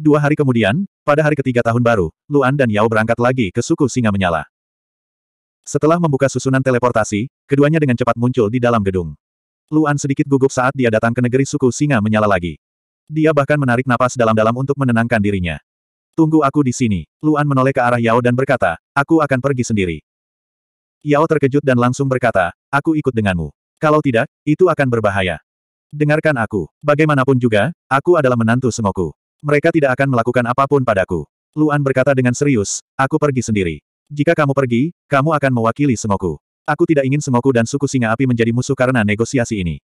Dua hari kemudian, pada hari ketiga tahun baru, Luan dan Yao berangkat lagi ke suku singa menyala. Setelah membuka susunan teleportasi, keduanya dengan cepat muncul di dalam gedung. Luan sedikit gugup saat dia datang ke negeri suku singa menyala lagi. Dia bahkan menarik napas dalam-dalam untuk menenangkan dirinya. Tunggu aku di sini. Luan menoleh ke arah Yao dan berkata, aku akan pergi sendiri. Yao terkejut dan langsung berkata, aku ikut denganmu. Kalau tidak, itu akan berbahaya. Dengarkan aku. Bagaimanapun juga, aku adalah menantu semoku. Mereka tidak akan melakukan apapun padaku. Luan berkata dengan serius, aku pergi sendiri. Jika kamu pergi, kamu akan mewakili semoku. Aku tidak ingin semoku dan suku singa api menjadi musuh karena negosiasi ini.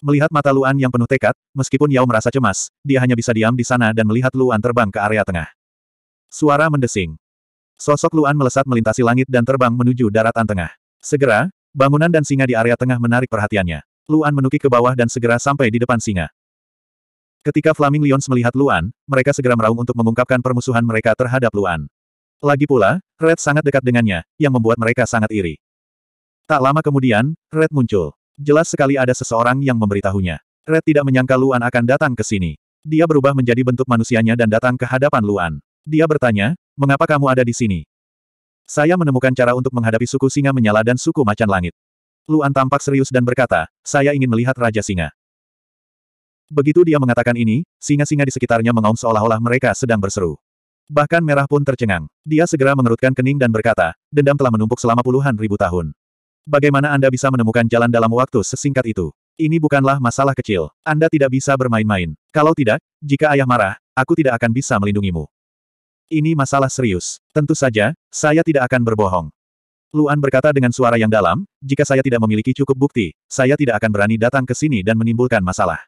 Melihat mata Luan yang penuh tekad, meskipun Yao merasa cemas, dia hanya bisa diam di sana dan melihat Luan terbang ke area tengah. Suara mendesing. Sosok Luan melesat melintasi langit dan terbang menuju daratan tengah. Segera, bangunan dan singa di area tengah menarik perhatiannya. Luan menukik ke bawah dan segera sampai di depan singa. Ketika Flaming Lions melihat Luan, mereka segera meraung untuk mengungkapkan permusuhan mereka terhadap Luan. Lagi pula, Red sangat dekat dengannya, yang membuat mereka sangat iri. Tak lama kemudian, Red muncul. Jelas sekali ada seseorang yang memberitahunya. Red tidak menyangka Luan akan datang ke sini. Dia berubah menjadi bentuk manusianya dan datang ke hadapan Luan. Dia bertanya, Mengapa kamu ada di sini? Saya menemukan cara untuk menghadapi suku singa menyala dan suku macan langit. Luan tampak serius dan berkata, saya ingin melihat Raja Singa. Begitu dia mengatakan ini, singa-singa di sekitarnya mengaum seolah-olah mereka sedang berseru. Bahkan merah pun tercengang. Dia segera mengerutkan kening dan berkata, dendam telah menumpuk selama puluhan ribu tahun. Bagaimana Anda bisa menemukan jalan dalam waktu sesingkat itu? Ini bukanlah masalah kecil. Anda tidak bisa bermain-main. Kalau tidak, jika ayah marah, aku tidak akan bisa melindungimu. Ini masalah serius. Tentu saja, saya tidak akan berbohong. Luan berkata dengan suara yang dalam, jika saya tidak memiliki cukup bukti, saya tidak akan berani datang ke sini dan menimbulkan masalah.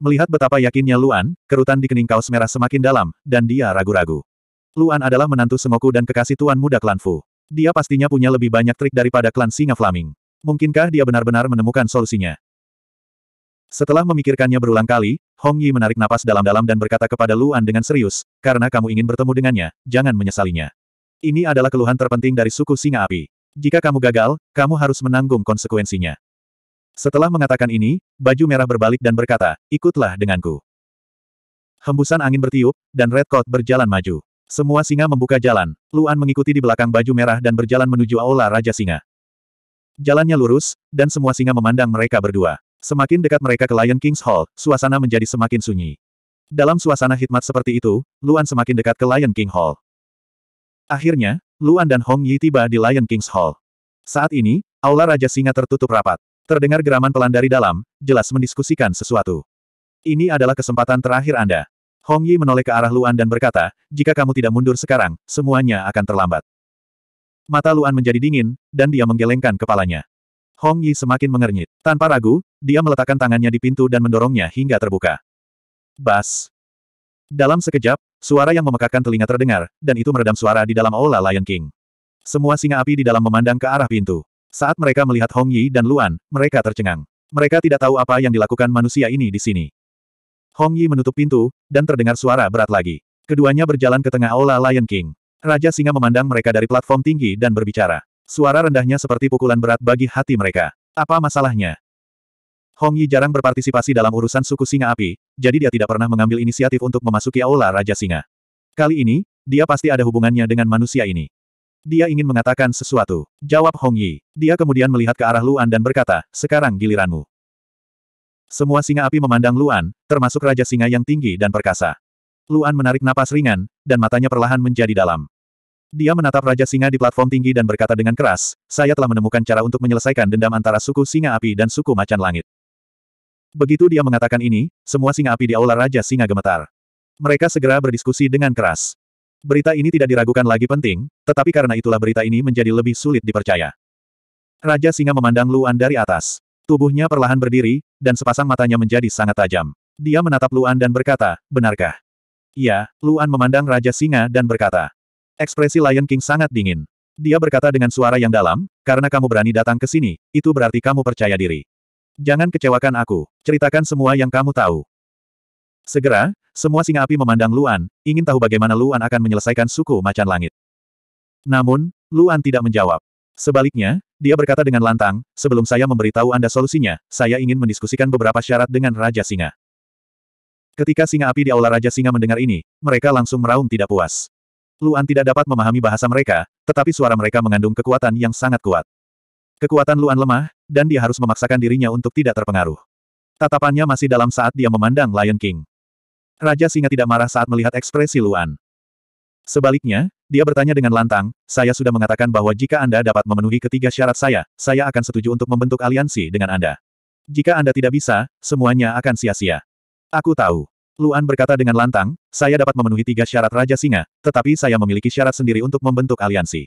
Melihat betapa yakinnya Luan, kerutan di kening kaos merah semakin dalam, dan dia ragu-ragu. Luan adalah menantu Semoku dan kekasih tuan muda klan Fu. Dia pastinya punya lebih banyak trik daripada klan Singa Flaming. Mungkinkah dia benar-benar menemukan solusinya? Setelah memikirkannya berulang kali, Hong Yi menarik napas dalam-dalam dan berkata kepada Luan dengan serius, karena kamu ingin bertemu dengannya, jangan menyesalinya. Ini adalah keluhan terpenting dari suku singa api. Jika kamu gagal, kamu harus menanggung konsekuensinya. Setelah mengatakan ini, baju merah berbalik dan berkata, ikutlah denganku. Hembusan angin bertiup, dan Red Coat berjalan maju. Semua singa membuka jalan, Luan mengikuti di belakang baju merah dan berjalan menuju aula Raja Singa. Jalannya lurus, dan semua singa memandang mereka berdua. Semakin dekat mereka ke Lion King's Hall, suasana menjadi semakin sunyi. Dalam suasana hikmat seperti itu, Luan semakin dekat ke Lion King Hall. Akhirnya, Luan dan Hong Yi tiba di Lion King's Hall. Saat ini, aula Raja Singa tertutup rapat. Terdengar geraman pelan dari dalam, jelas mendiskusikan sesuatu. Ini adalah kesempatan terakhir Anda. Hong Yi menoleh ke arah Luan dan berkata, jika kamu tidak mundur sekarang, semuanya akan terlambat. Mata Luan menjadi dingin, dan dia menggelengkan kepalanya. Hong Yi semakin mengernyit. Tanpa ragu, dia meletakkan tangannya di pintu dan mendorongnya hingga terbuka. Bas. Dalam sekejap, suara yang memekakkan telinga terdengar, dan itu meredam suara di dalam aula Lion King. Semua singa api di dalam memandang ke arah pintu. Saat mereka melihat Hong Yi dan Luan, mereka tercengang. Mereka tidak tahu apa yang dilakukan manusia ini di sini. Hong Yi menutup pintu, dan terdengar suara berat lagi. Keduanya berjalan ke tengah aula Lion King. Raja Singa memandang mereka dari platform tinggi dan berbicara. Suara rendahnya seperti pukulan berat bagi hati mereka. Apa masalahnya? Hong Yi jarang berpartisipasi dalam urusan suku singa api, jadi dia tidak pernah mengambil inisiatif untuk memasuki aula Raja Singa. Kali ini, dia pasti ada hubungannya dengan manusia ini. Dia ingin mengatakan sesuatu. Jawab Hong Yi. Dia kemudian melihat ke arah Luan dan berkata, sekarang giliranmu. Semua singa api memandang Luan, termasuk Raja Singa yang tinggi dan perkasa. Luan menarik napas ringan, dan matanya perlahan menjadi dalam. Dia menatap Raja Singa di platform tinggi dan berkata dengan keras, saya telah menemukan cara untuk menyelesaikan dendam antara suku Singa Api dan suku Macan Langit. Begitu dia mengatakan ini, semua singa api di aula Raja Singa gemetar. Mereka segera berdiskusi dengan keras. Berita ini tidak diragukan lagi penting, tetapi karena itulah berita ini menjadi lebih sulit dipercaya. Raja Singa memandang Luan dari atas. Tubuhnya perlahan berdiri, dan sepasang matanya menjadi sangat tajam. Dia menatap Luan dan berkata, benarkah? Iya, Luan memandang Raja Singa dan berkata, Ekspresi Lion King sangat dingin. Dia berkata dengan suara yang dalam, karena kamu berani datang ke sini, itu berarti kamu percaya diri. Jangan kecewakan aku, ceritakan semua yang kamu tahu. Segera, semua singa api memandang Luan, ingin tahu bagaimana Luan akan menyelesaikan suku macan langit. Namun, Luan tidak menjawab. Sebaliknya, dia berkata dengan lantang, sebelum saya memberitahu Anda solusinya, saya ingin mendiskusikan beberapa syarat dengan Raja Singa. Ketika singa api di aula Raja Singa mendengar ini, mereka langsung meraung tidak puas. Luan tidak dapat memahami bahasa mereka, tetapi suara mereka mengandung kekuatan yang sangat kuat. Kekuatan Luan lemah, dan dia harus memaksakan dirinya untuk tidak terpengaruh. Tatapannya masih dalam saat dia memandang Lion King. Raja Singa tidak marah saat melihat ekspresi Luan. Sebaliknya, dia bertanya dengan lantang, saya sudah mengatakan bahwa jika Anda dapat memenuhi ketiga syarat saya, saya akan setuju untuk membentuk aliansi dengan Anda. Jika Anda tidak bisa, semuanya akan sia-sia. Aku tahu. Luan berkata dengan lantang, saya dapat memenuhi tiga syarat Raja Singa, tetapi saya memiliki syarat sendiri untuk membentuk aliansi.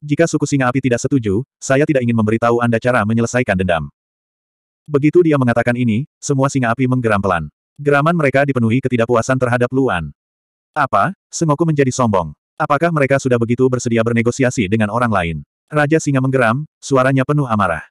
Jika suku Singa Api tidak setuju, saya tidak ingin memberitahu Anda cara menyelesaikan dendam. Begitu dia mengatakan ini, semua Singa Api menggeram pelan. Geraman mereka dipenuhi ketidakpuasan terhadap Luan. Apa? Sengoku menjadi sombong. Apakah mereka sudah begitu bersedia bernegosiasi dengan orang lain? Raja Singa menggeram, suaranya penuh amarah.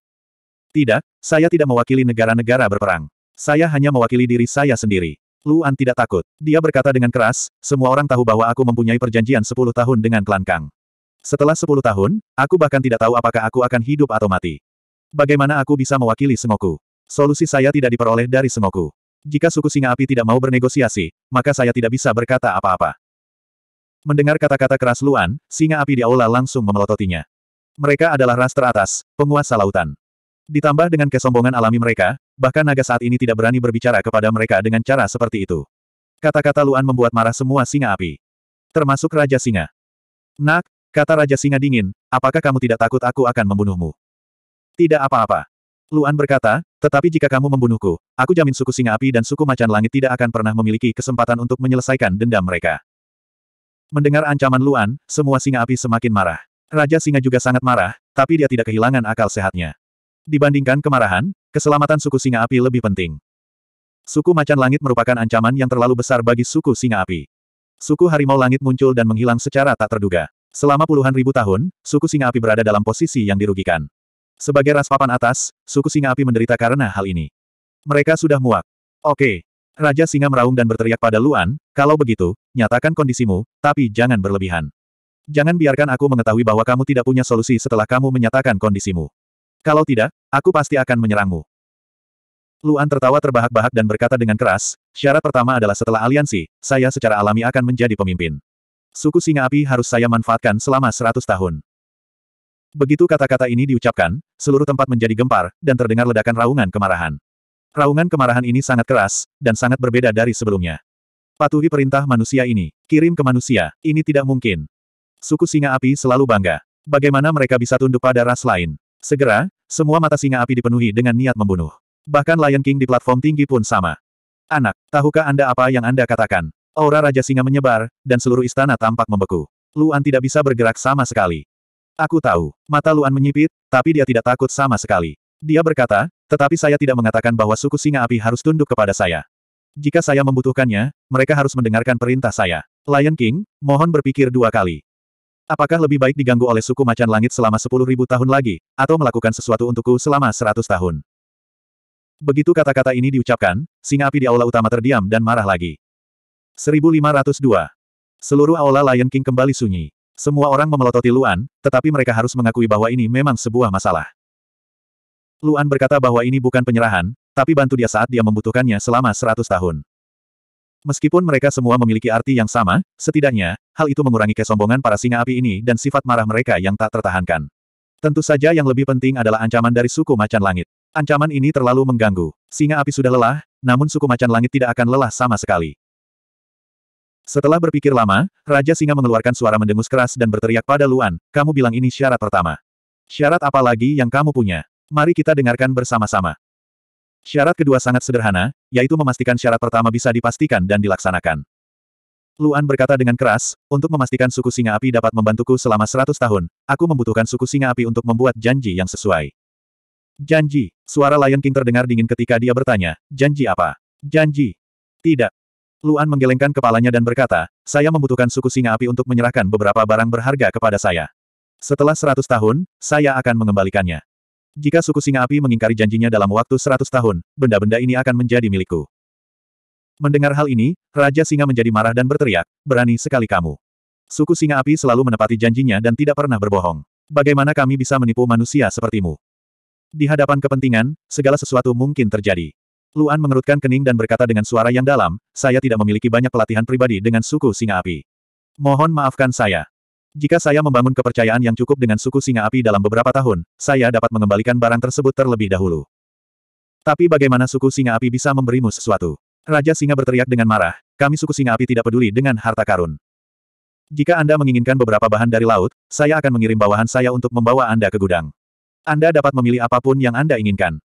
Tidak, saya tidak mewakili negara-negara berperang. Saya hanya mewakili diri saya sendiri. Luan tidak takut. Dia berkata dengan keras, semua orang tahu bahwa aku mempunyai perjanjian 10 tahun dengan klan Kang. Setelah 10 tahun, aku bahkan tidak tahu apakah aku akan hidup atau mati. Bagaimana aku bisa mewakili semoku? Solusi saya tidak diperoleh dari semoku. Jika suku singa api tidak mau bernegosiasi, maka saya tidak bisa berkata apa-apa. Mendengar kata-kata keras Luan, singa api di aula langsung memelototinya. Mereka adalah ras teratas, penguasa lautan. Ditambah dengan kesombongan alami mereka, Bahkan naga saat ini tidak berani berbicara kepada mereka dengan cara seperti itu. Kata-kata Luan membuat marah semua singa api. Termasuk Raja Singa. Nak, kata Raja Singa dingin, apakah kamu tidak takut aku akan membunuhmu? Tidak apa-apa. Luan berkata, tetapi jika kamu membunuhku, aku jamin suku singa api dan suku macan langit tidak akan pernah memiliki kesempatan untuk menyelesaikan dendam mereka. Mendengar ancaman Luan, semua singa api semakin marah. Raja singa juga sangat marah, tapi dia tidak kehilangan akal sehatnya. Dibandingkan kemarahan, keselamatan suku singa api lebih penting. Suku macan langit merupakan ancaman yang terlalu besar bagi suku singa api. Suku harimau langit muncul dan menghilang secara tak terduga. Selama puluhan ribu tahun, suku singa api berada dalam posisi yang dirugikan. Sebagai ras papan atas, suku singa api menderita karena hal ini. Mereka sudah muak. Oke. Raja singa meraung dan berteriak pada Luan, kalau begitu, nyatakan kondisimu, tapi jangan berlebihan. Jangan biarkan aku mengetahui bahwa kamu tidak punya solusi setelah kamu menyatakan kondisimu. Kalau tidak, aku pasti akan menyerangmu. Luan tertawa terbahak-bahak dan berkata dengan keras, syarat pertama adalah setelah aliansi, saya secara alami akan menjadi pemimpin. Suku singa api harus saya manfaatkan selama seratus tahun. Begitu kata-kata ini diucapkan, seluruh tempat menjadi gempar, dan terdengar ledakan raungan kemarahan. Raungan kemarahan ini sangat keras, dan sangat berbeda dari sebelumnya. Patuhi perintah manusia ini, kirim ke manusia, ini tidak mungkin. Suku singa api selalu bangga. Bagaimana mereka bisa tunduk pada ras lain? Segera, semua mata singa api dipenuhi dengan niat membunuh. Bahkan Lion King di platform tinggi pun sama. Anak, tahukah Anda apa yang Anda katakan? Aura Raja Singa menyebar, dan seluruh istana tampak membeku. Luan tidak bisa bergerak sama sekali. Aku tahu, mata Luan menyipit, tapi dia tidak takut sama sekali. Dia berkata, tetapi saya tidak mengatakan bahwa suku singa api harus tunduk kepada saya. Jika saya membutuhkannya, mereka harus mendengarkan perintah saya. Lion King, mohon berpikir dua kali. Apakah lebih baik diganggu oleh suku macan langit selama sepuluh ribu tahun lagi, atau melakukan sesuatu untukku selama seratus tahun? Begitu kata-kata ini diucapkan, singa api di aula utama terdiam dan marah lagi. 1502. Seluruh aula Lion King kembali sunyi. Semua orang memelototi Luan, tetapi mereka harus mengakui bahwa ini memang sebuah masalah. Luan berkata bahwa ini bukan penyerahan, tapi bantu dia saat dia membutuhkannya selama seratus tahun. Meskipun mereka semua memiliki arti yang sama, setidaknya, hal itu mengurangi kesombongan para singa api ini dan sifat marah mereka yang tak tertahankan. Tentu saja yang lebih penting adalah ancaman dari suku macan langit. Ancaman ini terlalu mengganggu. Singa api sudah lelah, namun suku macan langit tidak akan lelah sama sekali. Setelah berpikir lama, Raja Singa mengeluarkan suara mendengus keras dan berteriak pada Luan, kamu bilang ini syarat pertama. Syarat apa lagi yang kamu punya? Mari kita dengarkan bersama-sama. Syarat kedua sangat sederhana, yaitu memastikan syarat pertama bisa dipastikan dan dilaksanakan. Luan berkata dengan keras, untuk memastikan suku singa api dapat membantuku selama seratus tahun, aku membutuhkan suku singa api untuk membuat janji yang sesuai. Janji, suara Lion King terdengar dingin ketika dia bertanya, janji apa? Janji. Tidak. Luan menggelengkan kepalanya dan berkata, saya membutuhkan suku singa api untuk menyerahkan beberapa barang berharga kepada saya. Setelah seratus tahun, saya akan mengembalikannya. Jika suku singa api mengingkari janjinya dalam waktu seratus tahun, benda-benda ini akan menjadi milikku. Mendengar hal ini, Raja Singa menjadi marah dan berteriak, berani sekali kamu. Suku singa api selalu menepati janjinya dan tidak pernah berbohong. Bagaimana kami bisa menipu manusia sepertimu? Di hadapan kepentingan, segala sesuatu mungkin terjadi. Luan mengerutkan kening dan berkata dengan suara yang dalam, saya tidak memiliki banyak pelatihan pribadi dengan suku singa api. Mohon maafkan saya. Jika saya membangun kepercayaan yang cukup dengan suku singa api dalam beberapa tahun, saya dapat mengembalikan barang tersebut terlebih dahulu. Tapi bagaimana suku singa api bisa memberimu sesuatu? Raja singa berteriak dengan marah, kami suku singa api tidak peduli dengan harta karun. Jika Anda menginginkan beberapa bahan dari laut, saya akan mengirim bawahan saya untuk membawa Anda ke gudang. Anda dapat memilih apapun yang Anda inginkan.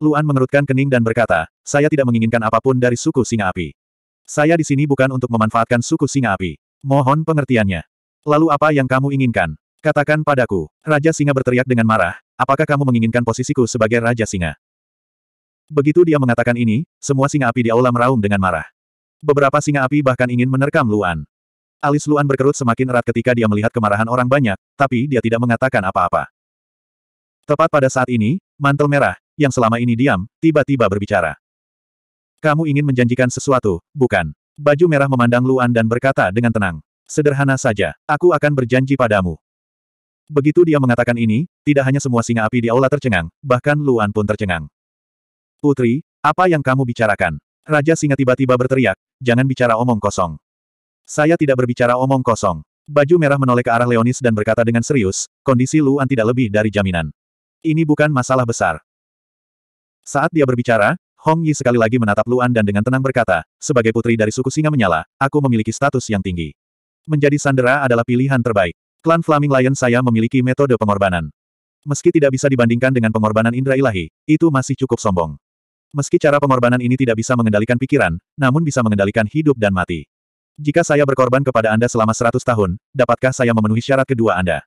Luan mengerutkan kening dan berkata, saya tidak menginginkan apapun dari suku singa api. Saya di sini bukan untuk memanfaatkan suku singa api. Mohon pengertiannya. Lalu apa yang kamu inginkan? Katakan padaku. Raja Singa berteriak dengan marah, apakah kamu menginginkan posisiku sebagai Raja Singa? Begitu dia mengatakan ini, semua singa api di aula meraung dengan marah. Beberapa singa api bahkan ingin menerkam Luan. Alis Luan berkerut semakin erat ketika dia melihat kemarahan orang banyak, tapi dia tidak mengatakan apa-apa. Tepat pada saat ini, mantel merah, yang selama ini diam, tiba-tiba berbicara. Kamu ingin menjanjikan sesuatu, bukan? Baju merah memandang Luan dan berkata dengan tenang. Sederhana saja, aku akan berjanji padamu. Begitu dia mengatakan ini, tidak hanya semua singa api di aula tercengang, bahkan Luan pun tercengang. Putri, apa yang kamu bicarakan? Raja singa tiba-tiba berteriak, jangan bicara omong kosong. Saya tidak berbicara omong kosong. Baju merah menoleh ke arah Leonis dan berkata dengan serius, kondisi Luan tidak lebih dari jaminan. Ini bukan masalah besar. Saat dia berbicara, Hong Yi sekali lagi menatap Luan dan dengan tenang berkata, sebagai putri dari suku singa menyala, aku memiliki status yang tinggi. Menjadi sandera adalah pilihan terbaik. Klan Flaming Lion saya memiliki metode pengorbanan. Meski tidak bisa dibandingkan dengan pengorbanan indra ilahi, itu masih cukup sombong. Meski cara pengorbanan ini tidak bisa mengendalikan pikiran, namun bisa mengendalikan hidup dan mati. Jika saya berkorban kepada Anda selama 100 tahun, dapatkah saya memenuhi syarat kedua Anda?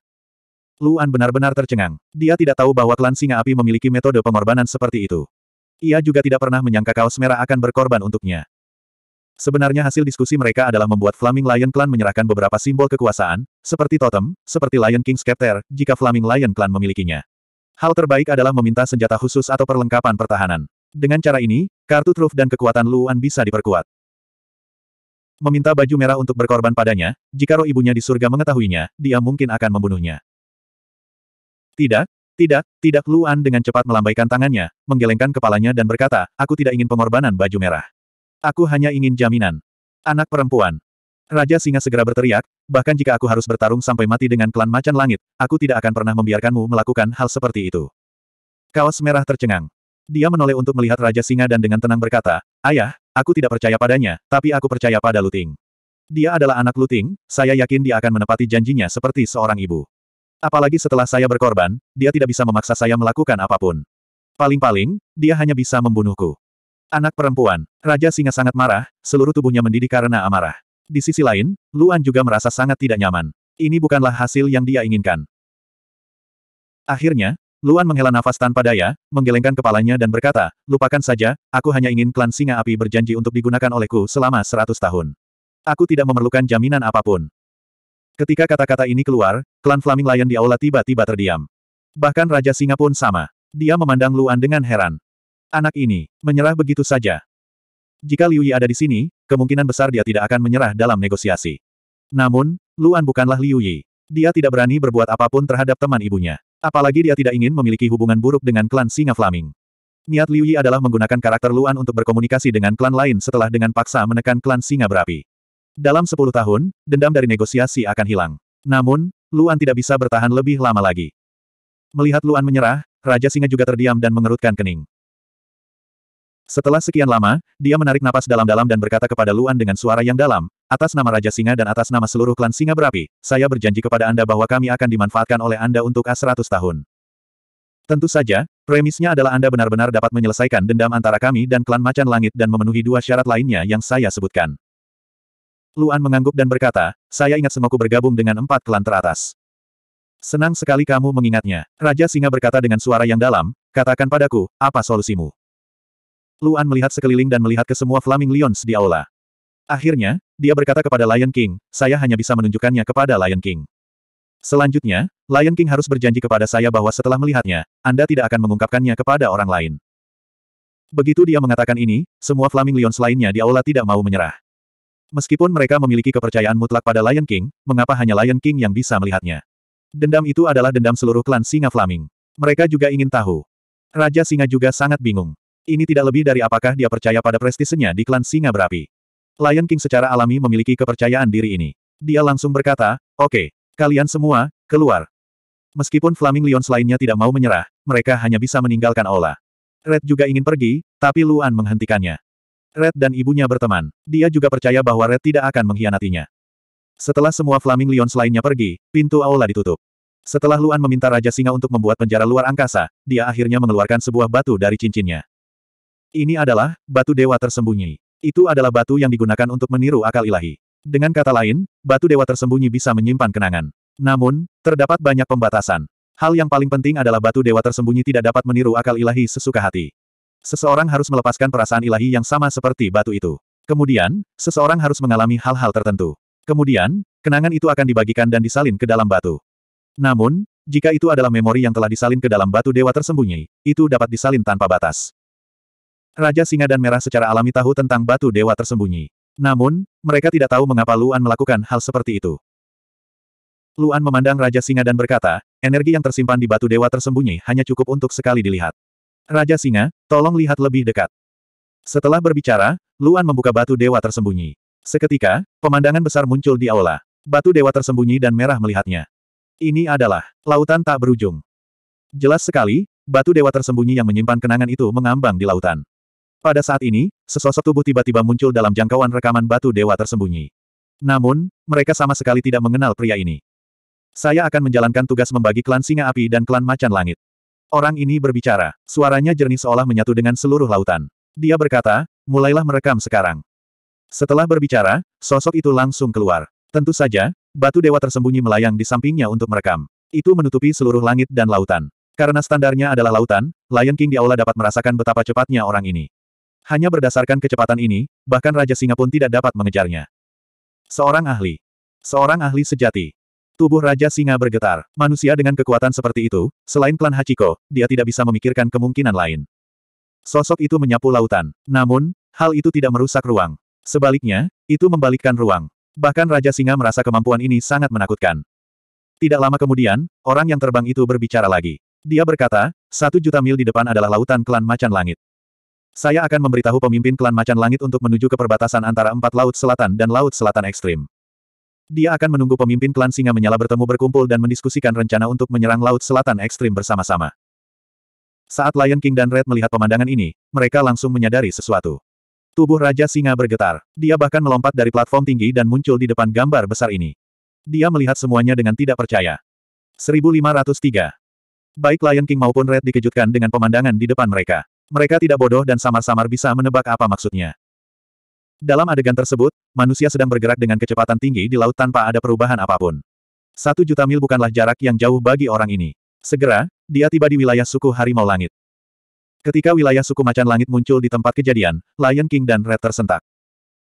Luan benar-benar tercengang. Dia tidak tahu bahwa klan Singa Api memiliki metode pengorbanan seperti itu. Ia juga tidak pernah menyangka kaos merah akan berkorban untuknya. Sebenarnya hasil diskusi mereka adalah membuat Flaming Lion Clan menyerahkan beberapa simbol kekuasaan, seperti totem, seperti Lion King Scepter, jika Flaming Lion Clan memilikinya. Hal terbaik adalah meminta senjata khusus atau perlengkapan pertahanan. Dengan cara ini, kartu truf dan kekuatan Luan bisa diperkuat. Meminta baju merah untuk berkorban padanya, jika roh ibunya di surga mengetahuinya, dia mungkin akan membunuhnya. Tidak, tidak, tidak Luan dengan cepat melambaikan tangannya, menggelengkan kepalanya dan berkata, aku tidak ingin pengorbanan baju merah. Aku hanya ingin jaminan. Anak perempuan. Raja singa segera berteriak, bahkan jika aku harus bertarung sampai mati dengan klan macan langit, aku tidak akan pernah membiarkanmu melakukan hal seperti itu. Kaos merah tercengang. Dia menoleh untuk melihat Raja Singa dan dengan tenang berkata, Ayah, aku tidak percaya padanya, tapi aku percaya pada Luting. Dia adalah anak Luting, saya yakin dia akan menepati janjinya seperti seorang ibu. Apalagi setelah saya berkorban, dia tidak bisa memaksa saya melakukan apapun. Paling-paling, dia hanya bisa membunuhku. Anak perempuan, Raja Singa sangat marah, seluruh tubuhnya mendidih karena amarah. Di sisi lain, Luan juga merasa sangat tidak nyaman. Ini bukanlah hasil yang dia inginkan. Akhirnya, Luan menghela nafas tanpa daya, menggelengkan kepalanya dan berkata, lupakan saja, aku hanya ingin klan singa api berjanji untuk digunakan olehku selama seratus tahun. Aku tidak memerlukan jaminan apapun. Ketika kata-kata ini keluar, klan Flaming Lion di aula tiba-tiba terdiam. Bahkan Raja Singa pun sama. Dia memandang Luan dengan heran. Anak ini, menyerah begitu saja. Jika Liu Yi ada di sini, kemungkinan besar dia tidak akan menyerah dalam negosiasi. Namun, Luan bukanlah Liu Yi. Dia tidak berani berbuat apapun terhadap teman ibunya. Apalagi dia tidak ingin memiliki hubungan buruk dengan klan Singa Flaming. Niat Liu Yi adalah menggunakan karakter Luan untuk berkomunikasi dengan klan lain setelah dengan paksa menekan klan Singa Berapi. Dalam sepuluh tahun, dendam dari negosiasi akan hilang. Namun, Luan tidak bisa bertahan lebih lama lagi. Melihat Luan menyerah, Raja Singa juga terdiam dan mengerutkan kening. Setelah sekian lama, dia menarik napas dalam-dalam dan berkata kepada Luan dengan suara yang dalam, atas nama Raja Singa dan atas nama seluruh klan Singa Berapi, saya berjanji kepada Anda bahwa kami akan dimanfaatkan oleh Anda untuk A100 tahun. Tentu saja, premisnya adalah Anda benar-benar dapat menyelesaikan dendam antara kami dan klan Macan Langit dan memenuhi dua syarat lainnya yang saya sebutkan. Luan mengangguk dan berkata, saya ingat semoku bergabung dengan empat klan teratas. Senang sekali kamu mengingatnya. Raja Singa berkata dengan suara yang dalam, katakan padaku, apa solusimu? Luan melihat sekeliling dan melihat ke semua Flaming Lions di aula. Akhirnya, dia berkata kepada Lion King, saya hanya bisa menunjukkannya kepada Lion King. Selanjutnya, Lion King harus berjanji kepada saya bahwa setelah melihatnya, Anda tidak akan mengungkapkannya kepada orang lain. Begitu dia mengatakan ini, semua Flaming Lions lainnya di aula tidak mau menyerah. Meskipun mereka memiliki kepercayaan mutlak pada Lion King, mengapa hanya Lion King yang bisa melihatnya? Dendam itu adalah dendam seluruh klan singa Flaming. Mereka juga ingin tahu. Raja Singa juga sangat bingung. Ini tidak lebih dari apakah dia percaya pada prestisenya di klan singa berapi. Lion King secara alami memiliki kepercayaan diri ini. Dia langsung berkata, oke, okay, kalian semua, keluar. Meskipun Flaming Lions lainnya tidak mau menyerah, mereka hanya bisa meninggalkan Ola. Red juga ingin pergi, tapi Luan menghentikannya. Red dan ibunya berteman. Dia juga percaya bahwa Red tidak akan mengkhianatinya. Setelah semua Flaming Lions lainnya pergi, pintu aula ditutup. Setelah Luan meminta Raja Singa untuk membuat penjara luar angkasa, dia akhirnya mengeluarkan sebuah batu dari cincinnya. Ini adalah, batu dewa tersembunyi. Itu adalah batu yang digunakan untuk meniru akal ilahi. Dengan kata lain, batu dewa tersembunyi bisa menyimpan kenangan. Namun, terdapat banyak pembatasan. Hal yang paling penting adalah batu dewa tersembunyi tidak dapat meniru akal ilahi sesuka hati. Seseorang harus melepaskan perasaan ilahi yang sama seperti batu itu. Kemudian, seseorang harus mengalami hal-hal tertentu. Kemudian, kenangan itu akan dibagikan dan disalin ke dalam batu. Namun, jika itu adalah memori yang telah disalin ke dalam batu dewa tersembunyi, itu dapat disalin tanpa batas. Raja Singa dan Merah secara alami tahu tentang batu dewa tersembunyi. Namun, mereka tidak tahu mengapa Luan melakukan hal seperti itu. Luan memandang Raja Singa dan berkata, energi yang tersimpan di batu dewa tersembunyi hanya cukup untuk sekali dilihat. Raja Singa, tolong lihat lebih dekat. Setelah berbicara, Luan membuka batu dewa tersembunyi. Seketika, pemandangan besar muncul di aula. Batu dewa tersembunyi dan merah melihatnya. Ini adalah lautan tak berujung. Jelas sekali, batu dewa tersembunyi yang menyimpan kenangan itu mengambang di lautan. Pada saat ini, sesosok tubuh tiba-tiba muncul dalam jangkauan rekaman batu dewa tersembunyi. Namun, mereka sama sekali tidak mengenal pria ini. Saya akan menjalankan tugas membagi klan singa api dan klan macan langit. Orang ini berbicara, suaranya jernih seolah menyatu dengan seluruh lautan. Dia berkata, mulailah merekam sekarang. Setelah berbicara, sosok itu langsung keluar. Tentu saja, batu dewa tersembunyi melayang di sampingnya untuk merekam. Itu menutupi seluruh langit dan lautan. Karena standarnya adalah lautan, Lion King di aula dapat merasakan betapa cepatnya orang ini. Hanya berdasarkan kecepatan ini, bahkan Raja Singa pun tidak dapat mengejarnya. Seorang ahli. Seorang ahli sejati. Tubuh Raja Singa bergetar. Manusia dengan kekuatan seperti itu, selain klan Hachiko, dia tidak bisa memikirkan kemungkinan lain. Sosok itu menyapu lautan. Namun, hal itu tidak merusak ruang. Sebaliknya, itu membalikkan ruang. Bahkan Raja Singa merasa kemampuan ini sangat menakutkan. Tidak lama kemudian, orang yang terbang itu berbicara lagi. Dia berkata, satu juta mil di depan adalah lautan klan macan langit. Saya akan memberitahu pemimpin klan Macan Langit untuk menuju ke perbatasan antara empat laut selatan dan laut selatan ekstrim. Dia akan menunggu pemimpin klan Singa Menyala bertemu berkumpul dan mendiskusikan rencana untuk menyerang laut selatan ekstrim bersama-sama. Saat Lion King dan Red melihat pemandangan ini, mereka langsung menyadari sesuatu. Tubuh Raja Singa bergetar. Dia bahkan melompat dari platform tinggi dan muncul di depan gambar besar ini. Dia melihat semuanya dengan tidak percaya. 1503. Baik Lion King maupun Red dikejutkan dengan pemandangan di depan mereka. Mereka tidak bodoh dan samar-samar bisa menebak apa maksudnya. Dalam adegan tersebut, manusia sedang bergerak dengan kecepatan tinggi di laut tanpa ada perubahan apapun. Satu juta mil bukanlah jarak yang jauh bagi orang ini. Segera, dia tiba di wilayah suku Harimau Langit. Ketika wilayah suku Macan Langit muncul di tempat kejadian, Lion King dan Red tersentak.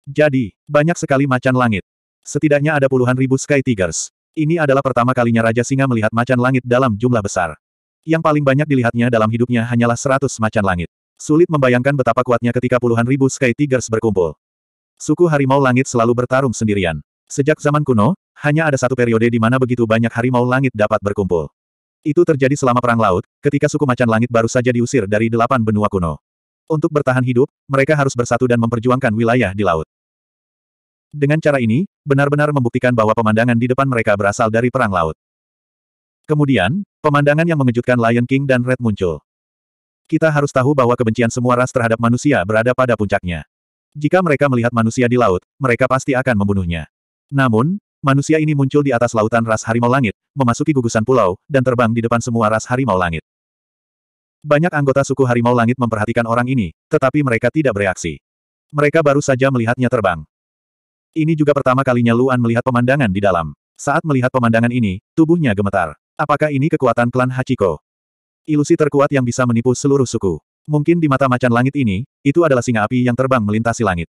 Jadi, banyak sekali macan langit. Setidaknya ada puluhan ribu Sky Tigers. Ini adalah pertama kalinya Raja Singa melihat macan langit dalam jumlah besar. Yang paling banyak dilihatnya dalam hidupnya hanyalah seratus macan langit. Sulit membayangkan betapa kuatnya ketika puluhan ribu Sky Tigers berkumpul. Suku harimau langit selalu bertarung sendirian. Sejak zaman kuno, hanya ada satu periode di mana begitu banyak harimau langit dapat berkumpul. Itu terjadi selama Perang Laut, ketika suku macan langit baru saja diusir dari delapan benua kuno. Untuk bertahan hidup, mereka harus bersatu dan memperjuangkan wilayah di laut. Dengan cara ini, benar-benar membuktikan bahwa pemandangan di depan mereka berasal dari Perang Laut. Kemudian, pemandangan yang mengejutkan Lion King dan Red muncul. Kita harus tahu bahwa kebencian semua ras terhadap manusia berada pada puncaknya. Jika mereka melihat manusia di laut, mereka pasti akan membunuhnya. Namun, manusia ini muncul di atas lautan ras harimau langit, memasuki gugusan pulau, dan terbang di depan semua ras harimau langit. Banyak anggota suku harimau langit memperhatikan orang ini, tetapi mereka tidak bereaksi. Mereka baru saja melihatnya terbang. Ini juga pertama kalinya Luan melihat pemandangan di dalam. Saat melihat pemandangan ini, tubuhnya gemetar. Apakah ini kekuatan klan Hachiko? Ilusi terkuat yang bisa menipu seluruh suku. Mungkin di mata macan langit ini, itu adalah singa api yang terbang melintasi langit.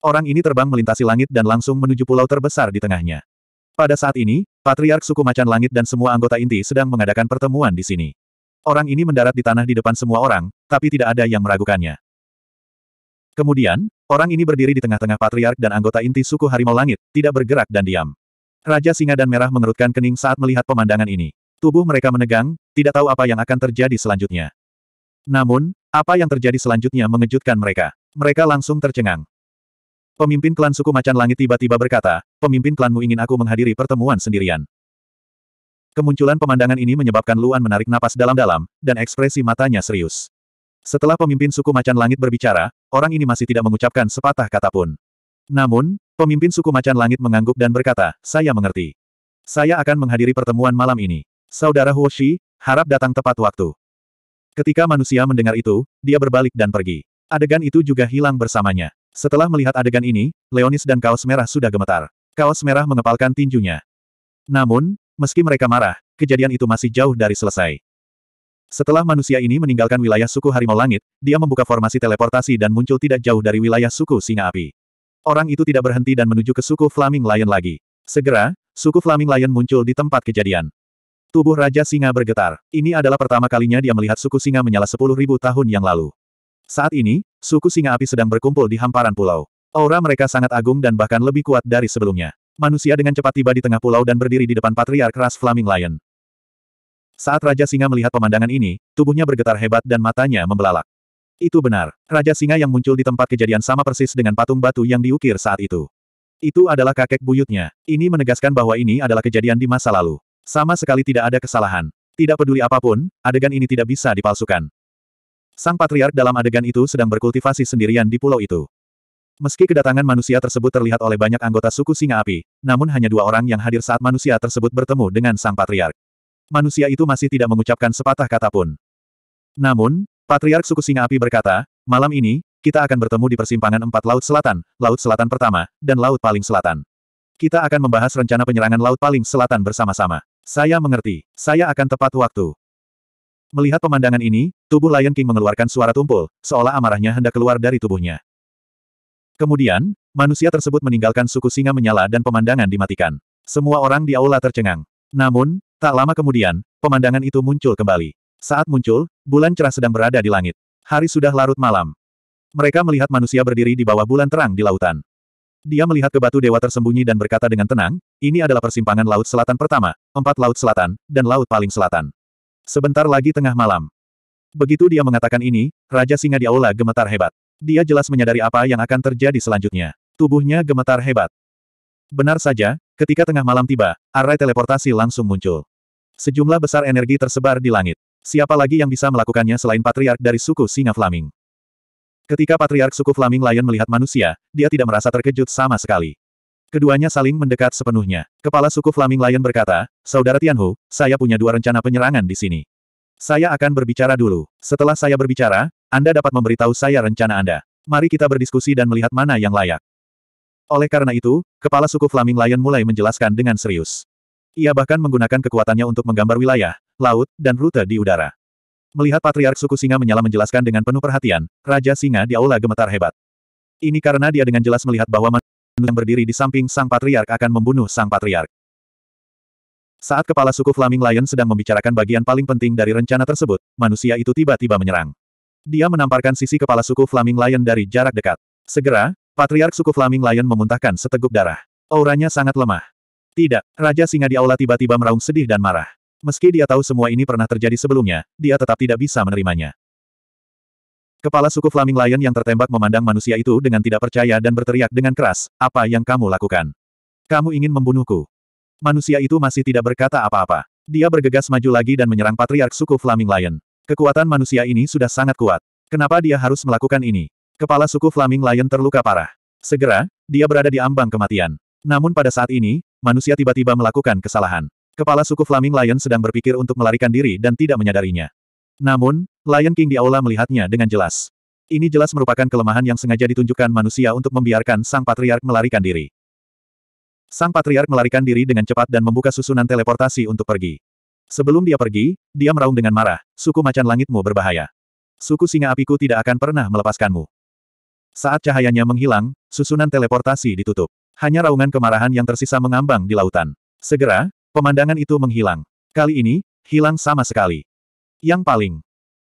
Orang ini terbang melintasi langit dan langsung menuju pulau terbesar di tengahnya. Pada saat ini, Patriark suku macan langit dan semua anggota inti sedang mengadakan pertemuan di sini. Orang ini mendarat di tanah di depan semua orang, tapi tidak ada yang meragukannya. Kemudian, orang ini berdiri di tengah-tengah Patriark dan anggota inti suku Harimau Langit, tidak bergerak dan diam. Raja Singa dan Merah mengerutkan kening saat melihat pemandangan ini. Tubuh mereka menegang, tidak tahu apa yang akan terjadi selanjutnya. Namun, apa yang terjadi selanjutnya mengejutkan mereka. Mereka langsung tercengang. Pemimpin klan suku Macan Langit tiba-tiba berkata, pemimpin klanmu ingin aku menghadiri pertemuan sendirian. Kemunculan pemandangan ini menyebabkan Luan menarik napas dalam-dalam, dan ekspresi matanya serius. Setelah pemimpin suku Macan Langit berbicara, orang ini masih tidak mengucapkan sepatah kata pun. Namun, Pemimpin suku macan langit mengangguk dan berkata, saya mengerti. Saya akan menghadiri pertemuan malam ini. Saudara Huoshi, harap datang tepat waktu. Ketika manusia mendengar itu, dia berbalik dan pergi. Adegan itu juga hilang bersamanya. Setelah melihat adegan ini, Leonis dan kaos merah sudah gemetar. Kaos merah mengepalkan tinjunya. Namun, meski mereka marah, kejadian itu masih jauh dari selesai. Setelah manusia ini meninggalkan wilayah suku harimau langit, dia membuka formasi teleportasi dan muncul tidak jauh dari wilayah suku singa api. Orang itu tidak berhenti dan menuju ke suku Flaming Lion lagi. Segera, suku Flaming Lion muncul di tempat kejadian. Tubuh Raja Singa bergetar. Ini adalah pertama kalinya dia melihat suku singa menyala 10.000 tahun yang lalu. Saat ini, suku singa api sedang berkumpul di hamparan pulau. Aura mereka sangat agung dan bahkan lebih kuat dari sebelumnya. Manusia dengan cepat tiba di tengah pulau dan berdiri di depan patriark Ras Flaming Lion. Saat Raja Singa melihat pemandangan ini, tubuhnya bergetar hebat dan matanya membelalak. Itu benar. Raja singa yang muncul di tempat kejadian sama persis dengan patung batu yang diukir saat itu. Itu adalah kakek buyutnya. Ini menegaskan bahwa ini adalah kejadian di masa lalu. Sama sekali tidak ada kesalahan. Tidak peduli apapun, adegan ini tidak bisa dipalsukan. Sang patriark dalam adegan itu sedang berkultivasi sendirian di pulau itu. Meski kedatangan manusia tersebut terlihat oleh banyak anggota suku Singa Api, namun hanya dua orang yang hadir saat manusia tersebut bertemu dengan sang patriark. Manusia itu masih tidak mengucapkan sepatah kata pun. Namun, Patriark suku Singa Api berkata, malam ini, kita akan bertemu di persimpangan empat Laut Selatan, Laut Selatan Pertama, dan Laut Paling Selatan. Kita akan membahas rencana penyerangan Laut Paling Selatan bersama-sama. Saya mengerti. Saya akan tepat waktu. Melihat pemandangan ini, tubuh Lion King mengeluarkan suara tumpul, seolah amarahnya hendak keluar dari tubuhnya. Kemudian, manusia tersebut meninggalkan suku singa menyala dan pemandangan dimatikan. Semua orang di aula tercengang. Namun, tak lama kemudian, pemandangan itu muncul kembali. Saat muncul, bulan cerah sedang berada di langit. Hari sudah larut malam. Mereka melihat manusia berdiri di bawah bulan terang di lautan. Dia melihat ke batu dewa tersembunyi dan berkata dengan tenang, ini adalah persimpangan laut selatan pertama, empat laut selatan, dan laut paling selatan. Sebentar lagi tengah malam. Begitu dia mengatakan ini, Raja Singa di aula gemetar hebat. Dia jelas menyadari apa yang akan terjadi selanjutnya. Tubuhnya gemetar hebat. Benar saja, ketika tengah malam tiba, arai teleportasi langsung muncul. Sejumlah besar energi tersebar di langit. Siapa lagi yang bisa melakukannya selain patriark dari suku singa Flaming? Ketika patriark suku Flaming Lion melihat manusia, dia tidak merasa terkejut sama sekali. Keduanya saling mendekat sepenuhnya. Kepala suku Flaming Lion berkata, Saudara Tianhu, saya punya dua rencana penyerangan di sini. Saya akan berbicara dulu. Setelah saya berbicara, Anda dapat memberitahu saya rencana Anda. Mari kita berdiskusi dan melihat mana yang layak. Oleh karena itu, kepala suku Flaming Lion mulai menjelaskan dengan serius. Ia bahkan menggunakan kekuatannya untuk menggambar wilayah, laut, dan rute di udara. Melihat Patriark suku singa menyala menjelaskan dengan penuh perhatian, Raja Singa di aula gemetar hebat. Ini karena dia dengan jelas melihat bahwa manusia yang berdiri di samping sang Patriark akan membunuh sang Patriark. Saat kepala suku Flaming Lion sedang membicarakan bagian paling penting dari rencana tersebut, manusia itu tiba-tiba menyerang. Dia menamparkan sisi kepala suku Flaming Lion dari jarak dekat. Segera, Patriark suku Flaming Lion memuntahkan seteguk darah. Auranya sangat lemah. Tidak, Raja Singa di aula tiba-tiba meraung sedih dan marah. Meski dia tahu semua ini pernah terjadi sebelumnya, dia tetap tidak bisa menerimanya. Kepala suku Flaming Lion yang tertembak memandang manusia itu dengan tidak percaya dan berteriak dengan keras, apa yang kamu lakukan? Kamu ingin membunuhku? Manusia itu masih tidak berkata apa-apa. Dia bergegas maju lagi dan menyerang patriark suku Flaming Lion. Kekuatan manusia ini sudah sangat kuat. Kenapa dia harus melakukan ini? Kepala suku Flaming Lion terluka parah. Segera, dia berada di ambang kematian. Namun pada saat ini, manusia tiba-tiba melakukan kesalahan. Kepala suku Flaming Lion sedang berpikir untuk melarikan diri dan tidak menyadarinya. Namun, Lion King di aula melihatnya dengan jelas. Ini jelas merupakan kelemahan yang sengaja ditunjukkan manusia untuk membiarkan Sang Patriark melarikan diri. Sang Patriark melarikan diri dengan cepat dan membuka susunan teleportasi untuk pergi. Sebelum dia pergi, dia meraung dengan marah, suku macan langitmu berbahaya. Suku singa apiku tidak akan pernah melepaskanmu. Saat cahayanya menghilang, susunan teleportasi ditutup. Hanya raungan kemarahan yang tersisa mengambang di lautan. Segera, Pemandangan itu menghilang. Kali ini, hilang sama sekali. Yang paling,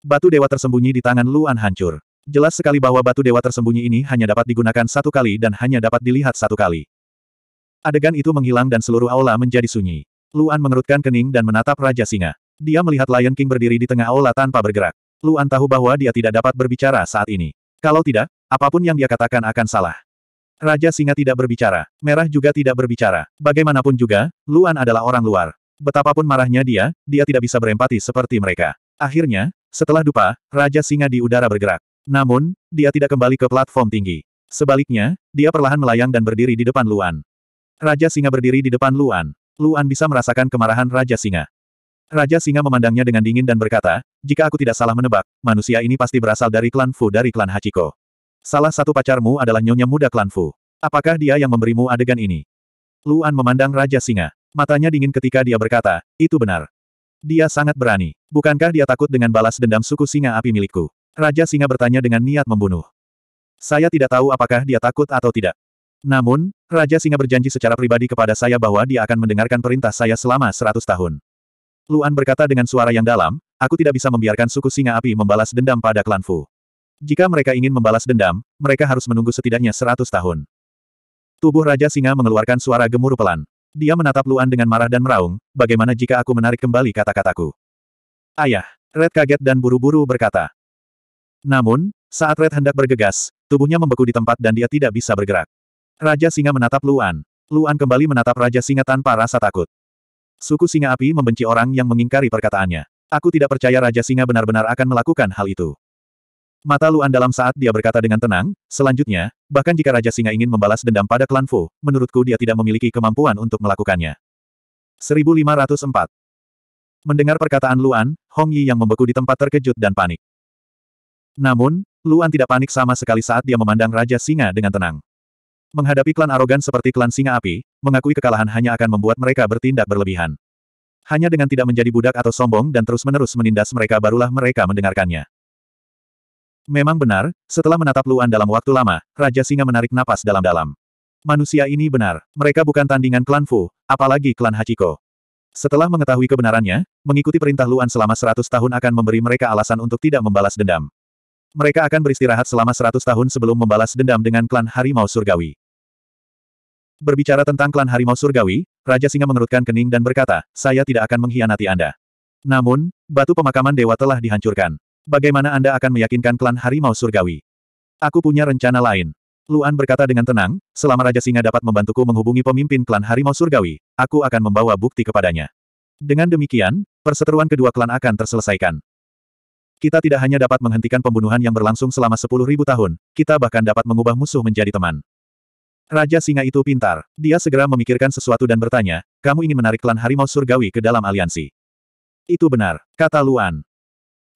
batu dewa tersembunyi di tangan Luan hancur. Jelas sekali bahwa batu dewa tersembunyi ini hanya dapat digunakan satu kali dan hanya dapat dilihat satu kali. Adegan itu menghilang dan seluruh aula menjadi sunyi. Luan mengerutkan kening dan menatap Raja Singa. Dia melihat Lion King berdiri di tengah aula tanpa bergerak. Luan tahu bahwa dia tidak dapat berbicara saat ini. Kalau tidak, apapun yang dia katakan akan salah. Raja singa tidak berbicara, merah juga tidak berbicara. Bagaimanapun juga, Luan adalah orang luar. Betapapun marahnya dia, dia tidak bisa berempati seperti mereka. Akhirnya, setelah dupa, Raja singa di udara bergerak. Namun, dia tidak kembali ke platform tinggi. Sebaliknya, dia perlahan melayang dan berdiri di depan Luan. Raja singa berdiri di depan Luan. Luan bisa merasakan kemarahan Raja singa. Raja singa memandangnya dengan dingin dan berkata, jika aku tidak salah menebak, manusia ini pasti berasal dari klan Fu dari klan Hachiko. Salah satu pacarmu adalah nyonya muda klan Fu. Apakah dia yang memberimu adegan ini? Luan memandang Raja Singa. Matanya dingin ketika dia berkata, itu benar. Dia sangat berani. Bukankah dia takut dengan balas dendam suku singa api milikku? Raja Singa bertanya dengan niat membunuh. Saya tidak tahu apakah dia takut atau tidak. Namun, Raja Singa berjanji secara pribadi kepada saya bahwa dia akan mendengarkan perintah saya selama seratus tahun. Luan berkata dengan suara yang dalam, aku tidak bisa membiarkan suku singa api membalas dendam pada klan Fu. Jika mereka ingin membalas dendam, mereka harus menunggu setidaknya seratus tahun. Tubuh Raja Singa mengeluarkan suara gemuruh pelan. Dia menatap Luan dengan marah dan meraung, bagaimana jika aku menarik kembali kata-kataku? Ayah, Red kaget dan buru-buru berkata. Namun, saat Red hendak bergegas, tubuhnya membeku di tempat dan dia tidak bisa bergerak. Raja Singa menatap Luan. Luan kembali menatap Raja Singa tanpa rasa takut. Suku Singa Api membenci orang yang mengingkari perkataannya. Aku tidak percaya Raja Singa benar-benar akan melakukan hal itu. Mata Luan dalam saat dia berkata dengan tenang, selanjutnya, bahkan jika Raja Singa ingin membalas dendam pada klan Fu, menurutku dia tidak memiliki kemampuan untuk melakukannya. 1504 Mendengar perkataan Luan, Hong Yi yang membeku di tempat terkejut dan panik. Namun, Luan tidak panik sama sekali saat dia memandang Raja Singa dengan tenang. Menghadapi klan arogan seperti klan Singa Api, mengakui kekalahan hanya akan membuat mereka bertindak berlebihan. Hanya dengan tidak menjadi budak atau sombong dan terus-menerus menindas mereka barulah mereka mendengarkannya. Memang benar, setelah menatap Luan dalam waktu lama, Raja Singa menarik napas dalam-dalam. Manusia ini benar, mereka bukan tandingan klan Fu, apalagi klan Hachiko. Setelah mengetahui kebenarannya, mengikuti perintah Luan selama seratus tahun akan memberi mereka alasan untuk tidak membalas dendam. Mereka akan beristirahat selama seratus tahun sebelum membalas dendam dengan klan Harimau Surgawi. Berbicara tentang klan Harimau Surgawi, Raja Singa mengerutkan kening dan berkata, saya tidak akan mengkhianati Anda. Namun, batu pemakaman dewa telah dihancurkan. Bagaimana Anda akan meyakinkan klan harimau surgawi? Aku punya rencana lain. Luan berkata dengan tenang, selama Raja Singa dapat membantuku menghubungi pemimpin klan harimau surgawi, aku akan membawa bukti kepadanya. Dengan demikian, perseteruan kedua klan akan terselesaikan. Kita tidak hanya dapat menghentikan pembunuhan yang berlangsung selama 10.000 tahun, kita bahkan dapat mengubah musuh menjadi teman. Raja Singa itu pintar. Dia segera memikirkan sesuatu dan bertanya, kamu ingin menarik klan harimau surgawi ke dalam aliansi. Itu benar, kata Luan.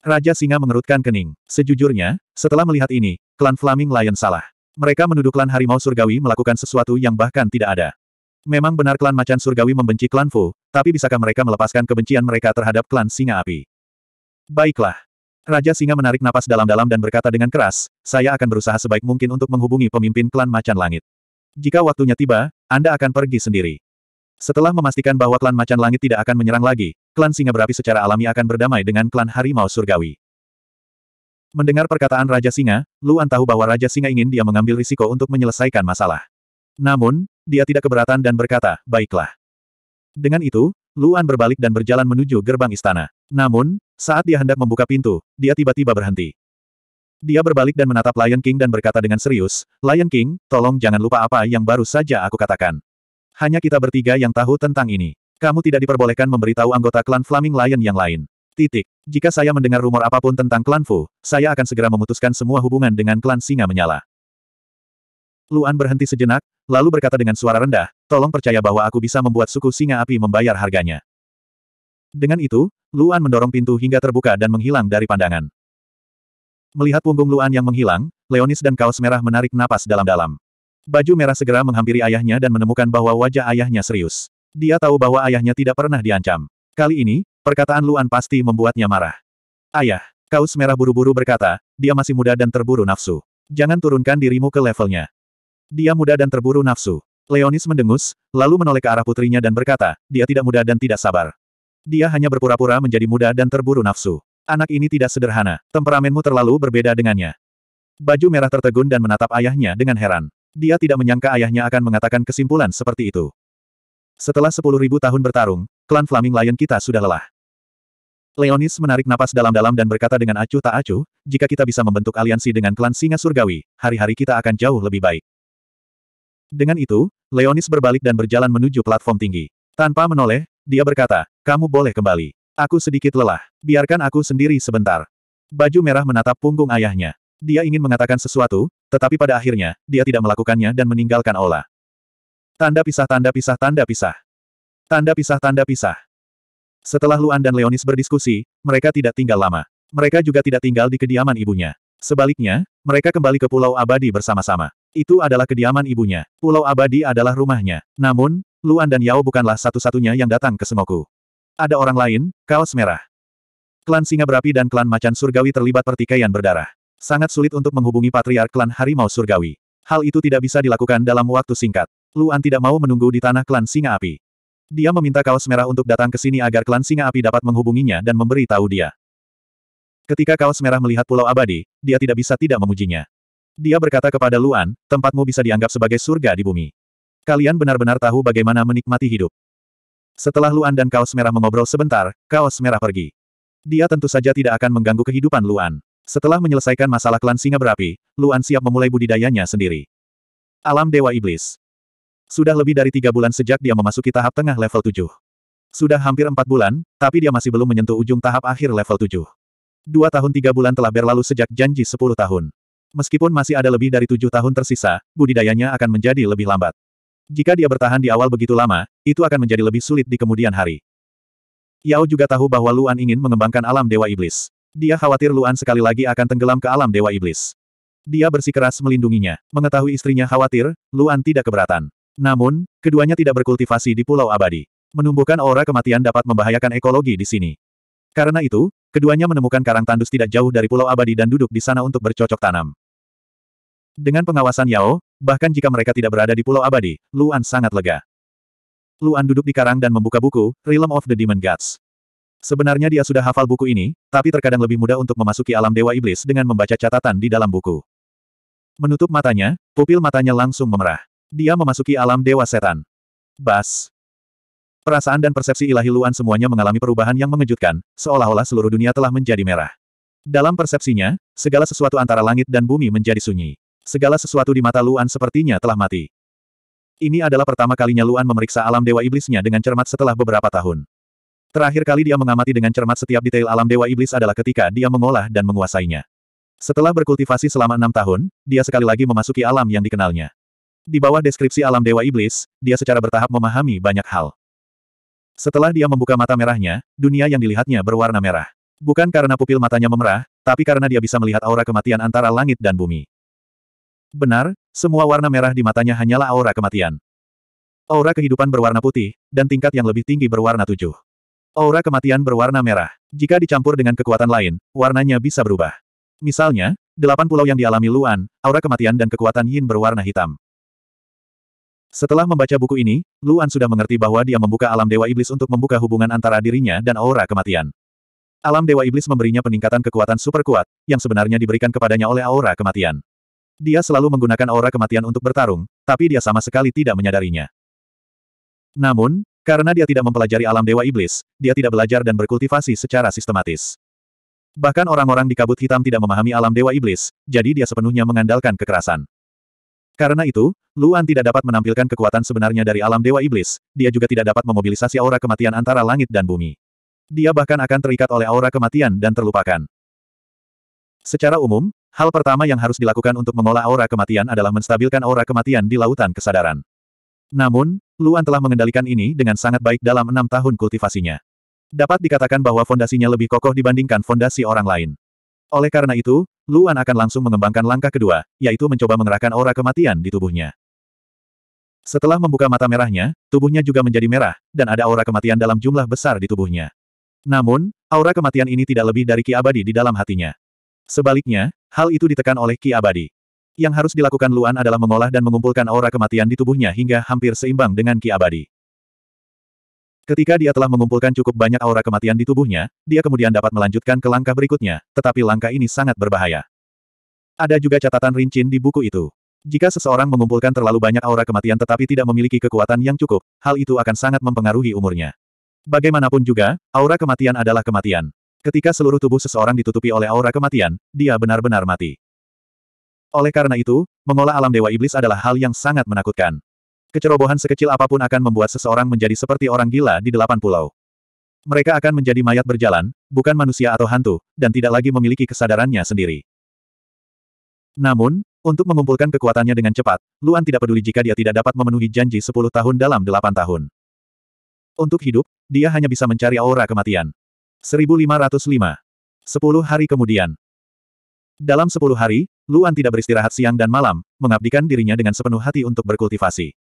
Raja Singa mengerutkan kening. Sejujurnya, setelah melihat ini, klan Flaming Lion salah. Mereka menuduh klan Harimau Surgawi melakukan sesuatu yang bahkan tidak ada. Memang benar klan Macan Surgawi membenci klan Fu, tapi bisakah mereka melepaskan kebencian mereka terhadap klan Singa Api? Baiklah. Raja Singa menarik napas dalam-dalam dan berkata dengan keras, saya akan berusaha sebaik mungkin untuk menghubungi pemimpin klan Macan Langit. Jika waktunya tiba, Anda akan pergi sendiri. Setelah memastikan bahwa klan Macan Langit tidak akan menyerang lagi, klan singa berapi secara alami akan berdamai dengan klan harimau surgawi. Mendengar perkataan Raja Singa, Luan tahu bahwa Raja Singa ingin dia mengambil risiko untuk menyelesaikan masalah. Namun, dia tidak keberatan dan berkata, baiklah. Dengan itu, Luan berbalik dan berjalan menuju gerbang istana. Namun, saat dia hendak membuka pintu, dia tiba-tiba berhenti. Dia berbalik dan menatap Lion King dan berkata dengan serius, Lion King, tolong jangan lupa apa yang baru saja aku katakan. Hanya kita bertiga yang tahu tentang ini. Kamu tidak diperbolehkan memberitahu anggota klan Flaming Lion yang lain. Titik. Jika saya mendengar rumor apapun tentang klan Fu, saya akan segera memutuskan semua hubungan dengan klan Singa Menyala. Luan berhenti sejenak, lalu berkata dengan suara rendah, tolong percaya bahwa aku bisa membuat suku Singa Api membayar harganya. Dengan itu, Luan mendorong pintu hingga terbuka dan menghilang dari pandangan. Melihat punggung Luan yang menghilang, Leonis dan kaos merah menarik napas dalam-dalam. Baju merah segera menghampiri ayahnya dan menemukan bahwa wajah ayahnya serius. Dia tahu bahwa ayahnya tidak pernah diancam. Kali ini, perkataan Luan pasti membuatnya marah. Ayah, kaos merah buru-buru berkata, dia masih muda dan terburu nafsu. Jangan turunkan dirimu ke levelnya. Dia muda dan terburu nafsu. Leonis mendengus, lalu menoleh ke arah putrinya dan berkata, dia tidak muda dan tidak sabar. Dia hanya berpura-pura menjadi muda dan terburu nafsu. Anak ini tidak sederhana, temperamenmu terlalu berbeda dengannya. Baju merah tertegun dan menatap ayahnya dengan heran. Dia tidak menyangka ayahnya akan mengatakan kesimpulan seperti itu. Setelah 10.000 tahun bertarung, klan Flaming Lion kita sudah lelah. Leonis menarik napas dalam-dalam dan berkata dengan acuh tak acuh, jika kita bisa membentuk aliansi dengan klan singa surgawi, hari-hari kita akan jauh lebih baik. Dengan itu, Leonis berbalik dan berjalan menuju platform tinggi. Tanpa menoleh, dia berkata, kamu boleh kembali. Aku sedikit lelah. Biarkan aku sendiri sebentar. Baju merah menatap punggung ayahnya. Dia ingin mengatakan sesuatu, tetapi pada akhirnya, dia tidak melakukannya dan meninggalkan Ola. Tanda pisah tanda pisah tanda pisah. Tanda pisah tanda pisah. Setelah Luan dan Leonis berdiskusi, mereka tidak tinggal lama. Mereka juga tidak tinggal di kediaman ibunya. Sebaliknya, mereka kembali ke Pulau Abadi bersama-sama. Itu adalah kediaman ibunya. Pulau Abadi adalah rumahnya. Namun, Luan dan Yao bukanlah satu-satunya yang datang ke Semoku. Ada orang lain, kaos merah. Klan Singa Berapi dan klan Macan Surgawi terlibat pertikaian berdarah. Sangat sulit untuk menghubungi patriark klan Harimau Surgawi. Hal itu tidak bisa dilakukan dalam waktu singkat. Luan tidak mau menunggu di tanah klan Singa Api. Dia meminta kaos merah untuk datang ke sini agar klan Singa Api dapat menghubunginya dan memberi tahu dia. Ketika kaos merah melihat Pulau Abadi, dia tidak bisa tidak memujinya. Dia berkata kepada Luan, tempatmu bisa dianggap sebagai surga di bumi. Kalian benar-benar tahu bagaimana menikmati hidup. Setelah Luan dan kaos merah mengobrol sebentar, kaos merah pergi. Dia tentu saja tidak akan mengganggu kehidupan Luan. Setelah menyelesaikan masalah klan singa berapi, Luan siap memulai budidayanya sendiri. Alam Dewa Iblis sudah lebih dari tiga bulan sejak dia memasuki tahap tengah level 7. Sudah hampir empat bulan, tapi dia masih belum menyentuh ujung tahap akhir level 7. Dua tahun tiga bulan telah berlalu sejak janji sepuluh tahun. Meskipun masih ada lebih dari tujuh tahun tersisa, budidayanya akan menjadi lebih lambat. Jika dia bertahan di awal begitu lama, itu akan menjadi lebih sulit di kemudian hari. Yao juga tahu bahwa Luan ingin mengembangkan alam Dewa Iblis. Dia khawatir Luan sekali lagi akan tenggelam ke alam Dewa Iblis. Dia bersikeras melindunginya. Mengetahui istrinya khawatir, Luan tidak keberatan. Namun, keduanya tidak berkultivasi di Pulau Abadi. Menumbuhkan aura kematian dapat membahayakan ekologi di sini. Karena itu, keduanya menemukan karang tandus tidak jauh dari Pulau Abadi dan duduk di sana untuk bercocok tanam. Dengan pengawasan Yao, bahkan jika mereka tidak berada di Pulau Abadi, Luan sangat lega. Luan duduk di karang dan membuka buku, Realm of the Demon Gods. Sebenarnya dia sudah hafal buku ini, tapi terkadang lebih mudah untuk memasuki alam Dewa Iblis dengan membaca catatan di dalam buku. Menutup matanya, pupil matanya langsung memerah dia memasuki alam dewa setan. Bas. Perasaan dan persepsi ilahi Luan semuanya mengalami perubahan yang mengejutkan, seolah-olah seluruh dunia telah menjadi merah. Dalam persepsinya, segala sesuatu antara langit dan bumi menjadi sunyi. Segala sesuatu di mata Luan sepertinya telah mati. Ini adalah pertama kalinya Luan memeriksa alam dewa iblisnya dengan cermat setelah beberapa tahun. Terakhir kali dia mengamati dengan cermat setiap detail alam dewa iblis adalah ketika dia mengolah dan menguasainya. Setelah berkultivasi selama enam tahun, dia sekali lagi memasuki alam yang dikenalnya. Di bawah deskripsi alam Dewa Iblis, dia secara bertahap memahami banyak hal. Setelah dia membuka mata merahnya, dunia yang dilihatnya berwarna merah. Bukan karena pupil matanya memerah, tapi karena dia bisa melihat aura kematian antara langit dan bumi. Benar, semua warna merah di matanya hanyalah aura kematian. Aura kehidupan berwarna putih, dan tingkat yang lebih tinggi berwarna tujuh. Aura kematian berwarna merah. Jika dicampur dengan kekuatan lain, warnanya bisa berubah. Misalnya, delapan pulau yang dialami Luan, aura kematian dan kekuatan Yin berwarna hitam. Setelah membaca buku ini, Luan sudah mengerti bahwa dia membuka alam Dewa Iblis untuk membuka hubungan antara dirinya dan aura kematian. Alam Dewa Iblis memberinya peningkatan kekuatan super kuat, yang sebenarnya diberikan kepadanya oleh aura kematian. Dia selalu menggunakan aura kematian untuk bertarung, tapi dia sama sekali tidak menyadarinya. Namun, karena dia tidak mempelajari alam Dewa Iblis, dia tidak belajar dan berkultivasi secara sistematis. Bahkan orang-orang di kabut hitam tidak memahami alam Dewa Iblis, jadi dia sepenuhnya mengandalkan kekerasan. Karena itu, Luan tidak dapat menampilkan kekuatan sebenarnya dari alam Dewa Iblis, dia juga tidak dapat memobilisasi aura kematian antara langit dan bumi. Dia bahkan akan terikat oleh aura kematian dan terlupakan. Secara umum, hal pertama yang harus dilakukan untuk mengolah aura kematian adalah menstabilkan aura kematian di lautan kesadaran. Namun, Luan telah mengendalikan ini dengan sangat baik dalam enam tahun kultivasinya. Dapat dikatakan bahwa fondasinya lebih kokoh dibandingkan fondasi orang lain. Oleh karena itu, Luan akan langsung mengembangkan langkah kedua, yaitu mencoba mengerahkan aura kematian di tubuhnya. Setelah membuka mata merahnya, tubuhnya juga menjadi merah, dan ada aura kematian dalam jumlah besar di tubuhnya. Namun, aura kematian ini tidak lebih dari ki abadi di dalam hatinya. Sebaliknya, hal itu ditekan oleh ki abadi. Yang harus dilakukan Luan adalah mengolah dan mengumpulkan aura kematian di tubuhnya hingga hampir seimbang dengan ki abadi. Ketika dia telah mengumpulkan cukup banyak aura kematian di tubuhnya, dia kemudian dapat melanjutkan ke langkah berikutnya, tetapi langkah ini sangat berbahaya. Ada juga catatan rincin di buku itu. Jika seseorang mengumpulkan terlalu banyak aura kematian tetapi tidak memiliki kekuatan yang cukup, hal itu akan sangat mempengaruhi umurnya. Bagaimanapun juga, aura kematian adalah kematian. Ketika seluruh tubuh seseorang ditutupi oleh aura kematian, dia benar-benar mati. Oleh karena itu, mengolah alam dewa iblis adalah hal yang sangat menakutkan. Kecerobohan sekecil apapun akan membuat seseorang menjadi seperti orang gila di delapan pulau. Mereka akan menjadi mayat berjalan, bukan manusia atau hantu, dan tidak lagi memiliki kesadarannya sendiri. Namun, untuk mengumpulkan kekuatannya dengan cepat, Luan tidak peduli jika dia tidak dapat memenuhi janji sepuluh tahun dalam delapan tahun. Untuk hidup, dia hanya bisa mencari aura kematian. 1505. Sepuluh hari kemudian. Dalam sepuluh hari, Luan tidak beristirahat siang dan malam, mengabdikan dirinya dengan sepenuh hati untuk berkultivasi.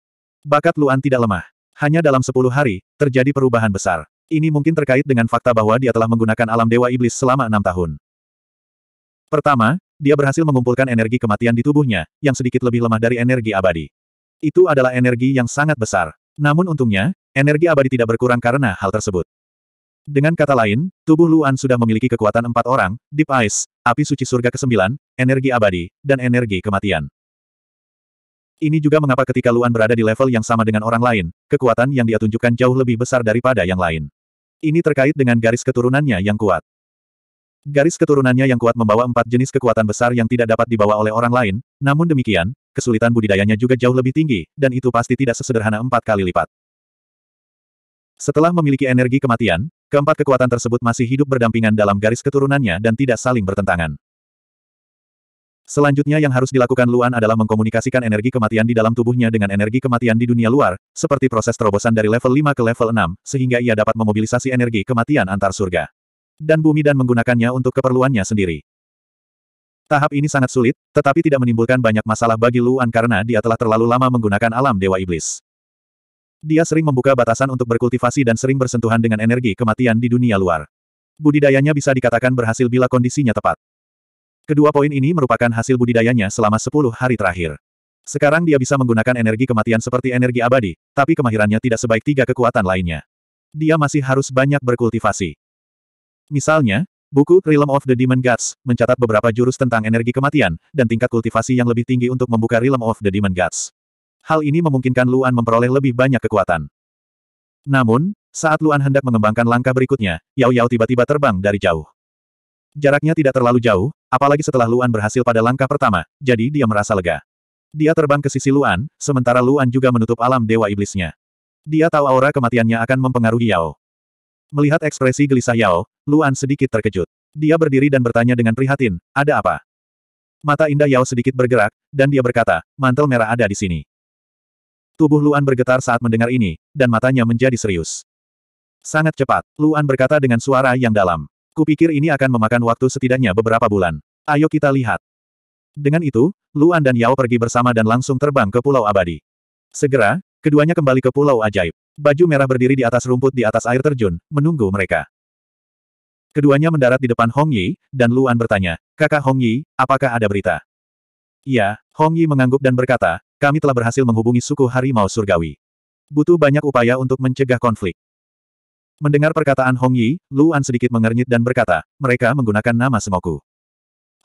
Bakat Luan tidak lemah. Hanya dalam sepuluh hari, terjadi perubahan besar. Ini mungkin terkait dengan fakta bahwa dia telah menggunakan alam dewa iblis selama enam tahun. Pertama, dia berhasil mengumpulkan energi kematian di tubuhnya, yang sedikit lebih lemah dari energi abadi. Itu adalah energi yang sangat besar. Namun untungnya, energi abadi tidak berkurang karena hal tersebut. Dengan kata lain, tubuh Luan sudah memiliki kekuatan empat orang, Deep Ice, Api Suci Surga ke-9, Energi Abadi, dan Energi Kematian. Ini juga mengapa ketika Luan berada di level yang sama dengan orang lain, kekuatan yang dia tunjukkan jauh lebih besar daripada yang lain. Ini terkait dengan garis keturunannya yang kuat. Garis keturunannya yang kuat membawa empat jenis kekuatan besar yang tidak dapat dibawa oleh orang lain, namun demikian, kesulitan budidayanya juga jauh lebih tinggi, dan itu pasti tidak sesederhana empat kali lipat. Setelah memiliki energi kematian, keempat kekuatan tersebut masih hidup berdampingan dalam garis keturunannya dan tidak saling bertentangan. Selanjutnya yang harus dilakukan Luan adalah mengkomunikasikan energi kematian di dalam tubuhnya dengan energi kematian di dunia luar, seperti proses terobosan dari level 5 ke level 6, sehingga ia dapat memobilisasi energi kematian antar surga dan bumi dan menggunakannya untuk keperluannya sendiri. Tahap ini sangat sulit, tetapi tidak menimbulkan banyak masalah bagi Luan karena dia telah terlalu lama menggunakan alam Dewa Iblis. Dia sering membuka batasan untuk berkultivasi dan sering bersentuhan dengan energi kematian di dunia luar. Budidayanya bisa dikatakan berhasil bila kondisinya tepat. Kedua poin ini merupakan hasil budidayanya selama 10 hari terakhir. Sekarang dia bisa menggunakan energi kematian seperti energi abadi, tapi kemahirannya tidak sebaik tiga kekuatan lainnya. Dia masih harus banyak berkultivasi. Misalnya, buku Realm of the Demon Gods mencatat beberapa jurus tentang energi kematian dan tingkat kultivasi yang lebih tinggi untuk membuka Realm of the Demon Gods. Hal ini memungkinkan Luan memperoleh lebih banyak kekuatan. Namun, saat Luan hendak mengembangkan langkah berikutnya, Yao Yao tiba-tiba terbang dari jauh. Jaraknya tidak terlalu jauh, Apalagi setelah Luan berhasil pada langkah pertama, jadi dia merasa lega. Dia terbang ke sisi Luan, sementara Luan juga menutup alam dewa iblisnya. Dia tahu aura kematiannya akan mempengaruhi Yao. Melihat ekspresi gelisah Yao, Luan sedikit terkejut. Dia berdiri dan bertanya dengan prihatin, ada apa? Mata indah Yao sedikit bergerak, dan dia berkata, mantel merah ada di sini. Tubuh Luan bergetar saat mendengar ini, dan matanya menjadi serius. Sangat cepat, Luan berkata dengan suara yang dalam. Kupikir ini akan memakan waktu setidaknya beberapa bulan. Ayo kita lihat. Dengan itu, Luan dan Yao pergi bersama dan langsung terbang ke Pulau Abadi. Segera, keduanya kembali ke Pulau Ajaib. Baju merah berdiri di atas rumput di atas air terjun, menunggu mereka. Keduanya mendarat di depan Hong Yi, dan Luan bertanya, Kakak Hong Yi, apakah ada berita? Ya, Hong Yi mengangguk dan berkata, kami telah berhasil menghubungi suku harimau surgawi. Butuh banyak upaya untuk mencegah konflik. Mendengar perkataan Hong Yi, Luan sedikit mengernyit dan berkata, mereka menggunakan nama Semoku.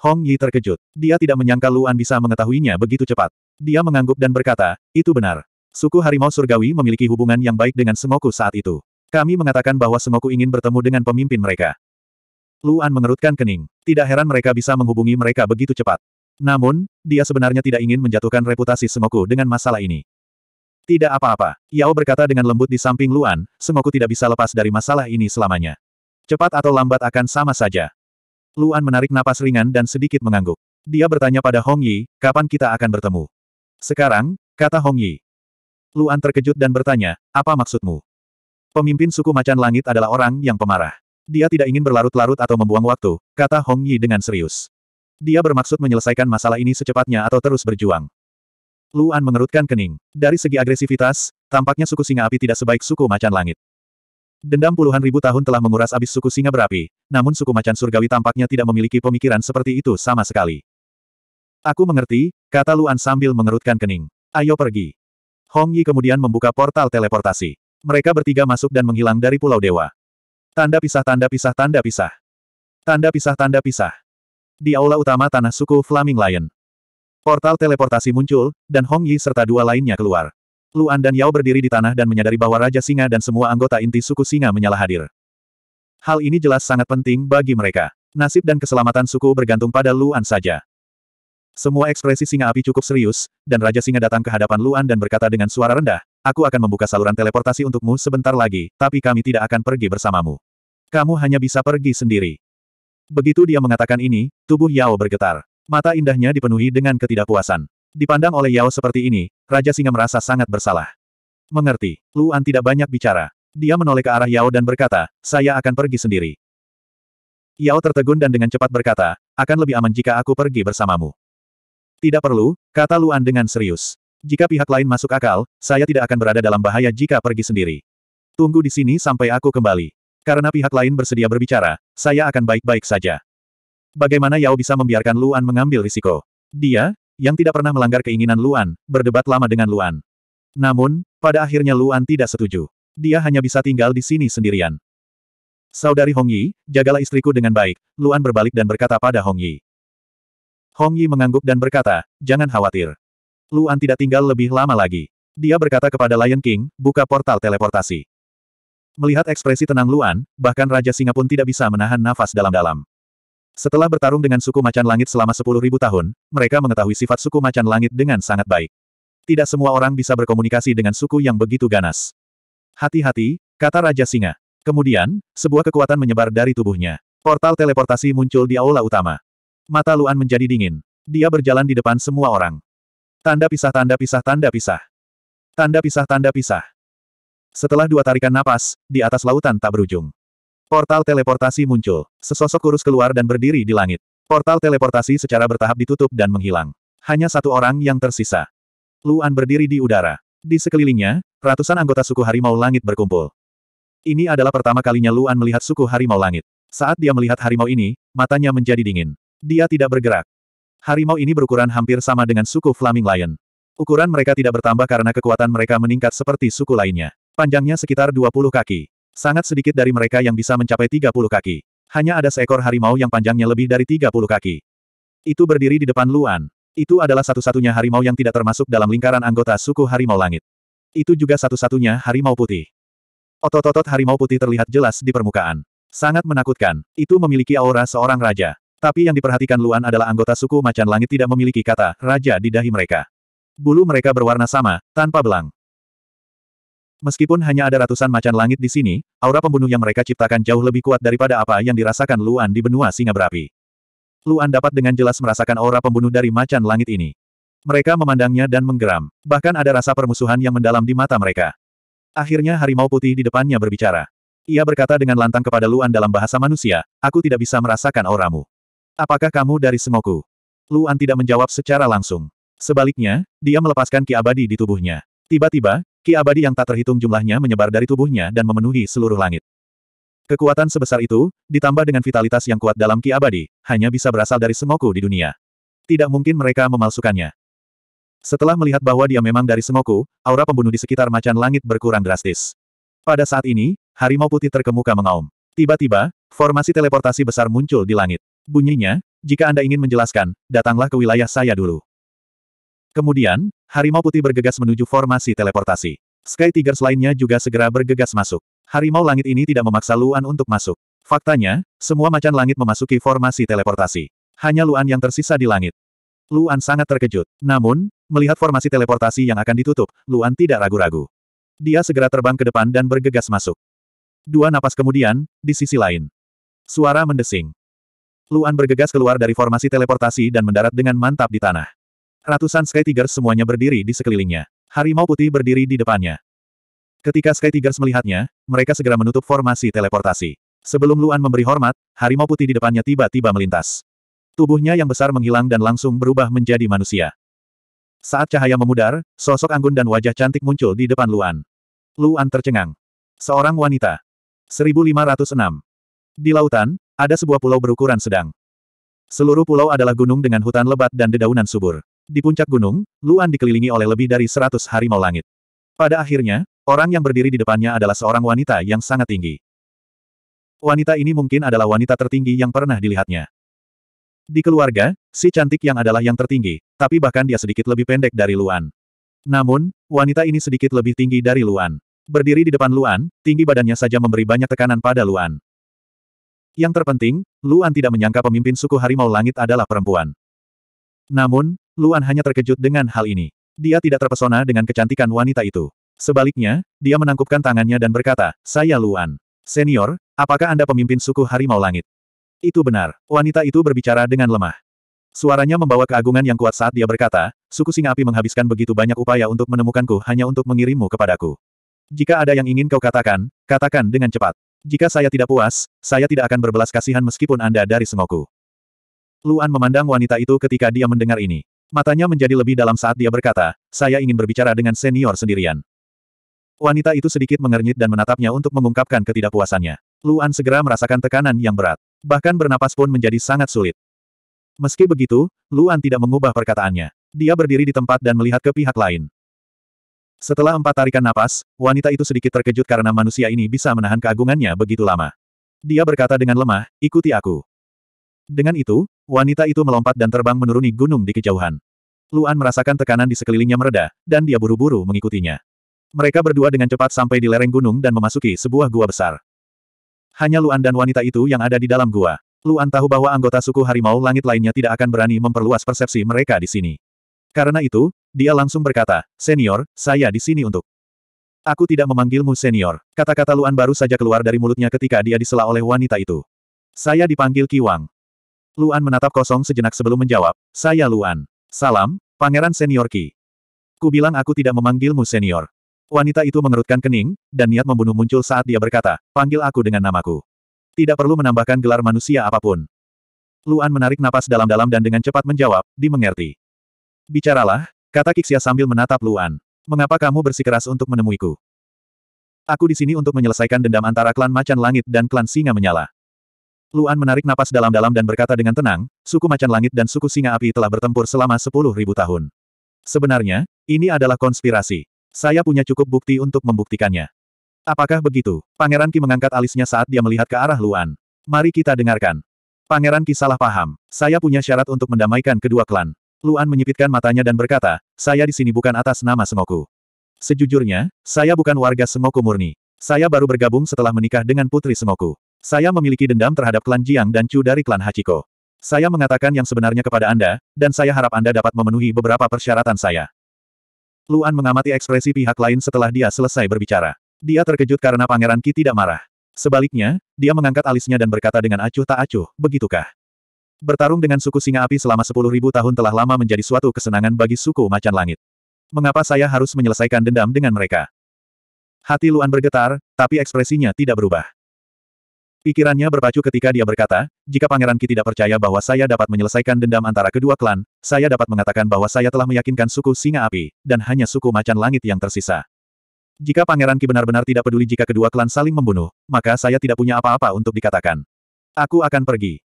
Hong Yi terkejut. Dia tidak menyangka Luan bisa mengetahuinya begitu cepat. Dia mengangguk dan berkata, itu benar. Suku Harimau Surgawi memiliki hubungan yang baik dengan Semoku saat itu. Kami mengatakan bahwa Semoku ingin bertemu dengan pemimpin mereka. Luan mengerutkan kening. Tidak heran mereka bisa menghubungi mereka begitu cepat. Namun, dia sebenarnya tidak ingin menjatuhkan reputasi Semoku dengan masalah ini. Tidak apa-apa. Yao berkata dengan lembut di samping Luan, Sengoku tidak bisa lepas dari masalah ini selamanya. Cepat atau lambat akan sama saja. Luan menarik napas ringan dan sedikit mengangguk. Dia bertanya pada Hong Yi, kapan kita akan bertemu? Sekarang, kata Hong Yi. Luan terkejut dan bertanya, apa maksudmu? Pemimpin suku Macan Langit adalah orang yang pemarah. Dia tidak ingin berlarut-larut atau membuang waktu, kata Hong Yi dengan serius. Dia bermaksud menyelesaikan masalah ini secepatnya atau terus berjuang. Luan mengerutkan kening. Dari segi agresivitas, tampaknya suku singa api tidak sebaik suku macan langit. Dendam puluhan ribu tahun telah menguras abis suku singa berapi, namun suku macan surgawi tampaknya tidak memiliki pemikiran seperti itu sama sekali. Aku mengerti, kata Luan sambil mengerutkan kening. Ayo pergi. Hong Yi kemudian membuka portal teleportasi. Mereka bertiga masuk dan menghilang dari Pulau Dewa. Tanda pisah tanda pisah tanda pisah. Tanda pisah tanda pisah. Di aula utama tanah suku Flaming Lion, Portal teleportasi muncul, dan Hong Yi serta dua lainnya keluar. Luan dan Yao berdiri di tanah dan menyadari bahwa Raja Singa dan semua anggota inti suku Singa menyala hadir. Hal ini jelas sangat penting bagi mereka. Nasib dan keselamatan suku bergantung pada Luan saja. Semua ekspresi singa api cukup serius, dan Raja Singa datang ke hadapan Luan dan berkata dengan suara rendah, Aku akan membuka saluran teleportasi untukmu sebentar lagi, tapi kami tidak akan pergi bersamamu. Kamu hanya bisa pergi sendiri. Begitu dia mengatakan ini, tubuh Yao bergetar. Mata indahnya dipenuhi dengan ketidakpuasan. Dipandang oleh Yao seperti ini, Raja Singa merasa sangat bersalah. Mengerti, Luan tidak banyak bicara. Dia menoleh ke arah Yao dan berkata, saya akan pergi sendiri. Yao tertegun dan dengan cepat berkata, akan lebih aman jika aku pergi bersamamu. Tidak perlu, kata Luan dengan serius. Jika pihak lain masuk akal, saya tidak akan berada dalam bahaya jika pergi sendiri. Tunggu di sini sampai aku kembali. Karena pihak lain bersedia berbicara, saya akan baik-baik saja. Bagaimana Yao bisa membiarkan Luan mengambil risiko? Dia, yang tidak pernah melanggar keinginan Luan, berdebat lama dengan Luan. Namun, pada akhirnya Luan tidak setuju. Dia hanya bisa tinggal di sini sendirian. Saudari Hong Yi, jagalah istriku dengan baik, Luan berbalik dan berkata pada Hong Yi. Hong Yi mengangguk dan berkata, jangan khawatir. Luan tidak tinggal lebih lama lagi. Dia berkata kepada Lion King, buka portal teleportasi. Melihat ekspresi tenang Luan, bahkan Raja Singa pun tidak bisa menahan nafas dalam-dalam. Setelah bertarung dengan suku macan langit selama sepuluh ribu tahun, mereka mengetahui sifat suku macan langit dengan sangat baik. Tidak semua orang bisa berkomunikasi dengan suku yang begitu ganas. Hati-hati, kata Raja Singa. Kemudian, sebuah kekuatan menyebar dari tubuhnya. Portal teleportasi muncul di aula utama. Mata Luan menjadi dingin. Dia berjalan di depan semua orang. Tanda pisah tanda pisah tanda pisah. Tanda pisah tanda pisah. Setelah dua tarikan napas, di atas lautan tak berujung. Portal teleportasi muncul. Sesosok kurus keluar dan berdiri di langit. Portal teleportasi secara bertahap ditutup dan menghilang. Hanya satu orang yang tersisa. Luan berdiri di udara. Di sekelilingnya, ratusan anggota suku harimau langit berkumpul. Ini adalah pertama kalinya Luan melihat suku harimau langit. Saat dia melihat harimau ini, matanya menjadi dingin. Dia tidak bergerak. Harimau ini berukuran hampir sama dengan suku Flaming Lion. Ukuran mereka tidak bertambah karena kekuatan mereka meningkat seperti suku lainnya. Panjangnya sekitar 20 kaki. Sangat sedikit dari mereka yang bisa mencapai 30 kaki. Hanya ada seekor harimau yang panjangnya lebih dari 30 kaki. Itu berdiri di depan Luan. Itu adalah satu-satunya harimau yang tidak termasuk dalam lingkaran anggota suku harimau langit. Itu juga satu-satunya harimau putih. Otot-otot harimau putih terlihat jelas di permukaan. Sangat menakutkan. Itu memiliki aura seorang raja. Tapi yang diperhatikan Luan adalah anggota suku macan langit tidak memiliki kata raja di dahi mereka. Bulu mereka berwarna sama, tanpa belang. Meskipun hanya ada ratusan macan langit di sini, aura pembunuh yang mereka ciptakan jauh lebih kuat daripada apa yang dirasakan Luan di benua singa berapi. Luan dapat dengan jelas merasakan aura pembunuh dari macan langit ini. Mereka memandangnya dan menggeram, bahkan ada rasa permusuhan yang mendalam di mata mereka. Akhirnya harimau putih di depannya berbicara. Ia berkata dengan lantang kepada Luan dalam bahasa manusia, aku tidak bisa merasakan auramu. Apakah kamu dari Sengoku? Luan tidak menjawab secara langsung. Sebaliknya, dia melepaskan ki abadi di tubuhnya. Tiba-tiba, ki abadi yang tak terhitung jumlahnya menyebar dari tubuhnya dan memenuhi seluruh langit. Kekuatan sebesar itu, ditambah dengan vitalitas yang kuat dalam ki abadi, hanya bisa berasal dari semoku di dunia. Tidak mungkin mereka memalsukannya. Setelah melihat bahwa dia memang dari semoku, aura pembunuh di sekitar macan langit berkurang drastis. Pada saat ini, harimau putih terkemuka mengaum. Tiba-tiba, formasi teleportasi besar muncul di langit. Bunyinya, jika Anda ingin menjelaskan, datanglah ke wilayah saya dulu. Kemudian, Harimau putih bergegas menuju formasi teleportasi. Sky Tigers lainnya juga segera bergegas masuk. Harimau langit ini tidak memaksa Luan untuk masuk. Faktanya, semua macan langit memasuki formasi teleportasi. Hanya Luan yang tersisa di langit. Luan sangat terkejut. Namun, melihat formasi teleportasi yang akan ditutup, Luan tidak ragu-ragu. Dia segera terbang ke depan dan bergegas masuk. Dua napas kemudian, di sisi lain. Suara mendesing. Luan bergegas keluar dari formasi teleportasi dan mendarat dengan mantap di tanah. Ratusan Sky Tigers semuanya berdiri di sekelilingnya. Harimau putih berdiri di depannya. Ketika Sky Tigers melihatnya, mereka segera menutup formasi teleportasi. Sebelum Luan memberi hormat, harimau putih di depannya tiba-tiba melintas. Tubuhnya yang besar menghilang dan langsung berubah menjadi manusia. Saat cahaya memudar, sosok anggun dan wajah cantik muncul di depan Luan. Luan tercengang. Seorang wanita. 1506. Di lautan, ada sebuah pulau berukuran sedang. Seluruh pulau adalah gunung dengan hutan lebat dan dedaunan subur. Di puncak gunung, Luan dikelilingi oleh lebih dari seratus harimau langit. Pada akhirnya, orang yang berdiri di depannya adalah seorang wanita yang sangat tinggi. Wanita ini mungkin adalah wanita tertinggi yang pernah dilihatnya. Di keluarga, si cantik yang adalah yang tertinggi, tapi bahkan dia sedikit lebih pendek dari Luan. Namun, wanita ini sedikit lebih tinggi dari Luan. Berdiri di depan Luan, tinggi badannya saja memberi banyak tekanan pada Luan. Yang terpenting, Luan tidak menyangka pemimpin suku harimau langit adalah perempuan. Namun, Luan hanya terkejut dengan hal ini. Dia tidak terpesona dengan kecantikan wanita itu. Sebaliknya, dia menangkupkan tangannya dan berkata, Saya Luan. Senior, apakah Anda pemimpin suku Harimau Langit? Itu benar. Wanita itu berbicara dengan lemah. Suaranya membawa keagungan yang kuat saat dia berkata, suku singa api menghabiskan begitu banyak upaya untuk menemukanku hanya untuk mengirimmu kepadaku. Jika ada yang ingin kau katakan, katakan dengan cepat. Jika saya tidak puas, saya tidak akan berbelas kasihan meskipun Anda dari Sengoku. Luan memandang wanita itu ketika dia mendengar ini. Matanya menjadi lebih dalam saat dia berkata, saya ingin berbicara dengan senior sendirian. Wanita itu sedikit mengernyit dan menatapnya untuk mengungkapkan ketidakpuasannya. Luan segera merasakan tekanan yang berat. Bahkan bernapas pun menjadi sangat sulit. Meski begitu, Luan tidak mengubah perkataannya. Dia berdiri di tempat dan melihat ke pihak lain. Setelah empat tarikan napas, wanita itu sedikit terkejut karena manusia ini bisa menahan keagungannya begitu lama. Dia berkata dengan lemah, ikuti aku. Dengan itu, Wanita itu melompat dan terbang menuruni gunung di kejauhan. Luan merasakan tekanan di sekelilingnya mereda, dan dia buru-buru mengikutinya. Mereka berdua dengan cepat sampai di lereng gunung dan memasuki sebuah gua besar. Hanya Luan dan wanita itu yang ada di dalam gua. Luan tahu bahwa anggota suku harimau langit lainnya tidak akan berani memperluas persepsi mereka di sini. Karena itu, dia langsung berkata, Senior, saya di sini untuk... Aku tidak memanggilmu senior. Kata-kata Luan baru saja keluar dari mulutnya ketika dia disela oleh wanita itu. Saya dipanggil Kiwang. Luan menatap kosong sejenak sebelum menjawab, saya Luan. Salam, Pangeran Senior Ki. Ku bilang aku tidak memanggilmu senior. Wanita itu mengerutkan kening, dan niat membunuh muncul saat dia berkata, panggil aku dengan namaku. Tidak perlu menambahkan gelar manusia apapun. Luan menarik napas dalam-dalam dan dengan cepat menjawab, dimengerti. Bicaralah, kata Kixia sambil menatap Luan. Mengapa kamu bersikeras untuk menemuiku? Aku di sini untuk menyelesaikan dendam antara klan Macan Langit dan klan Singa Menyala. Luan menarik napas dalam-dalam dan berkata dengan tenang, suku macan langit dan suku singa api telah bertempur selama sepuluh ribu tahun. Sebenarnya, ini adalah konspirasi. Saya punya cukup bukti untuk membuktikannya. Apakah begitu? Pangeran Ki mengangkat alisnya saat dia melihat ke arah Luan. Mari kita dengarkan. Pangeran Ki salah paham. Saya punya syarat untuk mendamaikan kedua klan. Luan menyipitkan matanya dan berkata, saya di sini bukan atas nama semoku. Sejujurnya, saya bukan warga semoku murni. Saya baru bergabung setelah menikah dengan Putri semoku." Saya memiliki dendam terhadap klan Jiang dan Chu dari klan Hachiko. Saya mengatakan yang sebenarnya kepada Anda, dan saya harap Anda dapat memenuhi beberapa persyaratan saya. Luan mengamati ekspresi pihak lain setelah dia selesai berbicara. Dia terkejut karena Pangeran Qi tidak marah. Sebaliknya, dia mengangkat alisnya dan berkata dengan acuh tak acuh, begitukah? Bertarung dengan suku singa api selama sepuluh ribu tahun telah lama menjadi suatu kesenangan bagi suku macan langit. Mengapa saya harus menyelesaikan dendam dengan mereka? Hati Luan bergetar, tapi ekspresinya tidak berubah. Pikirannya berpacu ketika dia berkata, jika Pangeran Ki tidak percaya bahwa saya dapat menyelesaikan dendam antara kedua klan, saya dapat mengatakan bahwa saya telah meyakinkan suku Singa Api, dan hanya suku Macan Langit yang tersisa. Jika Pangeran Ki benar-benar tidak peduli jika kedua klan saling membunuh, maka saya tidak punya apa-apa untuk dikatakan. Aku akan pergi.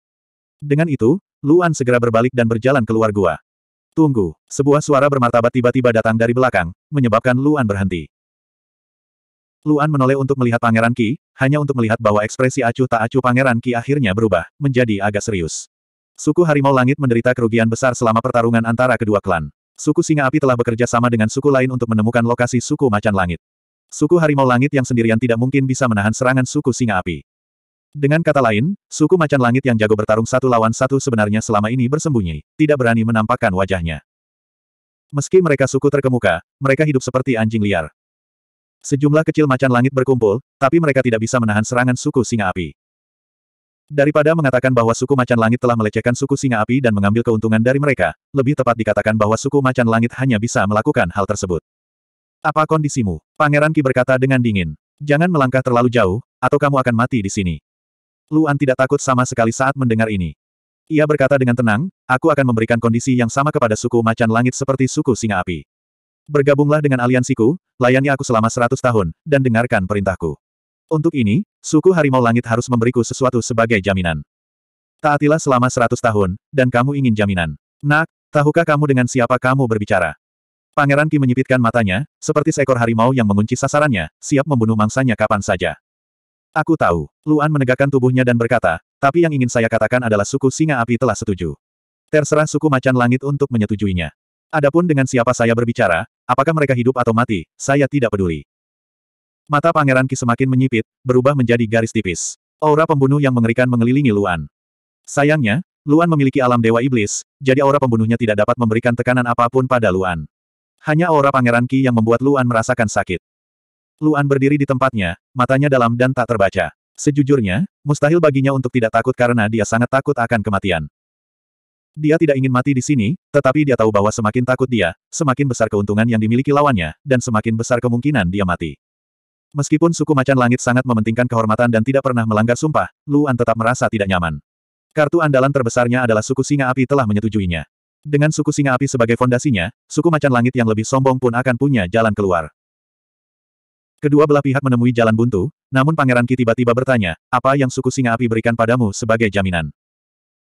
Dengan itu, Luan segera berbalik dan berjalan keluar gua. Tunggu, sebuah suara bermartabat tiba-tiba datang dari belakang, menyebabkan Luan berhenti. Luan menoleh untuk melihat Pangeran Ki, hanya untuk melihat bahwa ekspresi acuh tak acuh Pangeran Ki akhirnya berubah, menjadi agak serius. Suku Harimau Langit menderita kerugian besar selama pertarungan antara kedua klan. Suku Singa Api telah bekerja sama dengan suku lain untuk menemukan lokasi suku Macan Langit. Suku Harimau Langit yang sendirian tidak mungkin bisa menahan serangan suku Singa Api. Dengan kata lain, suku macan langit yang jago bertarung satu lawan satu sebenarnya selama ini bersembunyi, tidak berani menampakkan wajahnya. Meski mereka suku terkemuka, mereka hidup seperti anjing liar. Sejumlah kecil macan langit berkumpul, tapi mereka tidak bisa menahan serangan suku singa api. Daripada mengatakan bahwa suku macan langit telah melecehkan suku singa api dan mengambil keuntungan dari mereka, lebih tepat dikatakan bahwa suku macan langit hanya bisa melakukan hal tersebut. Apa kondisimu? Pangeran Ki berkata dengan dingin. Jangan melangkah terlalu jauh, atau kamu akan mati di sini. Luan tidak takut sama sekali saat mendengar ini. Ia berkata dengan tenang, aku akan memberikan kondisi yang sama kepada suku macan langit seperti suku singa api. Bergabunglah dengan aliansiku, layani aku selama seratus tahun, dan dengarkan perintahku. Untuk ini, suku harimau langit harus memberiku sesuatu sebagai jaminan. Taatilah selama seratus tahun, dan kamu ingin jaminan. Nak, tahukah kamu dengan siapa kamu berbicara? Pangeran Ki menyipitkan matanya, seperti seekor harimau yang mengunci sasarannya, siap membunuh mangsanya kapan saja. Aku tahu. Luan menegakkan tubuhnya dan berkata, tapi yang ingin saya katakan adalah suku singa api telah setuju. Terserah suku macan langit untuk menyetujuinya. Adapun dengan siapa saya berbicara, apakah mereka hidup atau mati, saya tidak peduli. Mata Pangeran Ki semakin menyipit, berubah menjadi garis tipis. Aura pembunuh yang mengerikan mengelilingi Luan. Sayangnya, Luan memiliki alam dewa iblis, jadi aura pembunuhnya tidak dapat memberikan tekanan apapun pada Luan. Hanya aura Pangeran Ki yang membuat Luan merasakan sakit. Luan berdiri di tempatnya, matanya dalam dan tak terbaca. Sejujurnya, mustahil baginya untuk tidak takut karena dia sangat takut akan kematian. Dia tidak ingin mati di sini, tetapi dia tahu bahwa semakin takut dia, semakin besar keuntungan yang dimiliki lawannya, dan semakin besar kemungkinan dia mati. Meskipun suku macan langit sangat mementingkan kehormatan dan tidak pernah melanggar sumpah, Luan tetap merasa tidak nyaman. Kartu andalan terbesarnya adalah suku singa api telah menyetujuinya. Dengan suku singa api sebagai fondasinya, suku macan langit yang lebih sombong pun akan punya jalan keluar. Kedua belah pihak menemui jalan buntu, namun Pangeran Ki tiba-tiba bertanya, apa yang suku singa api berikan padamu sebagai jaminan?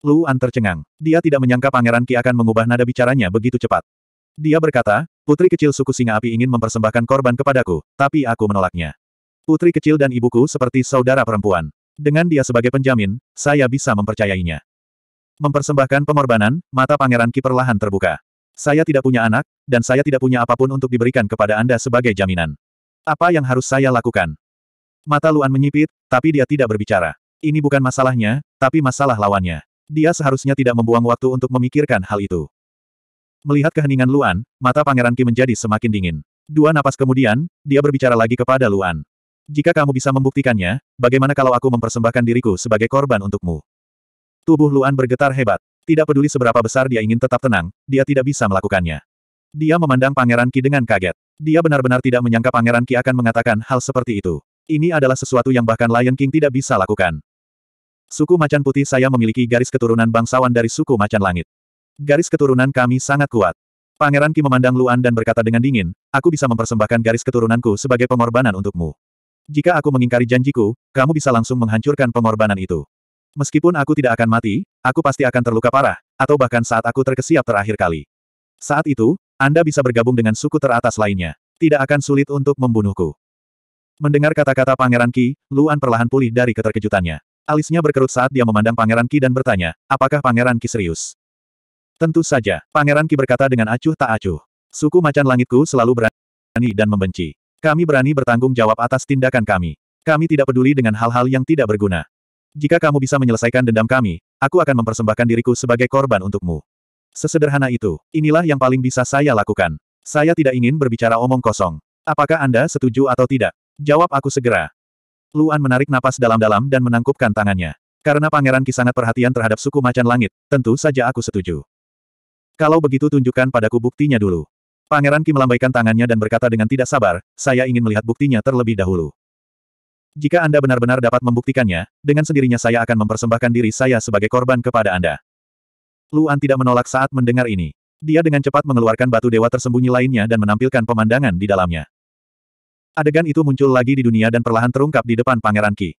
Luan tercengang. Dia tidak menyangka Pangeran Ki akan mengubah nada bicaranya begitu cepat. Dia berkata, putri kecil suku singa api ingin mempersembahkan korban kepadaku, tapi aku menolaknya. Putri kecil dan ibuku seperti saudara perempuan. Dengan dia sebagai penjamin, saya bisa mempercayainya. Mempersembahkan pengorbanan, mata Pangeran Ki perlahan terbuka. Saya tidak punya anak, dan saya tidak punya apapun untuk diberikan kepada Anda sebagai jaminan. Apa yang harus saya lakukan? Mata Luan menyipit, tapi dia tidak berbicara. Ini bukan masalahnya, tapi masalah lawannya. Dia seharusnya tidak membuang waktu untuk memikirkan hal itu. Melihat keheningan Luan, mata Pangeran Ki menjadi semakin dingin. Dua napas kemudian, dia berbicara lagi kepada Luan. Jika kamu bisa membuktikannya, bagaimana kalau aku mempersembahkan diriku sebagai korban untukmu? Tubuh Luan bergetar hebat. Tidak peduli seberapa besar dia ingin tetap tenang, dia tidak bisa melakukannya. Dia memandang Pangeran Ki dengan kaget. Dia benar-benar tidak menyangka Pangeran Ki akan mengatakan hal seperti itu. Ini adalah sesuatu yang bahkan Lion King tidak bisa lakukan. Suku Macan Putih saya memiliki garis keturunan bangsawan dari suku Macan Langit. Garis keturunan kami sangat kuat. Pangeran Ki memandang Luan dan berkata dengan dingin, aku bisa mempersembahkan garis keturunanku sebagai pengorbanan untukmu. Jika aku mengingkari janjiku, kamu bisa langsung menghancurkan pengorbanan itu. Meskipun aku tidak akan mati, aku pasti akan terluka parah, atau bahkan saat aku terkesiap terakhir kali. Saat itu, Anda bisa bergabung dengan suku teratas lainnya. Tidak akan sulit untuk membunuhku. Mendengar kata-kata Pangeran Ki, Luan perlahan pulih dari keterkejutannya. Alisnya berkerut saat dia memandang Pangeran Ki dan bertanya, apakah Pangeran Ki serius? Tentu saja, Pangeran Ki berkata dengan acuh tak acuh. Suku Macan Langitku selalu berani dan membenci. Kami berani bertanggung jawab atas tindakan kami. Kami tidak peduli dengan hal-hal yang tidak berguna. Jika kamu bisa menyelesaikan dendam kami, aku akan mempersembahkan diriku sebagai korban untukmu. Sesederhana itu, inilah yang paling bisa saya lakukan. Saya tidak ingin berbicara omong kosong. Apakah Anda setuju atau tidak? Jawab aku segera. Luan menarik napas dalam-dalam dan menangkupkan tangannya. Karena Pangeran Ki sangat perhatian terhadap suku macan langit, tentu saja aku setuju. Kalau begitu tunjukkan padaku buktinya dulu. Pangeran Ki melambaikan tangannya dan berkata dengan tidak sabar, saya ingin melihat buktinya terlebih dahulu. Jika Anda benar-benar dapat membuktikannya, dengan sendirinya saya akan mempersembahkan diri saya sebagai korban kepada Anda. Luan tidak menolak saat mendengar ini. Dia dengan cepat mengeluarkan batu dewa tersembunyi lainnya dan menampilkan pemandangan di dalamnya. Adegan itu muncul lagi di dunia dan perlahan terungkap di depan Pangeran Ki.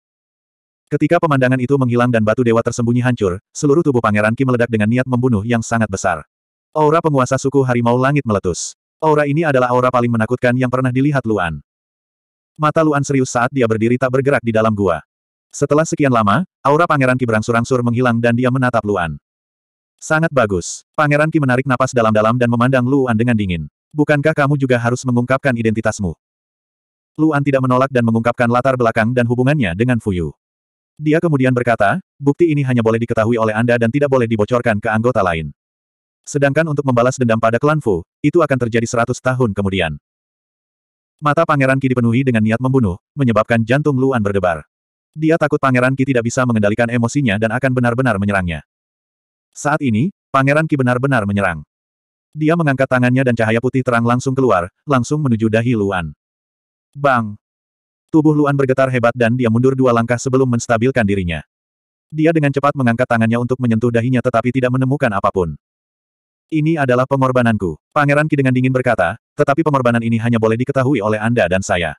Ketika pemandangan itu menghilang dan batu dewa tersembunyi hancur, seluruh tubuh Pangeran Ki meledak dengan niat membunuh yang sangat besar. Aura penguasa suku harimau langit meletus. Aura ini adalah aura paling menakutkan yang pernah dilihat Luan. Mata Luan serius saat dia berdiri tak bergerak di dalam gua. Setelah sekian lama, aura Pangeran Ki berangsur-angsur menghilang dan dia menatap Luan. Sangat bagus. Pangeran Ki menarik napas dalam-dalam dan memandang Luan dengan dingin. Bukankah kamu juga harus mengungkapkan identitasmu? Luan tidak menolak dan mengungkapkan latar belakang dan hubungannya dengan Fuyu. Dia kemudian berkata, bukti ini hanya boleh diketahui oleh Anda dan tidak boleh dibocorkan ke anggota lain. Sedangkan untuk membalas dendam pada klan Fu, itu akan terjadi seratus tahun kemudian. Mata Pangeran Ki dipenuhi dengan niat membunuh, menyebabkan jantung Luan berdebar. Dia takut Pangeran Ki tidak bisa mengendalikan emosinya dan akan benar-benar menyerangnya. Saat ini, Pangeran Ki benar-benar menyerang. Dia mengangkat tangannya dan cahaya putih terang langsung keluar, langsung menuju dahi Luan. Bang! Tubuh Luan bergetar hebat dan dia mundur dua langkah sebelum menstabilkan dirinya. Dia dengan cepat mengangkat tangannya untuk menyentuh dahinya tetapi tidak menemukan apapun. Ini adalah pengorbananku. Pangeran Ki dengan dingin berkata, tetapi pengorbanan ini hanya boleh diketahui oleh Anda dan saya.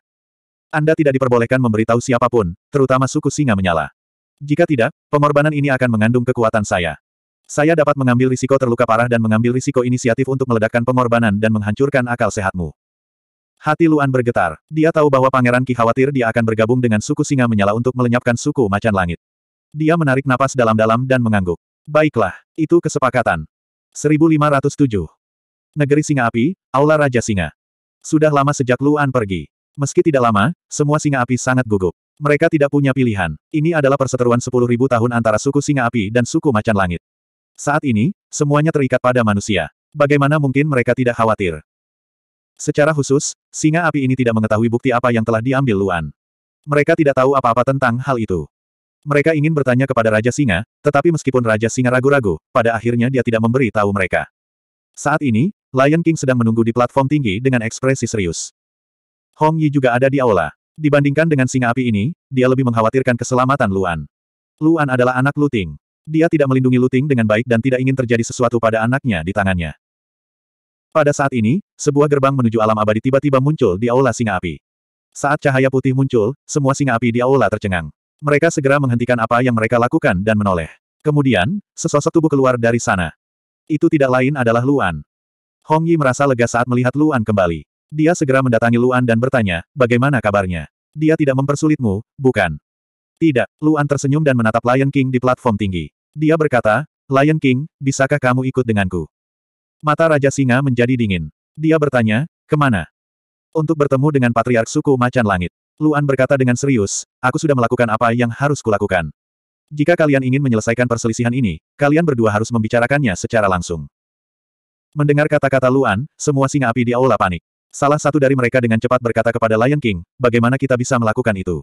Anda tidak diperbolehkan memberitahu siapapun, terutama suku singa menyala. Jika tidak, pengorbanan ini akan mengandung kekuatan saya. Saya dapat mengambil risiko terluka parah dan mengambil risiko inisiatif untuk meledakkan pengorbanan dan menghancurkan akal sehatmu. Hati Luan bergetar. Dia tahu bahwa Pangeran Ki khawatir dia akan bergabung dengan suku singa menyala untuk melenyapkan suku macan langit. Dia menarik napas dalam-dalam dan mengangguk. Baiklah, itu kesepakatan. 1507. Negeri Singa Api, Aula Raja Singa. Sudah lama sejak Luan pergi. Meski tidak lama, semua singa api sangat gugup. Mereka tidak punya pilihan. Ini adalah perseteruan 10.000 tahun antara suku singa api dan suku macan langit. Saat ini, semuanya terikat pada manusia. Bagaimana mungkin mereka tidak khawatir? Secara khusus, singa api ini tidak mengetahui bukti apa yang telah diambil Luan. Mereka tidak tahu apa-apa tentang hal itu. Mereka ingin bertanya kepada Raja Singa, tetapi meskipun Raja Singa ragu-ragu, pada akhirnya dia tidak memberi tahu mereka. Saat ini, Lion King sedang menunggu di platform tinggi dengan ekspresi serius. Hong Yi juga ada di aula. Dibandingkan dengan singa api ini, dia lebih mengkhawatirkan keselamatan Luan. Luan adalah anak Luting. Dia tidak melindungi Luting dengan baik dan tidak ingin terjadi sesuatu pada anaknya di tangannya. Pada saat ini, sebuah gerbang menuju alam abadi tiba-tiba muncul di aula singa api. Saat cahaya putih muncul, semua singa api di aula tercengang. Mereka segera menghentikan apa yang mereka lakukan dan menoleh. Kemudian, sesosok tubuh keluar dari sana. Itu tidak lain adalah Luan. Hong Yi merasa lega saat melihat Luan kembali. Dia segera mendatangi Luan dan bertanya, bagaimana kabarnya? Dia tidak mempersulitmu, bukan? Tidak, Luan tersenyum dan menatap Lion King di platform tinggi. Dia berkata, Lion King, bisakah kamu ikut denganku? Mata Raja Singa menjadi dingin. Dia bertanya, kemana? Untuk bertemu dengan Patriark Suku Macan Langit. Luan berkata dengan serius, aku sudah melakukan apa yang harus kulakukan. Jika kalian ingin menyelesaikan perselisihan ini, kalian berdua harus membicarakannya secara langsung. Mendengar kata-kata Luan, semua singa api di aula panik. Salah satu dari mereka dengan cepat berkata kepada Lion King, bagaimana kita bisa melakukan itu?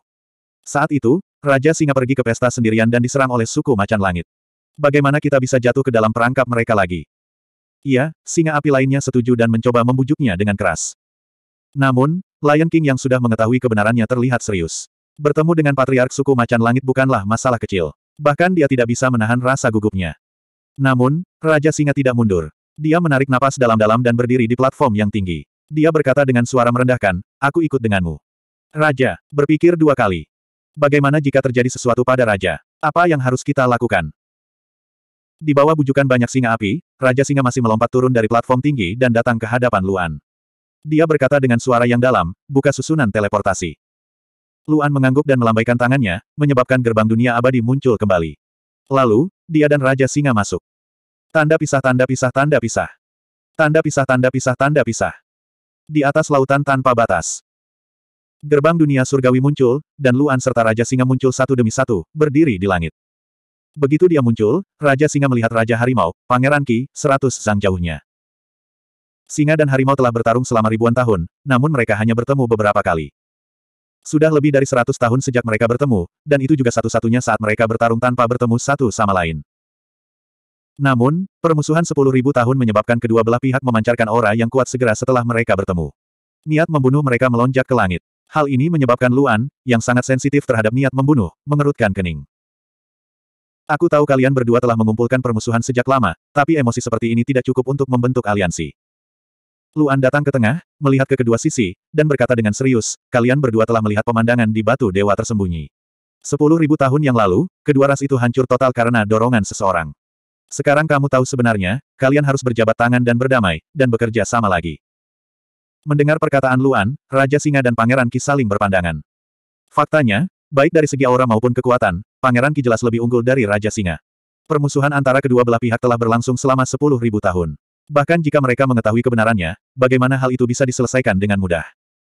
Saat itu, Raja Singa pergi ke pesta sendirian dan diserang oleh suku Macan Langit. Bagaimana kita bisa jatuh ke dalam perangkap mereka lagi? Iya, singa api lainnya setuju dan mencoba membujuknya dengan keras. Namun, Lion King yang sudah mengetahui kebenarannya terlihat serius. Bertemu dengan patriark suku macan langit bukanlah masalah kecil. Bahkan dia tidak bisa menahan rasa gugupnya. Namun, Raja Singa tidak mundur. Dia menarik napas dalam-dalam dan berdiri di platform yang tinggi. Dia berkata dengan suara merendahkan, aku ikut denganmu. Raja, berpikir dua kali. Bagaimana jika terjadi sesuatu pada Raja? Apa yang harus kita lakukan? Di bawah bujukan banyak singa api, Raja Singa masih melompat turun dari platform tinggi dan datang ke hadapan Luan. Dia berkata dengan suara yang dalam, buka susunan teleportasi. Luan mengangguk dan melambaikan tangannya, menyebabkan gerbang dunia abadi muncul kembali. Lalu, dia dan Raja Singa masuk. Tanda pisah tanda pisah tanda pisah. Tanda pisah tanda pisah tanda pisah. Di atas lautan tanpa batas. Gerbang dunia surgawi muncul, dan Luan serta Raja Singa muncul satu demi satu, berdiri di langit. Begitu dia muncul, Raja Singa melihat Raja Harimau, Pangeran Ki, seratus sang jauhnya. Singa dan harimau telah bertarung selama ribuan tahun, namun mereka hanya bertemu beberapa kali. Sudah lebih dari seratus tahun sejak mereka bertemu, dan itu juga satu-satunya saat mereka bertarung tanpa bertemu satu sama lain. Namun, permusuhan sepuluh ribu tahun menyebabkan kedua belah pihak memancarkan aura yang kuat segera setelah mereka bertemu. Niat membunuh mereka melonjak ke langit. Hal ini menyebabkan Luan, yang sangat sensitif terhadap niat membunuh, mengerutkan kening. Aku tahu kalian berdua telah mengumpulkan permusuhan sejak lama, tapi emosi seperti ini tidak cukup untuk membentuk aliansi. Luan datang ke tengah, melihat ke kedua sisi, dan berkata dengan serius, kalian berdua telah melihat pemandangan di batu dewa tersembunyi. Sepuluh ribu tahun yang lalu, kedua ras itu hancur total karena dorongan seseorang. Sekarang kamu tahu sebenarnya, kalian harus berjabat tangan dan berdamai, dan bekerja sama lagi. Mendengar perkataan Luan, Raja Singa dan Pangeran Ki saling berpandangan. Faktanya, Baik dari segi aura maupun kekuatan, Pangeran Ki jelas lebih unggul dari Raja Singa. Permusuhan antara kedua belah pihak telah berlangsung selama sepuluh ribu tahun. Bahkan jika mereka mengetahui kebenarannya, bagaimana hal itu bisa diselesaikan dengan mudah.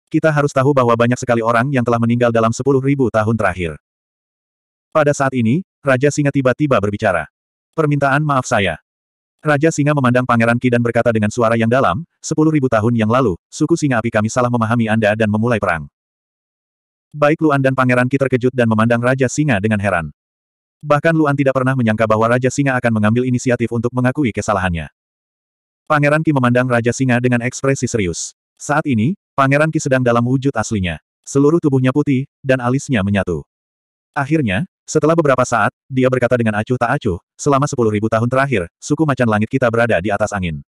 Kita harus tahu bahwa banyak sekali orang yang telah meninggal dalam sepuluh ribu tahun terakhir. Pada saat ini, Raja Singa tiba-tiba berbicara. Permintaan maaf saya. Raja Singa memandang Pangeran Ki dan berkata dengan suara yang dalam, "Sepuluh ribu tahun yang lalu, suku Singa Api kami salah memahami Anda dan memulai perang. Baik Luan dan Pangeran Ki terkejut dan memandang Raja Singa dengan heran. Bahkan Luan tidak pernah menyangka bahwa Raja Singa akan mengambil inisiatif untuk mengakui kesalahannya. Pangeran Ki memandang Raja Singa dengan ekspresi serius. Saat ini, Pangeran Ki sedang dalam wujud aslinya. Seluruh tubuhnya putih, dan alisnya menyatu. Akhirnya, setelah beberapa saat, dia berkata dengan acuh tak acuh, selama sepuluh ribu tahun terakhir, suku macan langit kita berada di atas angin.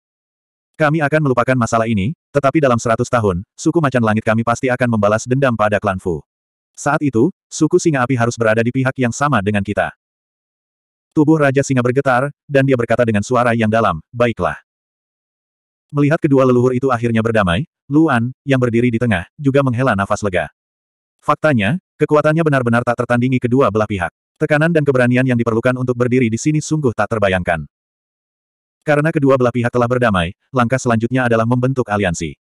Kami akan melupakan masalah ini, tetapi dalam seratus tahun, suku macan langit kami pasti akan membalas dendam pada klan Fu. Saat itu, suku singa api harus berada di pihak yang sama dengan kita. Tubuh Raja Singa bergetar, dan dia berkata dengan suara yang dalam, baiklah. Melihat kedua leluhur itu akhirnya berdamai, Luan, yang berdiri di tengah, juga menghela nafas lega. Faktanya, kekuatannya benar-benar tak tertandingi kedua belah pihak. Tekanan dan keberanian yang diperlukan untuk berdiri di sini sungguh tak terbayangkan. Karena kedua belah pihak telah berdamai, langkah selanjutnya adalah membentuk aliansi.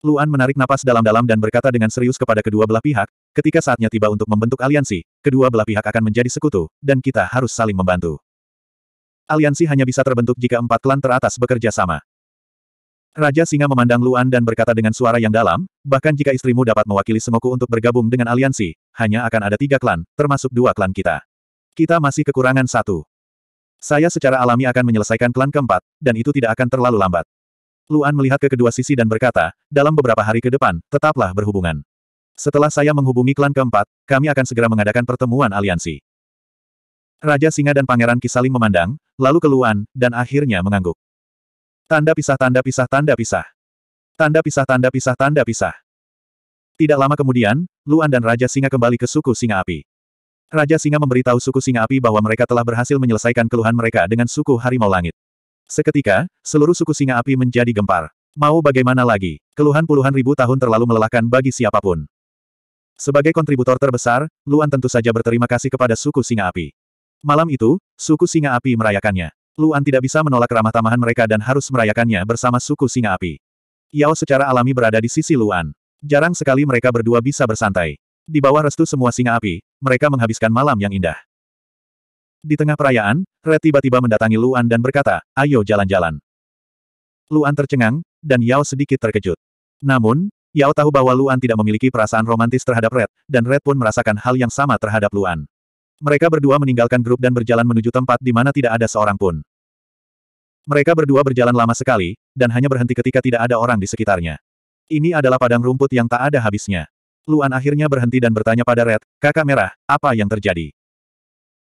Luan menarik napas dalam-dalam dan berkata dengan serius kepada kedua belah pihak, ketika saatnya tiba untuk membentuk aliansi, kedua belah pihak akan menjadi sekutu, dan kita harus saling membantu. Aliansi hanya bisa terbentuk jika empat klan teratas bekerja sama. Raja Singa memandang Luan dan berkata dengan suara yang dalam, bahkan jika istrimu dapat mewakili Sengoku untuk bergabung dengan aliansi, hanya akan ada tiga klan, termasuk dua klan kita. Kita masih kekurangan satu. Saya secara alami akan menyelesaikan klan keempat, dan itu tidak akan terlalu lambat. Luan melihat ke kedua sisi dan berkata, dalam beberapa hari ke depan, tetaplah berhubungan. Setelah saya menghubungi klan keempat, kami akan segera mengadakan pertemuan aliansi. Raja Singa dan Pangeran Ki saling memandang, lalu Luan, dan akhirnya mengangguk. Tanda pisah tanda pisah tanda pisah. Tanda pisah tanda pisah tanda pisah. Tidak lama kemudian, Luan dan Raja Singa kembali ke suku Singa Api. Raja Singa memberitahu suku Singa Api bahwa mereka telah berhasil menyelesaikan keluhan mereka dengan suku Harimau Langit. Seketika, seluruh suku singa api menjadi gempar. Mau bagaimana lagi, keluhan puluhan ribu tahun terlalu melelahkan bagi siapapun. Sebagai kontributor terbesar, Luan tentu saja berterima kasih kepada suku singa api. Malam itu, suku singa api merayakannya. Luan tidak bisa menolak ramah tamahan mereka dan harus merayakannya bersama suku singa api. Yao secara alami berada di sisi Luan. Jarang sekali mereka berdua bisa bersantai. Di bawah restu semua singa api, mereka menghabiskan malam yang indah. Di tengah perayaan, Red tiba-tiba mendatangi Luan dan berkata, ayo jalan-jalan. Luan tercengang, dan Yao sedikit terkejut. Namun, Yao tahu bahwa Luan tidak memiliki perasaan romantis terhadap Red, dan Red pun merasakan hal yang sama terhadap Luan. Mereka berdua meninggalkan grup dan berjalan menuju tempat di mana tidak ada seorang pun. Mereka berdua berjalan lama sekali, dan hanya berhenti ketika tidak ada orang di sekitarnya. Ini adalah padang rumput yang tak ada habisnya. Luan akhirnya berhenti dan bertanya pada Red, kakak merah, apa yang terjadi?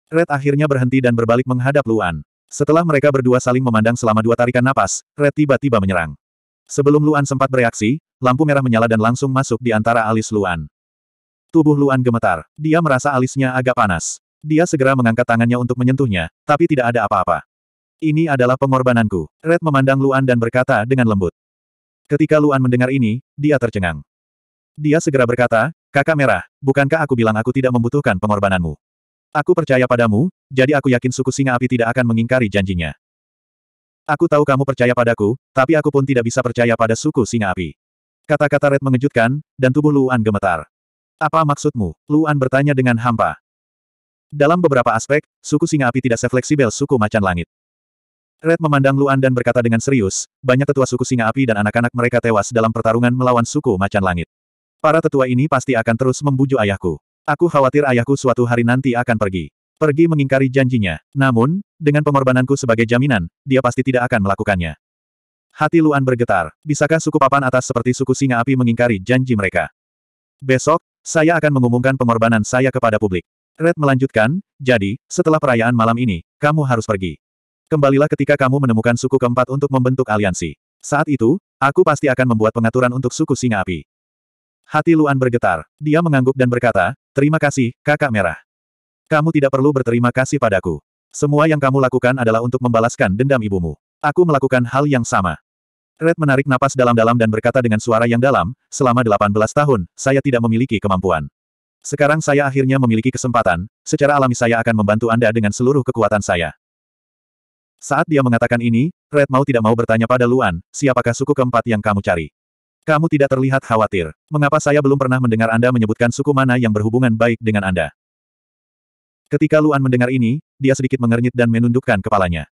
Red akhirnya berhenti dan berbalik menghadap Luan. Setelah mereka berdua saling memandang selama dua tarikan napas, Red tiba-tiba menyerang. Sebelum Luan sempat bereaksi, lampu merah menyala dan langsung masuk di antara alis Luan. Tubuh Luan gemetar. Dia merasa alisnya agak panas. Dia segera mengangkat tangannya untuk menyentuhnya, tapi tidak ada apa-apa. Ini adalah pengorbananku. Red memandang Luan dan berkata dengan lembut. Ketika Luan mendengar ini, dia tercengang. Dia segera berkata, Kakak Merah, bukankah aku bilang aku tidak membutuhkan pengorbananmu? Aku percaya padamu, jadi aku yakin suku singa api tidak akan mengingkari janjinya. Aku tahu kamu percaya padaku, tapi aku pun tidak bisa percaya pada suku singa api. Kata-kata Red mengejutkan, dan tubuh Luan gemetar. Apa maksudmu? Luan bertanya dengan hampa. Dalam beberapa aspek, suku singa api tidak sefleksibel suku macan langit. Red memandang Luan dan berkata dengan serius, banyak tetua suku singa api dan anak-anak mereka tewas dalam pertarungan melawan suku macan langit. Para tetua ini pasti akan terus membujuk ayahku. Aku khawatir ayahku suatu hari nanti akan pergi. Pergi mengingkari janjinya. Namun, dengan pengorbananku sebagai jaminan, dia pasti tidak akan melakukannya. Hati Luan bergetar. Bisakah suku papan atas seperti suku singa api mengingkari janji mereka? Besok, saya akan mengumumkan pengorbanan saya kepada publik. Red melanjutkan, jadi, setelah perayaan malam ini, kamu harus pergi. Kembalilah ketika kamu menemukan suku keempat untuk membentuk aliansi. Saat itu, aku pasti akan membuat pengaturan untuk suku singa api. Hati Luan bergetar. Dia mengangguk dan berkata, Terima kasih, kakak merah. Kamu tidak perlu berterima kasih padaku. Semua yang kamu lakukan adalah untuk membalaskan dendam ibumu. Aku melakukan hal yang sama. Red menarik napas dalam-dalam dan berkata dengan suara yang dalam, selama 18 tahun, saya tidak memiliki kemampuan. Sekarang saya akhirnya memiliki kesempatan, secara alami saya akan membantu Anda dengan seluruh kekuatan saya. Saat dia mengatakan ini, Red mau tidak mau bertanya pada Luan, siapakah suku keempat yang kamu cari? Kamu tidak terlihat khawatir. Mengapa saya belum pernah mendengar Anda menyebutkan suku mana yang berhubungan baik dengan Anda? Ketika Luan mendengar ini, dia sedikit mengernyit dan menundukkan kepalanya.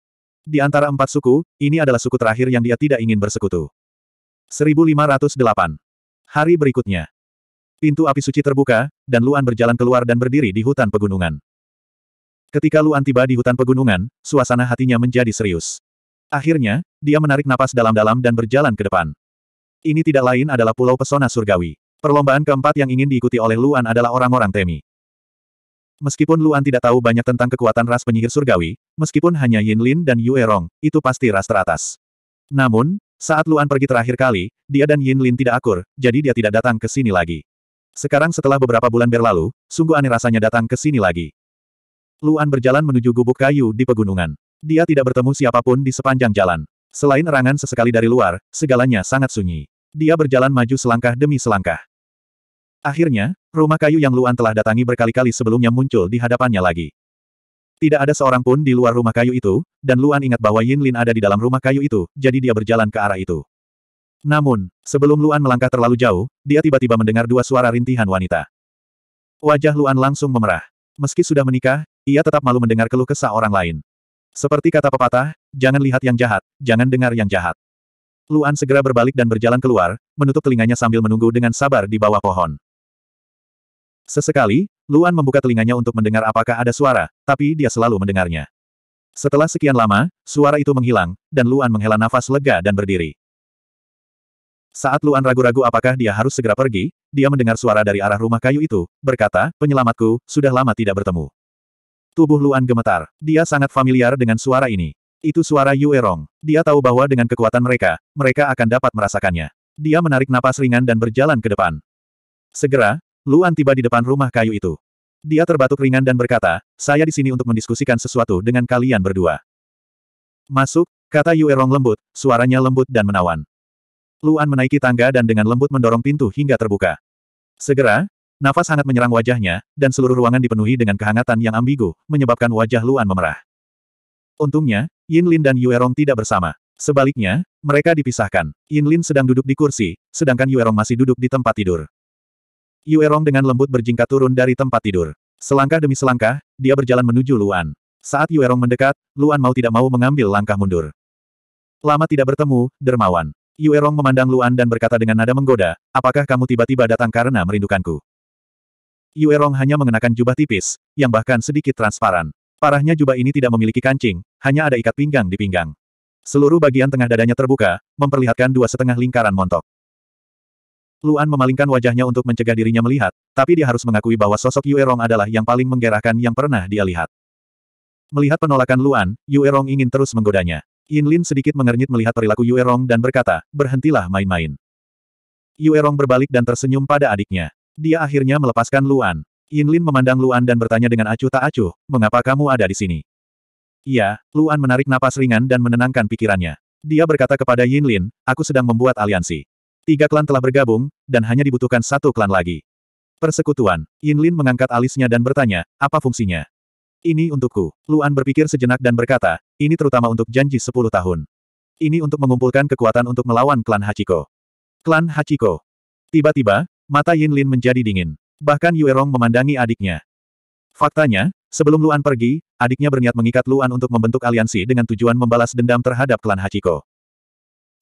Di antara empat suku, ini adalah suku terakhir yang dia tidak ingin bersekutu. 1508. Hari berikutnya. Pintu api suci terbuka, dan Luan berjalan keluar dan berdiri di hutan pegunungan. Ketika Luan tiba di hutan pegunungan, suasana hatinya menjadi serius. Akhirnya, dia menarik napas dalam-dalam dan berjalan ke depan. Ini tidak lain adalah Pulau Pesona Surgawi. Perlombaan keempat yang ingin diikuti oleh Luan adalah orang-orang Temi. Meskipun Luan tidak tahu banyak tentang kekuatan ras penyihir surgawi, meskipun hanya Yin Lin dan Yue Rong, itu pasti ras teratas. Namun, saat Luan pergi terakhir kali, dia dan Yin Lin tidak akur, jadi dia tidak datang ke sini lagi. Sekarang setelah beberapa bulan berlalu, sungguh aneh rasanya datang ke sini lagi. Luan berjalan menuju gubuk kayu di pegunungan. Dia tidak bertemu siapapun di sepanjang jalan. Selain erangan sesekali dari luar, segalanya sangat sunyi dia berjalan maju selangkah demi selangkah. Akhirnya, rumah kayu yang Luan telah datangi berkali-kali sebelumnya muncul di hadapannya lagi. Tidak ada seorang pun di luar rumah kayu itu, dan Luan ingat bahwa Yin Lin ada di dalam rumah kayu itu, jadi dia berjalan ke arah itu. Namun, sebelum Luan melangkah terlalu jauh, dia tiba-tiba mendengar dua suara rintihan wanita. Wajah Luan langsung memerah. Meski sudah menikah, ia tetap malu mendengar keluh kesah orang lain. Seperti kata pepatah, jangan lihat yang jahat, jangan dengar yang jahat. Luan segera berbalik dan berjalan keluar, menutup telinganya sambil menunggu dengan sabar di bawah pohon. Sesekali, Luan membuka telinganya untuk mendengar apakah ada suara, tapi dia selalu mendengarnya. Setelah sekian lama, suara itu menghilang, dan Luan menghela nafas lega dan berdiri. Saat Luan ragu-ragu apakah dia harus segera pergi, dia mendengar suara dari arah rumah kayu itu, berkata, penyelamatku, sudah lama tidak bertemu. Tubuh Luan gemetar. Dia sangat familiar dengan suara ini. Itu suara Yue Rong. Dia tahu bahwa dengan kekuatan mereka, mereka akan dapat merasakannya. Dia menarik napas ringan dan berjalan ke depan. Segera, Luan tiba di depan rumah kayu itu. Dia terbatuk ringan dan berkata, saya di sini untuk mendiskusikan sesuatu dengan kalian berdua. Masuk, kata Yue Rong lembut, suaranya lembut dan menawan. Luan menaiki tangga dan dengan lembut mendorong pintu hingga terbuka. Segera, nafas hangat menyerang wajahnya, dan seluruh ruangan dipenuhi dengan kehangatan yang ambigu, menyebabkan wajah Luan memerah. Untungnya, Yin Lin dan Yuerong tidak bersama. Sebaliknya, mereka dipisahkan. Yin Lin sedang duduk di kursi, sedangkan Yuerong masih duduk di tempat tidur. Yuerong dengan lembut berjingkat turun dari tempat tidur. Selangkah demi selangkah, dia berjalan menuju Luan. Saat Yuerong mendekat, Luan mau tidak mau mengambil langkah mundur. Lama tidak bertemu, dermawan. Yuerong memandang Luan dan berkata dengan nada menggoda, apakah kamu tiba-tiba datang karena merindukanku? Yuerong hanya mengenakan jubah tipis, yang bahkan sedikit transparan. Parahnya jubah ini tidak memiliki kancing, hanya ada ikat pinggang di pinggang. Seluruh bagian tengah dadanya terbuka, memperlihatkan dua setengah lingkaran montok. Luan memalingkan wajahnya untuk mencegah dirinya melihat, tapi dia harus mengakui bahwa sosok Yue Rong adalah yang paling menggerahkan yang pernah dia lihat. Melihat penolakan Luan, Yue Rong ingin terus menggodanya. Yin Lin sedikit mengernyit melihat perilaku Yue Rong dan berkata, berhentilah main-main. Yue Rong berbalik dan tersenyum pada adiknya. Dia akhirnya melepaskan Luan. Yin Lin memandang Luan dan bertanya dengan acuh tak acuh, mengapa kamu ada di sini? Iya, Luan menarik napas ringan dan menenangkan pikirannya. Dia berkata kepada Yin Lin, aku sedang membuat aliansi. Tiga klan telah bergabung, dan hanya dibutuhkan satu klan lagi. Persekutuan. Yin Lin mengangkat alisnya dan bertanya, apa fungsinya? Ini untukku. Luan berpikir sejenak dan berkata, ini terutama untuk janji sepuluh tahun. Ini untuk mengumpulkan kekuatan untuk melawan klan Hachiko. Klan Hachiko. Tiba-tiba, mata Yin Lin menjadi dingin. Bahkan Yuerong memandangi adiknya. Faktanya, sebelum Luan pergi, adiknya berniat mengikat Luan untuk membentuk aliansi dengan tujuan membalas dendam terhadap klan Hachiko.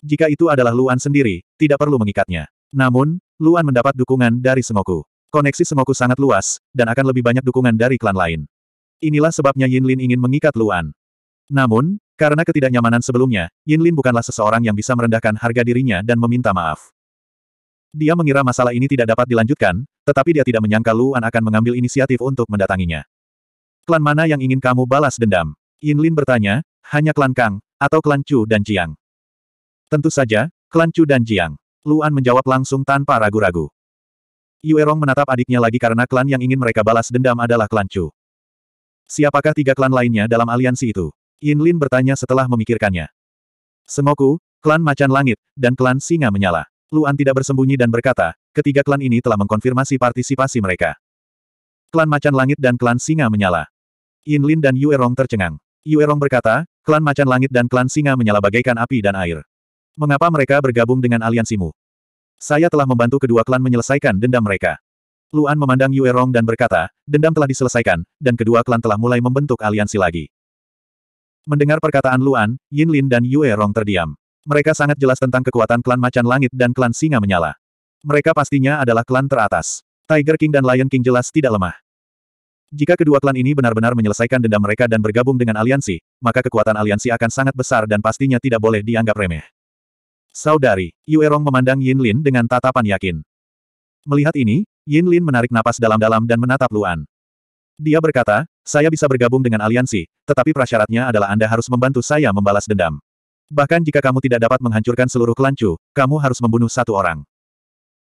Jika itu adalah Luan sendiri, tidak perlu mengikatnya. Namun, Luan mendapat dukungan dari Sengoku. Koneksi Sengoku sangat luas, dan akan lebih banyak dukungan dari klan lain. Inilah sebabnya Yin Lin ingin mengikat Luan. Namun, karena ketidaknyamanan sebelumnya, Yin Lin bukanlah seseorang yang bisa merendahkan harga dirinya dan meminta maaf. Dia mengira masalah ini tidak dapat dilanjutkan, tetapi dia tidak menyangka Luan akan mengambil inisiatif untuk mendatanginya. Klan mana yang ingin kamu balas dendam? Yin Lin bertanya, hanya klan Kang, atau klan Chu dan Jiang? Tentu saja, klan Chu dan Jiang. Luan menjawab langsung tanpa ragu-ragu. Yuerong menatap adiknya lagi karena klan yang ingin mereka balas dendam adalah klan Chu. Siapakah tiga klan lainnya dalam aliansi itu? Yin Lin bertanya setelah memikirkannya. Sengoku, klan Macan Langit, dan klan Singa Menyala. Luan tidak bersembunyi dan berkata, Ketiga klan ini telah mengkonfirmasi partisipasi mereka. Klan Macan Langit dan klan Singa menyala. Yin Lin dan Yue Rong tercengang. Yue Rong berkata, klan Macan Langit dan klan Singa menyala bagaikan api dan air. Mengapa mereka bergabung dengan aliansimu? Saya telah membantu kedua klan menyelesaikan dendam mereka. Luan memandang Yue Rong dan berkata, dendam telah diselesaikan, dan kedua klan telah mulai membentuk aliansi lagi. Mendengar perkataan Luan, Yin Lin dan Yue Rong terdiam. Mereka sangat jelas tentang kekuatan klan Macan Langit dan klan Singa Menyala. Mereka pastinya adalah klan teratas. Tiger King dan Lion King jelas tidak lemah. Jika kedua klan ini benar-benar menyelesaikan dendam mereka dan bergabung dengan aliansi, maka kekuatan aliansi akan sangat besar dan pastinya tidak boleh dianggap remeh. Saudari, Yuerong memandang Yin Lin dengan tatapan yakin. Melihat ini, Yin Lin menarik napas dalam-dalam dan menatap Luan. Dia berkata, saya bisa bergabung dengan aliansi, tetapi prasyaratnya adalah Anda harus membantu saya membalas dendam. Bahkan jika kamu tidak dapat menghancurkan seluruh kelancu, kamu harus membunuh satu orang.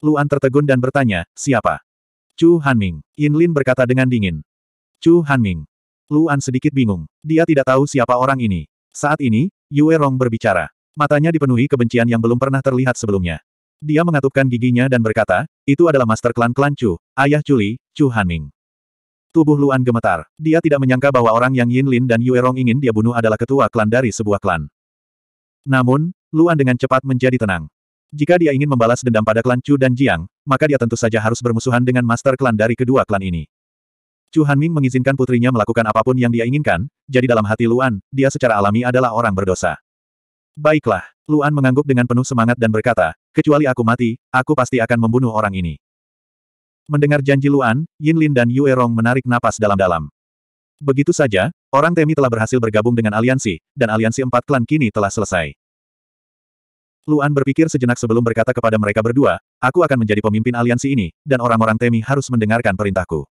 Luan tertegun dan bertanya, siapa? Chu Hanming. Yin Lin berkata dengan dingin. Chu Hanming. Luan sedikit bingung. Dia tidak tahu siapa orang ini. Saat ini, Yue Rong berbicara. Matanya dipenuhi kebencian yang belum pernah terlihat sebelumnya. Dia mengatupkan giginya dan berkata, itu adalah master klan klan Chu, ayah Culi, Chu Hanming. Tubuh Luan gemetar. Dia tidak menyangka bahwa orang yang Yin Lin dan Yue Rong ingin dia bunuh adalah ketua klan dari sebuah klan. Namun, Luan dengan cepat menjadi tenang. Jika dia ingin membalas dendam pada klan Chu dan Jiang, maka dia tentu saja harus bermusuhan dengan master klan dari kedua klan ini. Chu Hanming mengizinkan putrinya melakukan apapun yang dia inginkan, jadi dalam hati Luan, dia secara alami adalah orang berdosa. Baiklah, Luan mengangguk dengan penuh semangat dan berkata, kecuali aku mati, aku pasti akan membunuh orang ini. Mendengar janji Luan, Yin Lin dan Yue Rong menarik napas dalam-dalam. Begitu saja, orang Temi telah berhasil bergabung dengan aliansi, dan aliansi empat klan kini telah selesai. Luan berpikir sejenak sebelum berkata kepada mereka berdua, aku akan menjadi pemimpin aliansi ini, dan orang-orang Temi harus mendengarkan perintahku.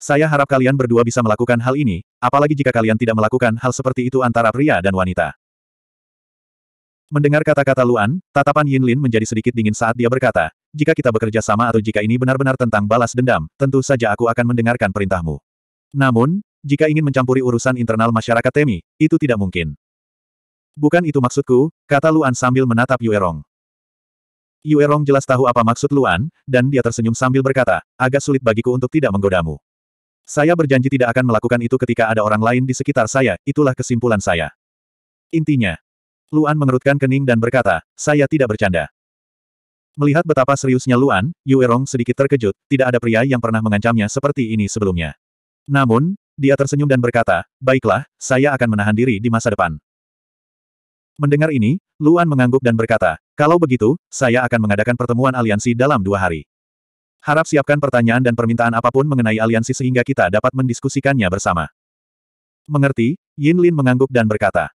Saya harap kalian berdua bisa melakukan hal ini, apalagi jika kalian tidak melakukan hal seperti itu antara pria dan wanita. Mendengar kata-kata Luan, tatapan Yin Lin menjadi sedikit dingin saat dia berkata, jika kita bekerja sama atau jika ini benar-benar tentang balas dendam, tentu saja aku akan mendengarkan perintahmu. Namun, jika ingin mencampuri urusan internal masyarakat Temi, itu tidak mungkin. Bukan itu maksudku, kata Luan sambil menatap Yuerong. Yuerong jelas tahu apa maksud Luan, dan dia tersenyum sambil berkata, agak sulit bagiku untuk tidak menggodamu. Saya berjanji tidak akan melakukan itu ketika ada orang lain di sekitar saya, itulah kesimpulan saya. Intinya, Luan mengerutkan kening dan berkata, saya tidak bercanda. Melihat betapa seriusnya Luan, Yuerong sedikit terkejut, tidak ada pria yang pernah mengancamnya seperti ini sebelumnya. Namun, dia tersenyum dan berkata, baiklah, saya akan menahan diri di masa depan. Mendengar ini, Luan mengangguk dan berkata, kalau begitu, saya akan mengadakan pertemuan aliansi dalam dua hari. Harap siapkan pertanyaan dan permintaan apapun mengenai aliansi sehingga kita dapat mendiskusikannya bersama. Mengerti? Yin Lin mengangguk dan berkata.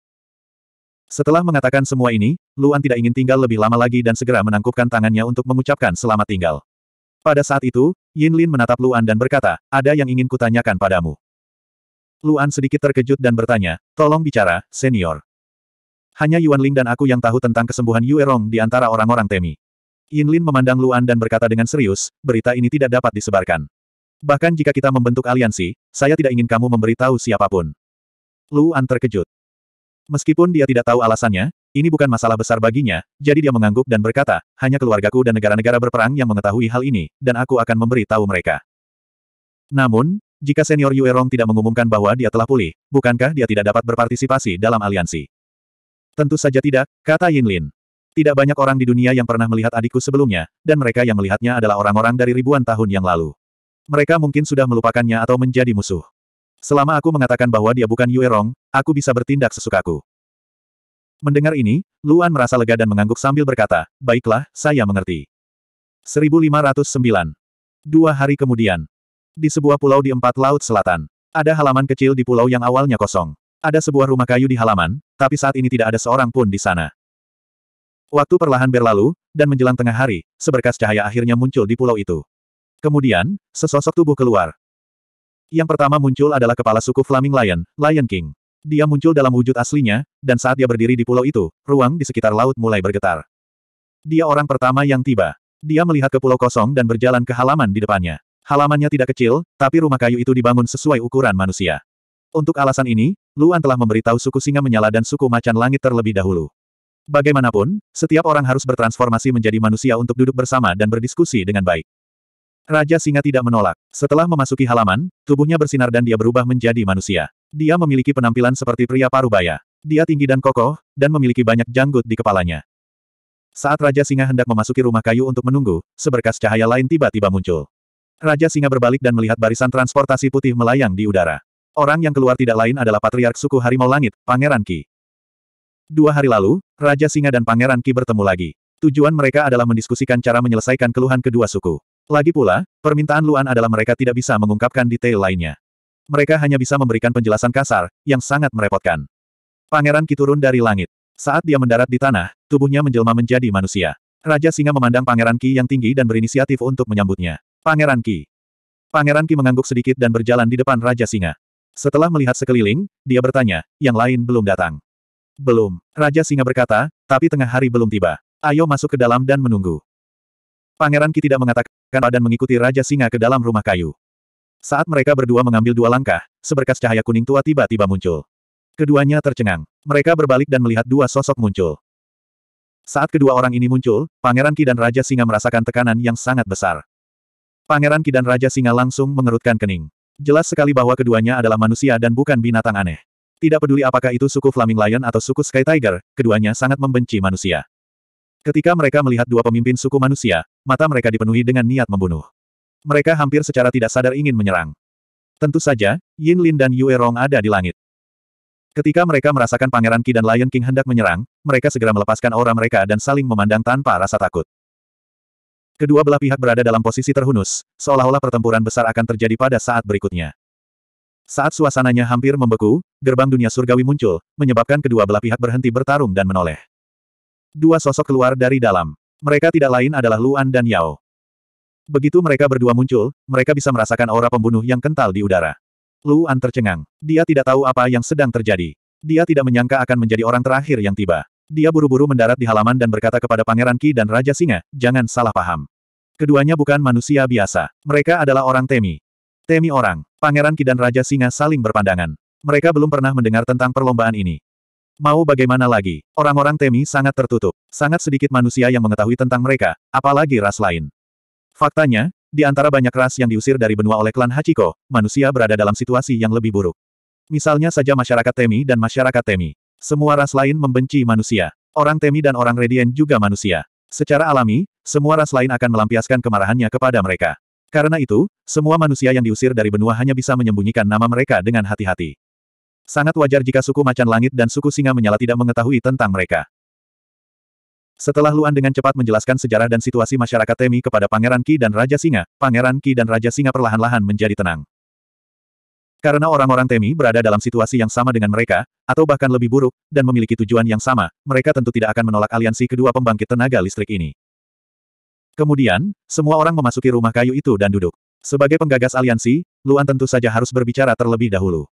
Setelah mengatakan semua ini, Luan tidak ingin tinggal lebih lama lagi dan segera menangkupkan tangannya untuk mengucapkan selamat tinggal. Pada saat itu, Yin Lin menatap Luan dan berkata, ada yang ingin kutanyakan padamu. Luan sedikit terkejut dan bertanya, tolong bicara, senior. Hanya Yuan Ling dan aku yang tahu tentang kesembuhan Yue Rong di antara orang-orang Temi. Yin Lin memandang Luan dan berkata dengan serius, berita ini tidak dapat disebarkan. Bahkan jika kita membentuk aliansi, saya tidak ingin kamu memberitahu siapapun. Luan terkejut. Meskipun dia tidak tahu alasannya, ini bukan masalah besar baginya, jadi dia mengangguk dan berkata, hanya keluargaku dan negara-negara berperang yang mengetahui hal ini, dan aku akan memberitahu mereka. Namun, jika senior Yue Rong tidak mengumumkan bahwa dia telah pulih, bukankah dia tidak dapat berpartisipasi dalam aliansi? Tentu saja tidak, kata Yin Lin. Tidak banyak orang di dunia yang pernah melihat adikku sebelumnya, dan mereka yang melihatnya adalah orang-orang dari ribuan tahun yang lalu. Mereka mungkin sudah melupakannya atau menjadi musuh. Selama aku mengatakan bahwa dia bukan Yue Rong, aku bisa bertindak sesukaku. Mendengar ini, Luan merasa lega dan mengangguk sambil berkata, Baiklah, saya mengerti. 1509. Dua hari kemudian. Di sebuah pulau di empat laut selatan. Ada halaman kecil di pulau yang awalnya kosong. Ada sebuah rumah kayu di halaman, tapi saat ini tidak ada seorang pun di sana. Waktu perlahan berlalu, dan menjelang tengah hari, seberkas cahaya akhirnya muncul di pulau itu. Kemudian, sesosok tubuh keluar. Yang pertama muncul adalah kepala suku Flaming Lion, Lion King. Dia muncul dalam wujud aslinya, dan saat dia berdiri di pulau itu, ruang di sekitar laut mulai bergetar. Dia orang pertama yang tiba. Dia melihat ke pulau kosong dan berjalan ke halaman di depannya. Halamannya tidak kecil, tapi rumah kayu itu dibangun sesuai ukuran manusia. Untuk alasan ini, Luan telah memberitahu suku singa menyala dan suku macan langit terlebih dahulu. Bagaimanapun, setiap orang harus bertransformasi menjadi manusia untuk duduk bersama dan berdiskusi dengan baik. Raja Singa tidak menolak. Setelah memasuki halaman, tubuhnya bersinar dan dia berubah menjadi manusia. Dia memiliki penampilan seperti pria parubaya. Dia tinggi dan kokoh, dan memiliki banyak janggut di kepalanya. Saat Raja Singa hendak memasuki rumah kayu untuk menunggu, seberkas cahaya lain tiba-tiba muncul. Raja Singa berbalik dan melihat barisan transportasi putih melayang di udara. Orang yang keluar tidak lain adalah Patriark Suku Harimau Langit, Pangeran Ki. Dua hari lalu, Raja Singa dan Pangeran Ki bertemu lagi. Tujuan mereka adalah mendiskusikan cara menyelesaikan keluhan kedua suku. Lagi pula, permintaan Luan adalah mereka tidak bisa mengungkapkan detail lainnya. Mereka hanya bisa memberikan penjelasan kasar, yang sangat merepotkan. Pangeran Ki turun dari langit. Saat dia mendarat di tanah, tubuhnya menjelma menjadi manusia. Raja Singa memandang Pangeran Ki yang tinggi dan berinisiatif untuk menyambutnya. Pangeran Ki. Pangeran Ki mengangguk sedikit dan berjalan di depan Raja Singa. Setelah melihat sekeliling, dia bertanya, yang lain belum datang. Belum, Raja Singa berkata, tapi tengah hari belum tiba. Ayo masuk ke dalam dan menunggu. Pangeran Ki tidak mengatakan dan mengikuti Raja Singa ke dalam rumah kayu. Saat mereka berdua mengambil dua langkah, seberkas cahaya kuning tua tiba-tiba muncul. Keduanya tercengang. Mereka berbalik dan melihat dua sosok muncul. Saat kedua orang ini muncul, Pangeran Ki dan Raja Singa merasakan tekanan yang sangat besar. Pangeran Ki dan Raja Singa langsung mengerutkan kening. Jelas sekali bahwa keduanya adalah manusia dan bukan binatang aneh. Tidak peduli apakah itu suku Flaming Lion atau suku Sky Tiger, keduanya sangat membenci manusia. Ketika mereka melihat dua pemimpin suku manusia, mata mereka dipenuhi dengan niat membunuh. Mereka hampir secara tidak sadar ingin menyerang. Tentu saja, Yin Lin dan Yue Rong ada di langit. Ketika mereka merasakan Pangeran Qi dan Lion King hendak menyerang, mereka segera melepaskan aura mereka dan saling memandang tanpa rasa takut. Kedua belah pihak berada dalam posisi terhunus, seolah-olah pertempuran besar akan terjadi pada saat berikutnya. Saat suasananya hampir membeku, gerbang dunia surgawi muncul, menyebabkan kedua belah pihak berhenti bertarung dan menoleh. Dua sosok keluar dari dalam. Mereka tidak lain adalah Luan dan Yao. Begitu mereka berdua muncul, mereka bisa merasakan aura pembunuh yang kental di udara. Luan tercengang. Dia tidak tahu apa yang sedang terjadi. Dia tidak menyangka akan menjadi orang terakhir yang tiba. Dia buru-buru mendarat di halaman dan berkata kepada Pangeran Ki dan Raja Singa, jangan salah paham. Keduanya bukan manusia biasa. Mereka adalah orang temi. Temi orang. Pangeran Ki dan Raja Singa saling berpandangan. Mereka belum pernah mendengar tentang perlombaan ini. Mau bagaimana lagi? Orang-orang temi sangat tertutup. Sangat sedikit manusia yang mengetahui tentang mereka, apalagi ras lain. Faktanya, di antara banyak ras yang diusir dari benua oleh klan Hachiko, manusia berada dalam situasi yang lebih buruk. Misalnya saja masyarakat Temi dan masyarakat Temi. Semua ras lain membenci manusia. Orang Temi dan orang Radiant juga manusia. Secara alami, semua ras lain akan melampiaskan kemarahannya kepada mereka. Karena itu, semua manusia yang diusir dari benua hanya bisa menyembunyikan nama mereka dengan hati-hati. Sangat wajar jika suku macan langit dan suku singa menyala tidak mengetahui tentang mereka. Setelah Luan dengan cepat menjelaskan sejarah dan situasi masyarakat Temi kepada Pangeran Ki dan Raja Singa, Pangeran Ki dan Raja Singa perlahan-lahan menjadi tenang. Karena orang-orang Temi berada dalam situasi yang sama dengan mereka, atau bahkan lebih buruk, dan memiliki tujuan yang sama, mereka tentu tidak akan menolak aliansi kedua pembangkit tenaga listrik ini. Kemudian, semua orang memasuki rumah kayu itu dan duduk. Sebagai penggagas aliansi, Luan tentu saja harus berbicara terlebih dahulu.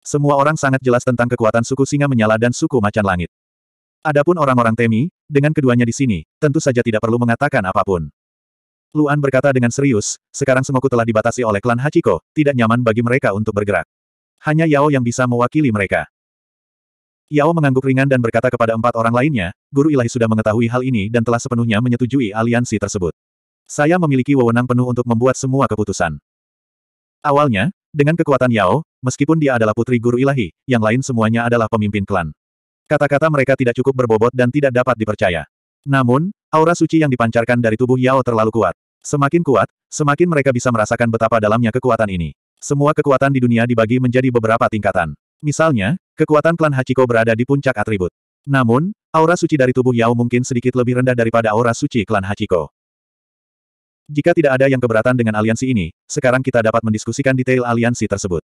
Semua orang sangat jelas tentang kekuatan suku singa menyala dan suku macan langit. Adapun orang-orang Temi, dengan keduanya di sini, tentu saja tidak perlu mengatakan apapun. Luan berkata dengan serius, sekarang semoku telah dibatasi oleh klan Hachiko, tidak nyaman bagi mereka untuk bergerak. Hanya Yao yang bisa mewakili mereka. Yao mengangguk ringan dan berkata kepada empat orang lainnya, Guru Ilahi sudah mengetahui hal ini dan telah sepenuhnya menyetujui aliansi tersebut. Saya memiliki wewenang penuh untuk membuat semua keputusan. Awalnya, dengan kekuatan Yao, meskipun dia adalah putri Guru Ilahi, yang lain semuanya adalah pemimpin klan. Kata-kata mereka tidak cukup berbobot dan tidak dapat dipercaya. Namun, aura suci yang dipancarkan dari tubuh Yao terlalu kuat. Semakin kuat, semakin mereka bisa merasakan betapa dalamnya kekuatan ini. Semua kekuatan di dunia dibagi menjadi beberapa tingkatan. Misalnya, kekuatan klan Hachiko berada di puncak atribut. Namun, aura suci dari tubuh Yao mungkin sedikit lebih rendah daripada aura suci klan Hachiko. Jika tidak ada yang keberatan dengan aliansi ini, sekarang kita dapat mendiskusikan detail aliansi tersebut.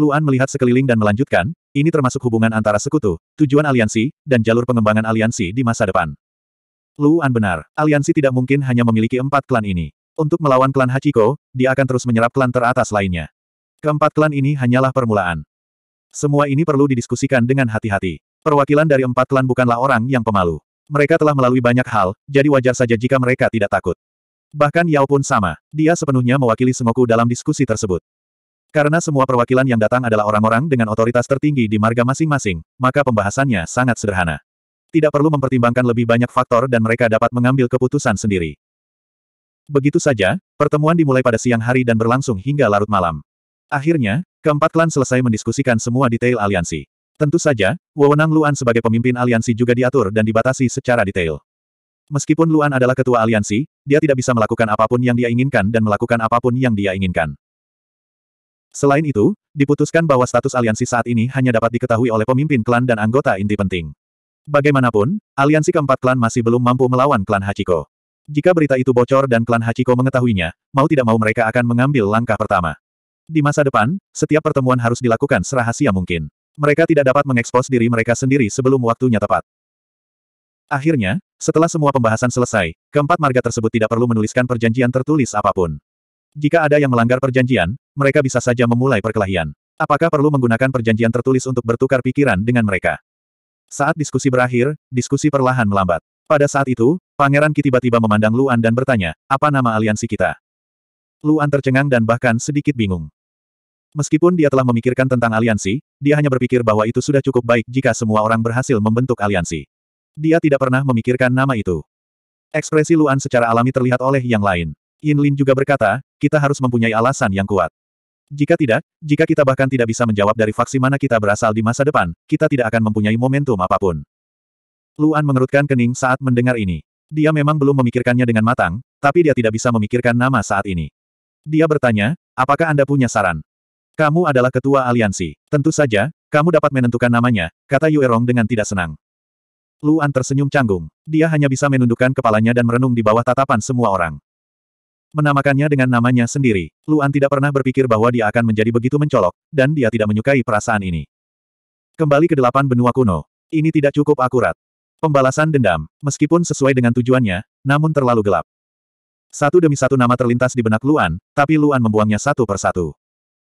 Luan melihat sekeliling dan melanjutkan, ini termasuk hubungan antara sekutu, tujuan aliansi, dan jalur pengembangan aliansi di masa depan. Luan benar, aliansi tidak mungkin hanya memiliki empat klan ini. Untuk melawan klan Hachiko, dia akan terus menyerap klan teratas lainnya. Keempat klan ini hanyalah permulaan. Semua ini perlu didiskusikan dengan hati-hati. Perwakilan dari empat klan bukanlah orang yang pemalu. Mereka telah melalui banyak hal, jadi wajar saja jika mereka tidak takut. Bahkan Yao pun sama, dia sepenuhnya mewakili Sengoku dalam diskusi tersebut. Karena semua perwakilan yang datang adalah orang-orang dengan otoritas tertinggi di marga masing-masing, maka pembahasannya sangat sederhana. Tidak perlu mempertimbangkan lebih banyak faktor dan mereka dapat mengambil keputusan sendiri. Begitu saja, pertemuan dimulai pada siang hari dan berlangsung hingga larut malam. Akhirnya, keempat klan selesai mendiskusikan semua detail aliansi. Tentu saja, wewenang Luan sebagai pemimpin aliansi juga diatur dan dibatasi secara detail. Meskipun Luan adalah ketua aliansi, dia tidak bisa melakukan apapun yang dia inginkan dan melakukan apapun yang dia inginkan. Selain itu, diputuskan bahwa status aliansi saat ini hanya dapat diketahui oleh pemimpin klan dan anggota inti penting. Bagaimanapun, aliansi keempat klan masih belum mampu melawan klan Hachiko. Jika berita itu bocor dan klan Hachiko mengetahuinya, mau tidak mau mereka akan mengambil langkah pertama. Di masa depan, setiap pertemuan harus dilakukan serahasia mungkin. Mereka tidak dapat mengekspos diri mereka sendiri sebelum waktunya tepat. Akhirnya, setelah semua pembahasan selesai, keempat marga tersebut tidak perlu menuliskan perjanjian tertulis apapun. Jika ada yang melanggar perjanjian, mereka bisa saja memulai perkelahian. Apakah perlu menggunakan perjanjian tertulis untuk bertukar pikiran dengan mereka? Saat diskusi berakhir, diskusi perlahan melambat. Pada saat itu, Pangeran Ki tiba-tiba memandang Luan dan bertanya, apa nama aliansi kita? Luan tercengang dan bahkan sedikit bingung. Meskipun dia telah memikirkan tentang aliansi, dia hanya berpikir bahwa itu sudah cukup baik jika semua orang berhasil membentuk aliansi. Dia tidak pernah memikirkan nama itu. Ekspresi Luan secara alami terlihat oleh yang lain. Yin Lin juga berkata, kita harus mempunyai alasan yang kuat. Jika tidak, jika kita bahkan tidak bisa menjawab dari faksi mana kita berasal di masa depan, kita tidak akan mempunyai momentum apapun. Luan mengerutkan kening saat mendengar ini. Dia memang belum memikirkannya dengan matang, tapi dia tidak bisa memikirkan nama saat ini. Dia bertanya, apakah Anda punya saran? Kamu adalah ketua aliansi. Tentu saja, kamu dapat menentukan namanya, kata Yuerong dengan tidak senang. Luan tersenyum canggung. Dia hanya bisa menundukkan kepalanya dan merenung di bawah tatapan semua orang. Menamakannya dengan namanya sendiri, Luan tidak pernah berpikir bahwa dia akan menjadi begitu mencolok, dan dia tidak menyukai perasaan ini. Kembali ke delapan benua kuno. Ini tidak cukup akurat. Pembalasan dendam, meskipun sesuai dengan tujuannya, namun terlalu gelap. Satu demi satu nama terlintas di benak Luan, tapi Luan membuangnya satu persatu.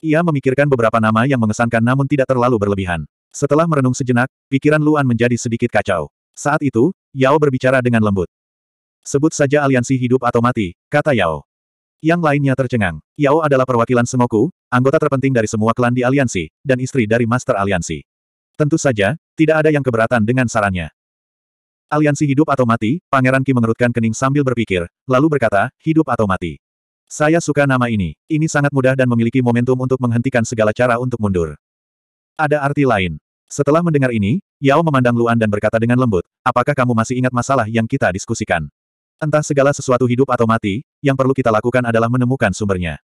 Ia memikirkan beberapa nama yang mengesankan namun tidak terlalu berlebihan. Setelah merenung sejenak, pikiran Luan menjadi sedikit kacau. Saat itu, Yao berbicara dengan lembut. Sebut saja aliansi hidup atau mati, kata Yao. Yang lainnya tercengang. Yao adalah perwakilan semoku, anggota terpenting dari semua klan di aliansi, dan istri dari Master Aliansi. Tentu saja, tidak ada yang keberatan dengan sarannya. Aliansi hidup atau mati, Pangeran Ki mengerutkan kening sambil berpikir, lalu berkata, hidup atau mati. Saya suka nama ini. Ini sangat mudah dan memiliki momentum untuk menghentikan segala cara untuk mundur. Ada arti lain. Setelah mendengar ini, Yao memandang Luan dan berkata dengan lembut, apakah kamu masih ingat masalah yang kita diskusikan? Entah segala sesuatu hidup atau mati, yang perlu kita lakukan adalah menemukan sumbernya.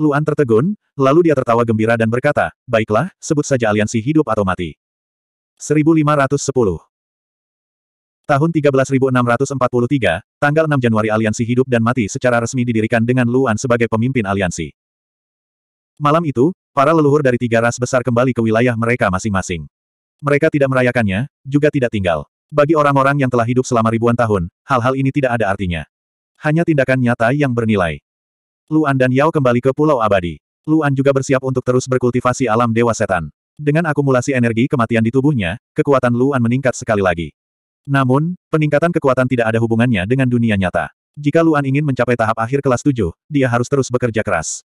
Luan tertegun, lalu dia tertawa gembira dan berkata, baiklah, sebut saja aliansi hidup atau mati. 1510 Tahun 13643, tanggal 6 Januari aliansi hidup dan mati secara resmi didirikan dengan Luan sebagai pemimpin aliansi. Malam itu, para leluhur dari tiga ras besar kembali ke wilayah mereka masing-masing. Mereka tidak merayakannya, juga tidak tinggal. Bagi orang-orang yang telah hidup selama ribuan tahun, hal-hal ini tidak ada artinya. Hanya tindakan nyata yang bernilai. Luan dan Yao kembali ke Pulau Abadi. Luan juga bersiap untuk terus berkultivasi alam dewa setan. Dengan akumulasi energi kematian di tubuhnya, kekuatan Luan meningkat sekali lagi. Namun, peningkatan kekuatan tidak ada hubungannya dengan dunia nyata. Jika Luan ingin mencapai tahap akhir kelas 7, dia harus terus bekerja keras.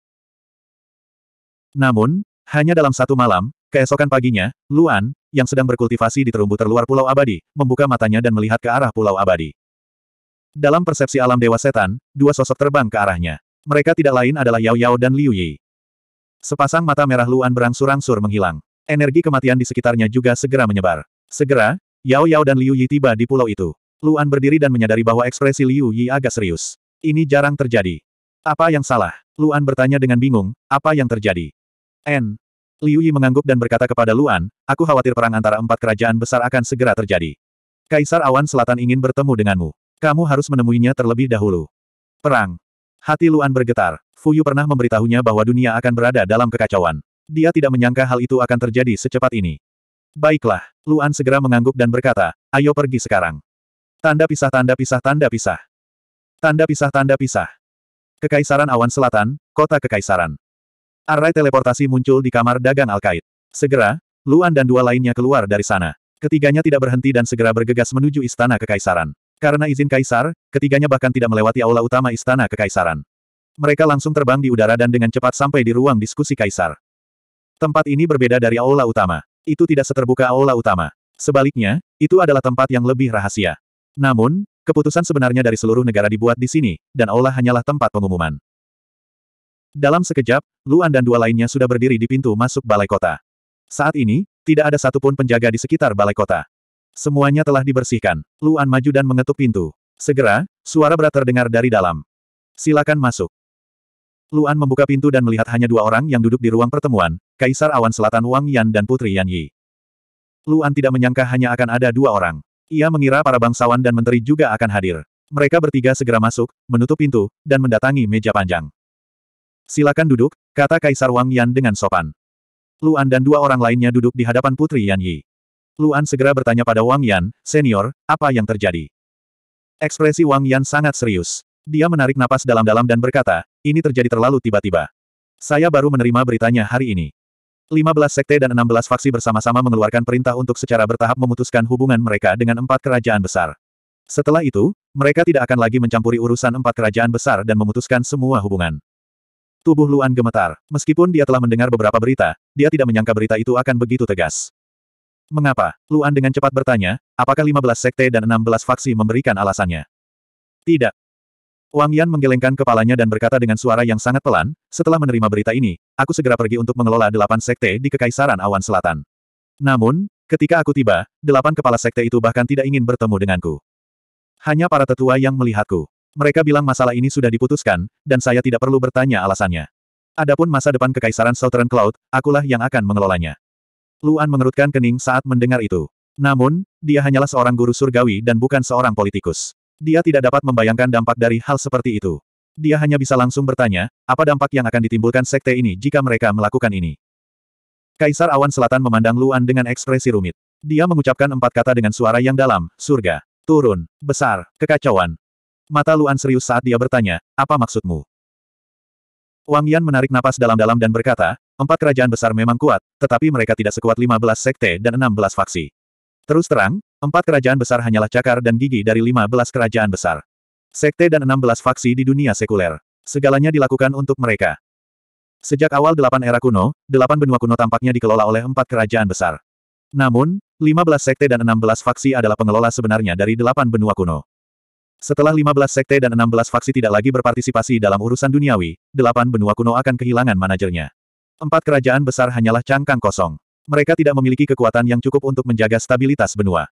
Namun, hanya dalam satu malam, Keesokan paginya, Luan, yang sedang berkultivasi di terumbu terluar Pulau Abadi, membuka matanya dan melihat ke arah Pulau Abadi. Dalam persepsi alam Dewa Setan, dua sosok terbang ke arahnya. Mereka tidak lain adalah Yao Yao dan Liu Yi. Sepasang mata merah Luan berangsur-angsur menghilang. Energi kematian di sekitarnya juga segera menyebar. Segera, Yao Yao dan Liu Yi tiba di pulau itu. Luan berdiri dan menyadari bahwa ekspresi Liu Yi agak serius. Ini jarang terjadi. Apa yang salah? Luan bertanya dengan bingung, apa yang terjadi? N, Liu Yi mengangguk dan berkata kepada Luan, aku khawatir perang antara empat kerajaan besar akan segera terjadi. Kaisar Awan Selatan ingin bertemu denganmu. Kamu harus menemuinya terlebih dahulu. Perang. Hati Luan bergetar. Fu Yu pernah memberitahunya bahwa dunia akan berada dalam kekacauan. Dia tidak menyangka hal itu akan terjadi secepat ini. Baiklah, Luan segera mengangguk dan berkata, ayo pergi sekarang. Tanda pisah tanda pisah tanda pisah. Tanda pisah tanda pisah. Kekaisaran Awan Selatan, Kota Kekaisaran. Array teleportasi muncul di kamar dagang Alkait. Segera, Luan dan dua lainnya keluar dari sana. Ketiganya tidak berhenti dan segera bergegas menuju istana kekaisaran. Karena izin kaisar, ketiganya bahkan tidak melewati aula utama istana kekaisaran. Mereka langsung terbang di udara dan dengan cepat sampai di ruang diskusi kaisar. Tempat ini berbeda dari aula utama. Itu tidak seterbuka aula utama. Sebaliknya, itu adalah tempat yang lebih rahasia. Namun, keputusan sebenarnya dari seluruh negara dibuat di sini, dan aula hanyalah tempat pengumuman. Dalam sekejap, Luan dan dua lainnya sudah berdiri di pintu masuk balai kota. Saat ini, tidak ada satupun penjaga di sekitar balai kota. Semuanya telah dibersihkan. Luan maju dan mengetuk pintu. Segera, suara berat terdengar dari dalam. Silakan masuk. Luan membuka pintu dan melihat hanya dua orang yang duduk di ruang pertemuan, Kaisar Awan Selatan Wang Yan dan Putri Yan Yi. Luan tidak menyangka hanya akan ada dua orang. Ia mengira para bangsawan dan menteri juga akan hadir. Mereka bertiga segera masuk, menutup pintu, dan mendatangi meja panjang. Silakan duduk, kata Kaisar Wang Yan dengan sopan. Luan dan dua orang lainnya duduk di hadapan Putri Yan Yi. Luan segera bertanya pada Wang Yan, senior, apa yang terjadi? Ekspresi Wang Yan sangat serius. Dia menarik napas dalam-dalam dan berkata, ini terjadi terlalu tiba-tiba. Saya baru menerima beritanya hari ini. 15 sekte dan 16 faksi bersama-sama mengeluarkan perintah untuk secara bertahap memutuskan hubungan mereka dengan empat kerajaan besar. Setelah itu, mereka tidak akan lagi mencampuri urusan empat kerajaan besar dan memutuskan semua hubungan. Tubuh Luan gemetar. Meskipun dia telah mendengar beberapa berita, dia tidak menyangka berita itu akan begitu tegas. Mengapa? Luan dengan cepat bertanya, apakah 15 sekte dan 16 faksi memberikan alasannya? Tidak. Wang Yan menggelengkan kepalanya dan berkata dengan suara yang sangat pelan, setelah menerima berita ini, aku segera pergi untuk mengelola delapan sekte di Kekaisaran Awan Selatan. Namun, ketika aku tiba, delapan kepala sekte itu bahkan tidak ingin bertemu denganku. Hanya para tetua yang melihatku. Mereka bilang masalah ini sudah diputuskan, dan saya tidak perlu bertanya alasannya. Adapun masa depan kekaisaran Southern Cloud, akulah yang akan mengelolanya. Luan mengerutkan kening saat mendengar itu. Namun, dia hanyalah seorang guru surgawi dan bukan seorang politikus. Dia tidak dapat membayangkan dampak dari hal seperti itu. Dia hanya bisa langsung bertanya, apa dampak yang akan ditimbulkan sekte ini jika mereka melakukan ini. Kaisar Awan Selatan memandang Luan dengan ekspresi rumit. Dia mengucapkan empat kata dengan suara yang dalam, surga, turun, besar, kekacauan, Mata Luan serius saat dia bertanya, apa maksudmu? Wang Yan menarik napas dalam-dalam dan berkata, empat kerajaan besar memang kuat, tetapi mereka tidak sekuat 15 sekte dan 16 faksi. Terus terang, empat kerajaan besar hanyalah cakar dan gigi dari 15 kerajaan besar. Sekte dan 16 faksi di dunia sekuler. Segalanya dilakukan untuk mereka. Sejak awal delapan era kuno, delapan benua kuno tampaknya dikelola oleh empat kerajaan besar. Namun, 15 sekte dan 16 faksi adalah pengelola sebenarnya dari delapan benua kuno. Setelah 15 sekte dan 16 faksi tidak lagi berpartisipasi dalam urusan duniawi, delapan benua kuno akan kehilangan manajernya. Empat kerajaan besar hanyalah cangkang kosong. Mereka tidak memiliki kekuatan yang cukup untuk menjaga stabilitas benua.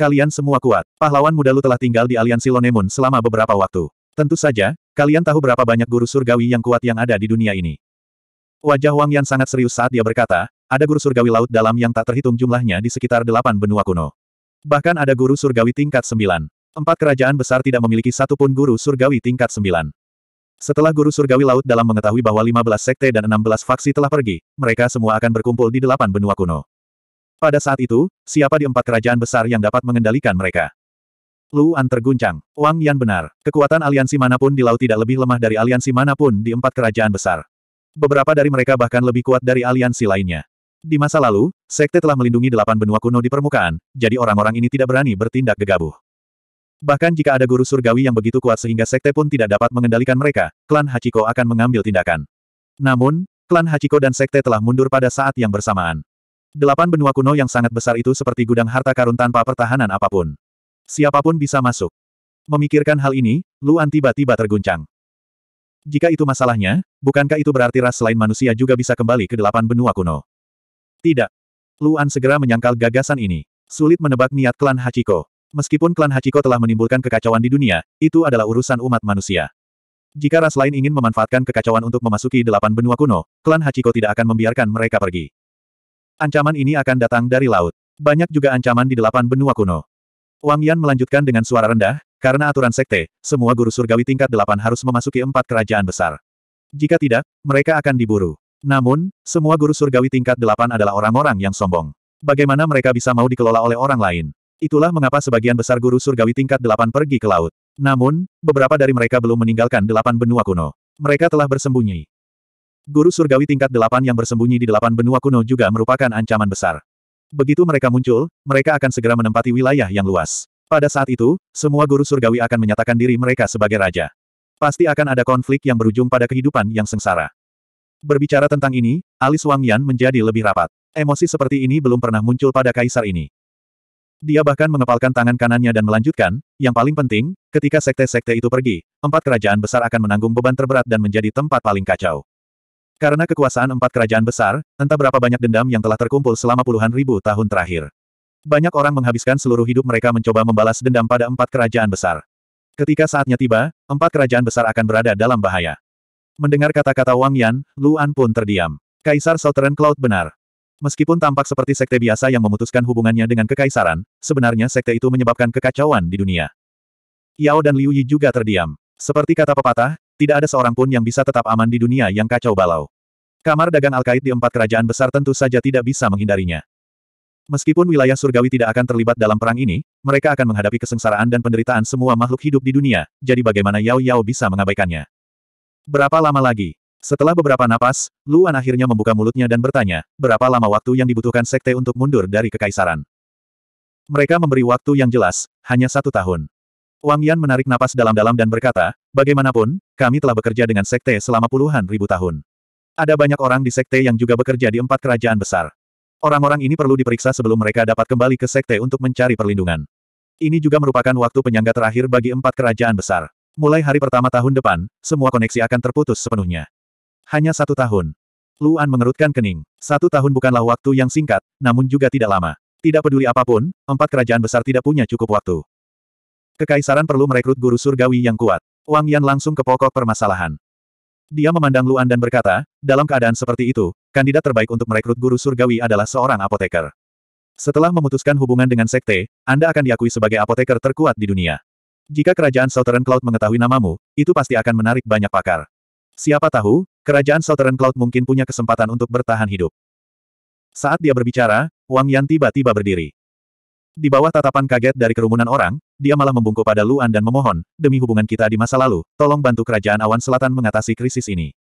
Kalian semua kuat. Pahlawan muda lu telah tinggal di aliansi Lonemun selama beberapa waktu. Tentu saja, kalian tahu berapa banyak guru surgawi yang kuat yang ada di dunia ini. Wajah Wang Yan sangat serius saat dia berkata, ada guru surgawi laut dalam yang tak terhitung jumlahnya di sekitar delapan benua kuno. Bahkan ada guru surgawi tingkat sembilan. Empat kerajaan besar tidak memiliki satupun guru surgawi tingkat sembilan. Setelah guru surgawi laut dalam mengetahui bahwa 15 sekte dan 16 faksi telah pergi, mereka semua akan berkumpul di delapan benua kuno. Pada saat itu, siapa di empat kerajaan besar yang dapat mengendalikan mereka? Luan terguncang. Wang Yan benar. Kekuatan aliansi manapun di laut tidak lebih lemah dari aliansi manapun di empat kerajaan besar. Beberapa dari mereka bahkan lebih kuat dari aliansi lainnya. Di masa lalu, sekte telah melindungi delapan benua kuno di permukaan, jadi orang-orang ini tidak berani bertindak gegabah. Bahkan jika ada guru surgawi yang begitu kuat sehingga sekte pun tidak dapat mengendalikan mereka, klan Hachiko akan mengambil tindakan. Namun, klan Hachiko dan sekte telah mundur pada saat yang bersamaan. Delapan benua kuno yang sangat besar itu seperti gudang harta karun tanpa pertahanan apapun. Siapapun bisa masuk. Memikirkan hal ini, Luan tiba-tiba terguncang. Jika itu masalahnya, bukankah itu berarti ras selain manusia juga bisa kembali ke delapan benua kuno? Tidak. Luan segera menyangkal gagasan ini. Sulit menebak niat klan Hachiko. Meskipun klan Hachiko telah menimbulkan kekacauan di dunia, itu adalah urusan umat manusia. Jika ras lain ingin memanfaatkan kekacauan untuk memasuki delapan benua kuno, klan Hachiko tidak akan membiarkan mereka pergi. Ancaman ini akan datang dari laut. Banyak juga ancaman di delapan benua kuno. Wang Yan melanjutkan dengan suara rendah, karena aturan sekte, semua guru surgawi tingkat delapan harus memasuki empat kerajaan besar. Jika tidak, mereka akan diburu. Namun, semua guru surgawi tingkat delapan adalah orang-orang yang sombong. Bagaimana mereka bisa mau dikelola oleh orang lain? Itulah mengapa sebagian besar guru surgawi tingkat delapan pergi ke laut. Namun, beberapa dari mereka belum meninggalkan delapan benua kuno. Mereka telah bersembunyi. Guru surgawi tingkat delapan yang bersembunyi di delapan benua kuno juga merupakan ancaman besar. Begitu mereka muncul, mereka akan segera menempati wilayah yang luas. Pada saat itu, semua guru surgawi akan menyatakan diri mereka sebagai raja. Pasti akan ada konflik yang berujung pada kehidupan yang sengsara. Berbicara tentang ini, alis Wang Yan menjadi lebih rapat. Emosi seperti ini belum pernah muncul pada kaisar ini. Dia bahkan mengepalkan tangan kanannya dan melanjutkan, yang paling penting, ketika sekte-sekte itu pergi, empat kerajaan besar akan menanggung beban terberat dan menjadi tempat paling kacau. Karena kekuasaan empat kerajaan besar, entah berapa banyak dendam yang telah terkumpul selama puluhan ribu tahun terakhir. Banyak orang menghabiskan seluruh hidup mereka mencoba membalas dendam pada empat kerajaan besar. Ketika saatnya tiba, empat kerajaan besar akan berada dalam bahaya. Mendengar kata-kata Wang Yan, Luan pun terdiam. Kaisar Southern Cloud benar. Meskipun tampak seperti sekte biasa yang memutuskan hubungannya dengan kekaisaran, sebenarnya sekte itu menyebabkan kekacauan di dunia. Yao dan Liu Yi juga terdiam. Seperti kata pepatah, tidak ada seorang pun yang bisa tetap aman di dunia yang kacau balau. Kamar dagang al di empat kerajaan besar tentu saja tidak bisa menghindarinya. Meskipun wilayah surgawi tidak akan terlibat dalam perang ini, mereka akan menghadapi kesengsaraan dan penderitaan semua makhluk hidup di dunia, jadi bagaimana Yao Yao bisa mengabaikannya. Berapa lama lagi? Setelah beberapa napas, Luan akhirnya membuka mulutnya dan bertanya, berapa lama waktu yang dibutuhkan sekte untuk mundur dari kekaisaran? Mereka memberi waktu yang jelas, hanya satu tahun. Wang Yan menarik napas dalam-dalam dan berkata, bagaimanapun, kami telah bekerja dengan sekte selama puluhan ribu tahun. Ada banyak orang di sekte yang juga bekerja di empat kerajaan besar. Orang-orang ini perlu diperiksa sebelum mereka dapat kembali ke sekte untuk mencari perlindungan. Ini juga merupakan waktu penyangga terakhir bagi empat kerajaan besar. Mulai hari pertama tahun depan, semua koneksi akan terputus sepenuhnya. Hanya satu tahun. Luan mengerutkan kening. Satu tahun bukanlah waktu yang singkat, namun juga tidak lama. Tidak peduli apapun, empat kerajaan besar tidak punya cukup waktu. Kekaisaran perlu merekrut guru surgawi yang kuat. Wang Yan langsung ke pokok permasalahan. Dia memandang Luan dan berkata, dalam keadaan seperti itu, kandidat terbaik untuk merekrut guru surgawi adalah seorang apoteker. Setelah memutuskan hubungan dengan sekte, Anda akan diakui sebagai apoteker terkuat di dunia. Jika kerajaan Southern Cloud mengetahui namamu, itu pasti akan menarik banyak pakar. Siapa tahu, kerajaan Southern Cloud mungkin punya kesempatan untuk bertahan hidup. Saat dia berbicara, Wang Yan tiba-tiba berdiri. Di bawah tatapan kaget dari kerumunan orang, dia malah membungkuk pada Luan dan memohon, demi hubungan kita di masa lalu, tolong bantu kerajaan awan selatan mengatasi krisis ini.